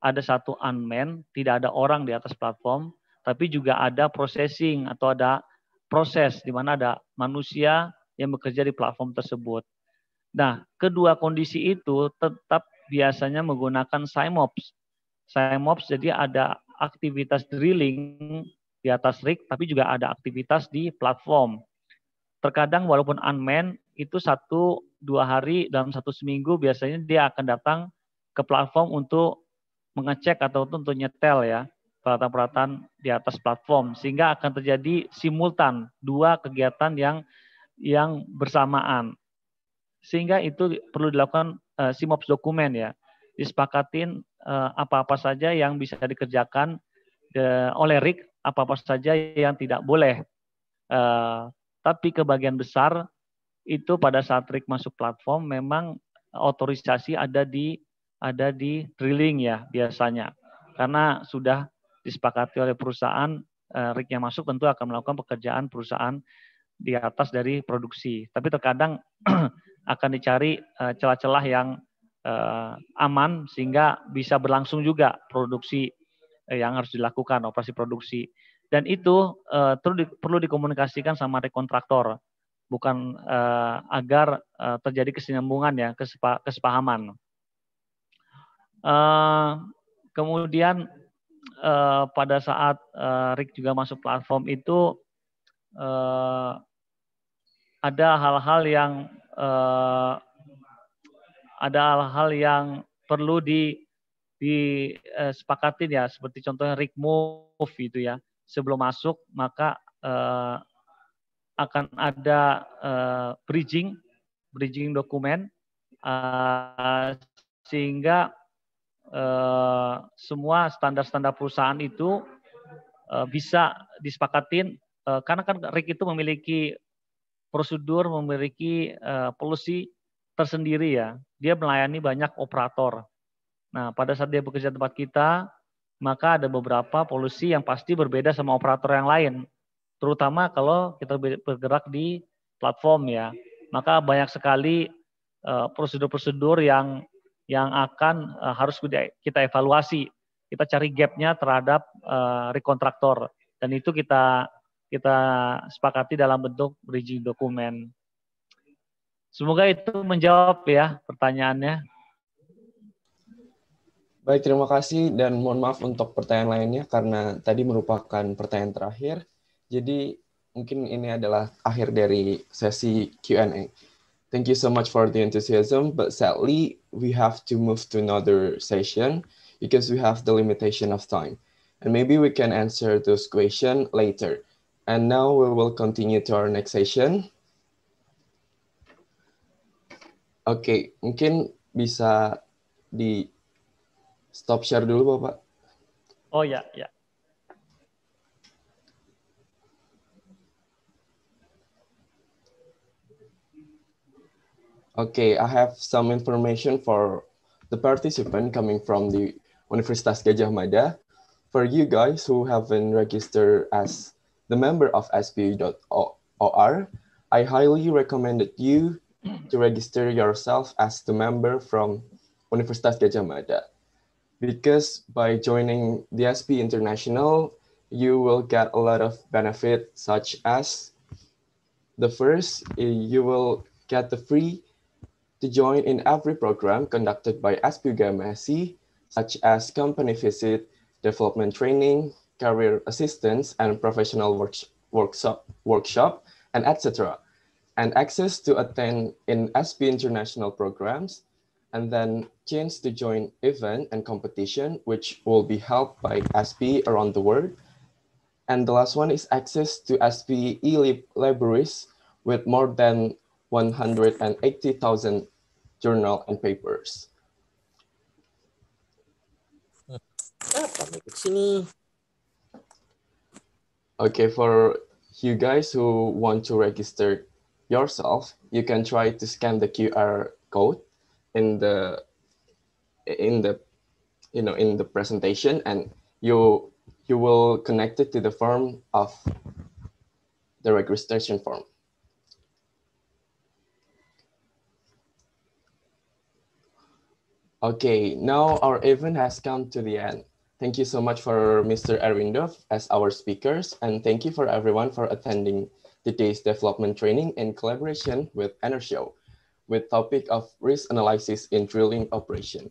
Ada satu unmanned, tidak ada orang di atas platform, tapi juga ada processing atau ada proses di mana ada manusia yang bekerja di platform tersebut. Nah, kedua kondisi itu tetap biasanya menggunakan SIMOPS. SIMOPS jadi ada aktivitas drilling di atas rig, tapi juga ada aktivitas di platform terkadang walaupun unmanned itu satu dua hari dalam satu seminggu biasanya dia akan datang ke platform untuk mengecek atau untuk nyetel ya peralatan-peralatan di atas platform sehingga akan terjadi simultan dua kegiatan yang yang bersamaan sehingga itu perlu dilakukan uh, simops dokumen ya disepakatin eh, apa-apa saja yang bisa dikerjakan uh, oleh RIG apa-apa saja yang tidak boleh uh, tapi kebagian besar itu pada saat trik masuk platform memang otorisasi ada di ada di drilling ya biasanya. Karena sudah disepakati oleh perusahaan eh, rig yang masuk tentu akan melakukan pekerjaan perusahaan di atas dari produksi. Tapi terkadang akan dicari eh, celah-celah yang eh, aman sehingga bisa berlangsung juga produksi yang harus dilakukan operasi produksi. Dan itu uh, perlu, dikomunikasikan sama rekontraktor, bukan uh, agar uh, terjadi kesinambungan ya, kesepa, kesepahaman. Uh, kemudian uh, pada saat uh, Rick juga masuk platform itu uh, ada hal-hal yang uh, ada hal-hal yang perlu di disepakatin ya seperti contohnya Rick Move itu ya sebelum masuk maka uh, akan ada uh, bridging bridging dokumen uh, sehingga uh, semua standar-standar perusahaan itu uh, bisa disepakatin uh, karena kan RIK itu memiliki prosedur memiliki uh, polusi tersendiri ya. Dia melayani banyak operator. Nah, pada saat dia bekerja di tempat kita, maka ada beberapa polusi yang pasti berbeda sama operator yang lain. Terutama kalau kita bergerak di platform ya, maka banyak sekali eh, prosedur-prosedur uh, yang yang akan uh, harus kita evaluasi. Kita cari gapnya terhadap uh, eh, rekontraktor dan itu kita kita sepakati dalam bentuk bridging dokumen. Semoga itu menjawab ya pertanyaannya. Baik, terima kasih dan mohon maaf untuk pertanyaan lainnya karena tadi merupakan pertanyaan terakhir. Jadi mungkin ini adalah akhir dari sesi Q&A. Thank you so much for the enthusiasm, but sadly we have to move to another session because we have the limitation of time. And maybe we can answer those question later. And now we will continue to our next session. Oke, okay, mungkin bisa di stop share dulu Bapak. Oh ya, ya. Okay, I have some information for the participant coming from the Universitas Gajah Mada. For you guys who haven't registered as the member of SPU.OR, I highly recommend that you to register yourself as the member from Universitas Gajah Mada. because by joining the SP International, you will get a lot of benefit such as the first, eh, you will get the free to join in every program conducted by SPU GMSC, such as company visit, development training, career assistance, and professional work, workshop, workshop, and etc. And access to attend in SP international programs, and then change to join event and competition, which will be held by SP around the world. And the last one is access to SP e-libraries with more than 180,000 journal and papers. Okay, for you guys who want to register yourself, you can try to scan the QR code in the in the you know in the presentation and you you will connect it to the form of the registration form. Okay, now our event has come to the end. Thank you so much for Mr. Arindov as our speakers, and thank you for everyone for attending today's development training in collaboration with Enershow. with topic of risk analysis in drilling operation.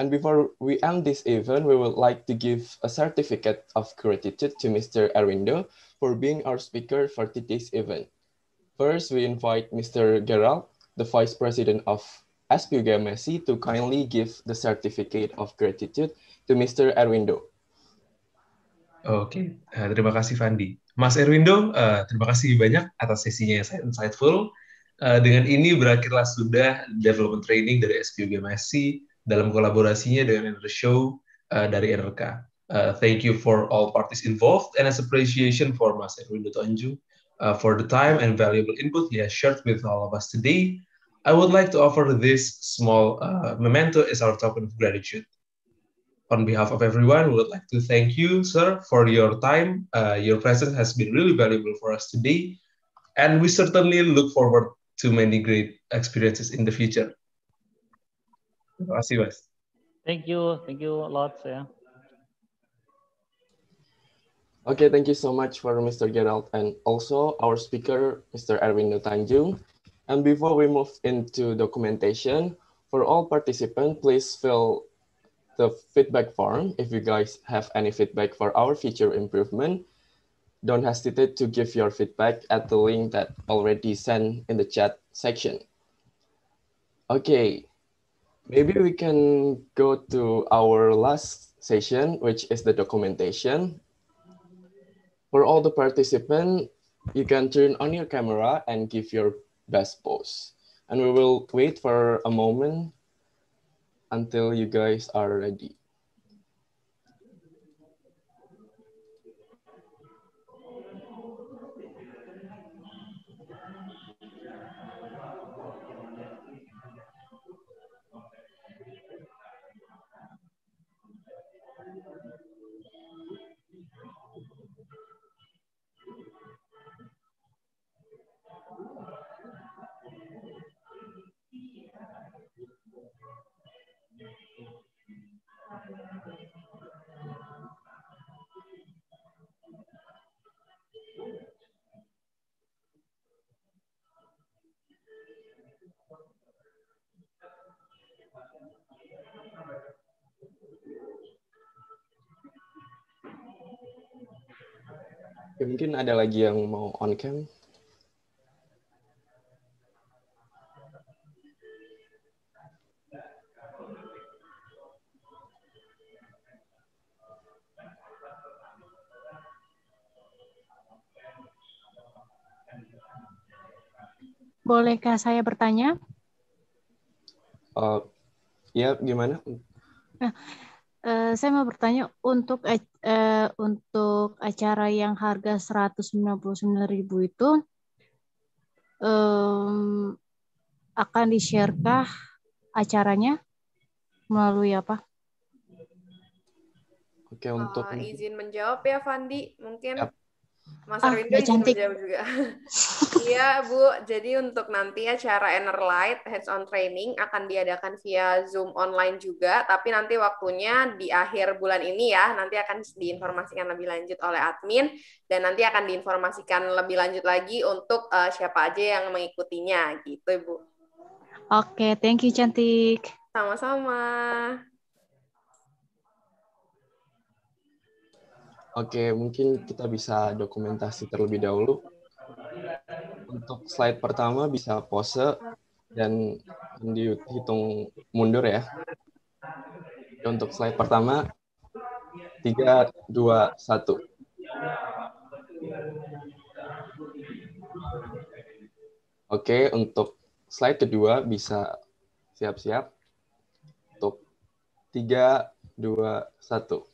And before we end this event, we would like to give a certificate of gratitude to Mr. Arindo for being our speaker for today's event. First, we invite Mr. Gerald, the Vice President of SPUGMSC, to kindly give the certificate of gratitude to Mr. Erwindo. Oke, okay. Eh, terima kasih Fandi. Mas Erwindo, uh, eh, terima kasih banyak atas sesinya yang insightful. Eh, dengan ini berakhirlah sudah development training dari SPUG Messi dalam kolaborasinya dengan Inner Show uh, dari NRK. Uh, eh, thank you for all parties involved and as appreciation for Mas Erwin Dutonju uh, for the time and valuable input he has shared with all of us today. I would like to offer this small uh, memento as our token of gratitude. On behalf of everyone, we would like to thank you, sir, for your time. Uh, your presence has been really valuable for us today, and we certainly look forward too many great experiences in the future. Terima Thank you. Thank you a lot, Yeah. Okay, thank you so much for Mr. Gerald and also our speaker, Mr. Erwin Nutanjung. And before we move into documentation, for all participants, please fill the feedback form if you guys have any feedback for our future improvement don't hesitate to give your feedback at the link that already sent in the chat section. Okay, maybe we can go to our last session, which is the documentation. For all the participants, you can turn on your camera and give your best pose. And we will wait for a moment until you guys are ready. Ya, mungkin ada lagi yang mau on cam. Bolehkah saya bertanya? Uh, ya, gimana? Nah, Eh, saya mau bertanya untuk uh, untuk acara yang harga 199.000 itu um, akan di-sharekah acaranya melalui apa? Oke, untuk uh, izin menjawab ya Fandi, mungkin. Yep. Mas Arwin ah, oh, cantik. juga. Iya Bu, jadi untuk nanti acara Inner Light Hands On Training akan diadakan via Zoom online juga, tapi nanti waktunya di akhir bulan ini ya, nanti akan diinformasikan lebih lanjut oleh admin, dan nanti akan diinformasikan lebih lanjut lagi untuk uh, siapa aja yang mengikutinya gitu Bu. Oke, okay, thank you cantik. Sama-sama. Oke, mungkin kita bisa dokumentasi terlebih dahulu. Untuk slide pertama bisa pose dan dihitung mundur ya. Untuk slide pertama, 3, 2, 1. Oke, untuk slide kedua bisa siap-siap. Untuk 3, 2, 1.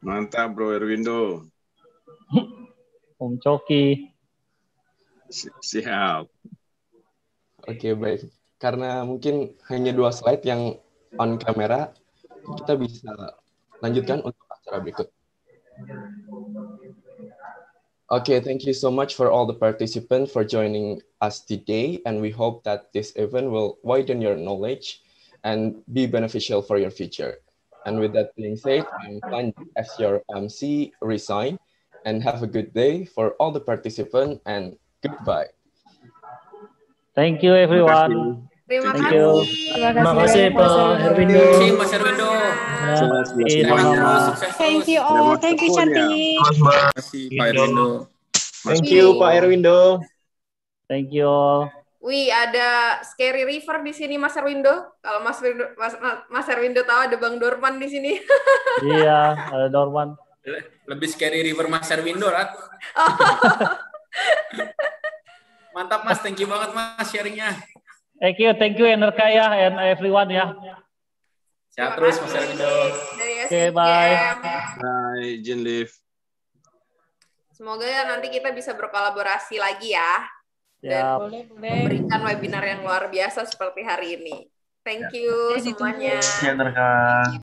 Mantap Bro Erwindo. Om Coki. siap. Oke okay, baik. Karena mungkin hanya dua slide yang on kamera, kita bisa lanjutkan untuk acara berikut. Okay, thank you so much for all the participants for joining us today. And we hope that this event will widen your knowledge and be beneficial for your future. And with that being said, I'm as your MC, um, resign, and have a good day for all the participants, and goodbye. Thank you, everyone. Thank You. Thank you, Pak Herwindo. Thank you Mas Thank you all. Thank you Cantik. Terima kasih Pak Herwindo. Thank you Pak Erwindo. Thank you all. Wih, ada Scary River di sini Mas Erwindo. Kalau Mas Erwindo, Mas, Mas Erwindo tahu ada Bang Dorman di sini. iya, ada Dorman. Lebih Scary River Mas Erwindo, Rat. Oh. Mantap Mas, thank you banget Mas sharingnya. Thank you, thank you Enerka ya, and everyone ya. Sehat terus Mas Erwindo. Oke, okay, bye. Bye, izin live. Semoga nanti kita bisa berkolaborasi lagi ya dan boleh, boleh. memberikan webinar yang luar biasa seperti hari ini. Thank ya. you semuanya. Ya,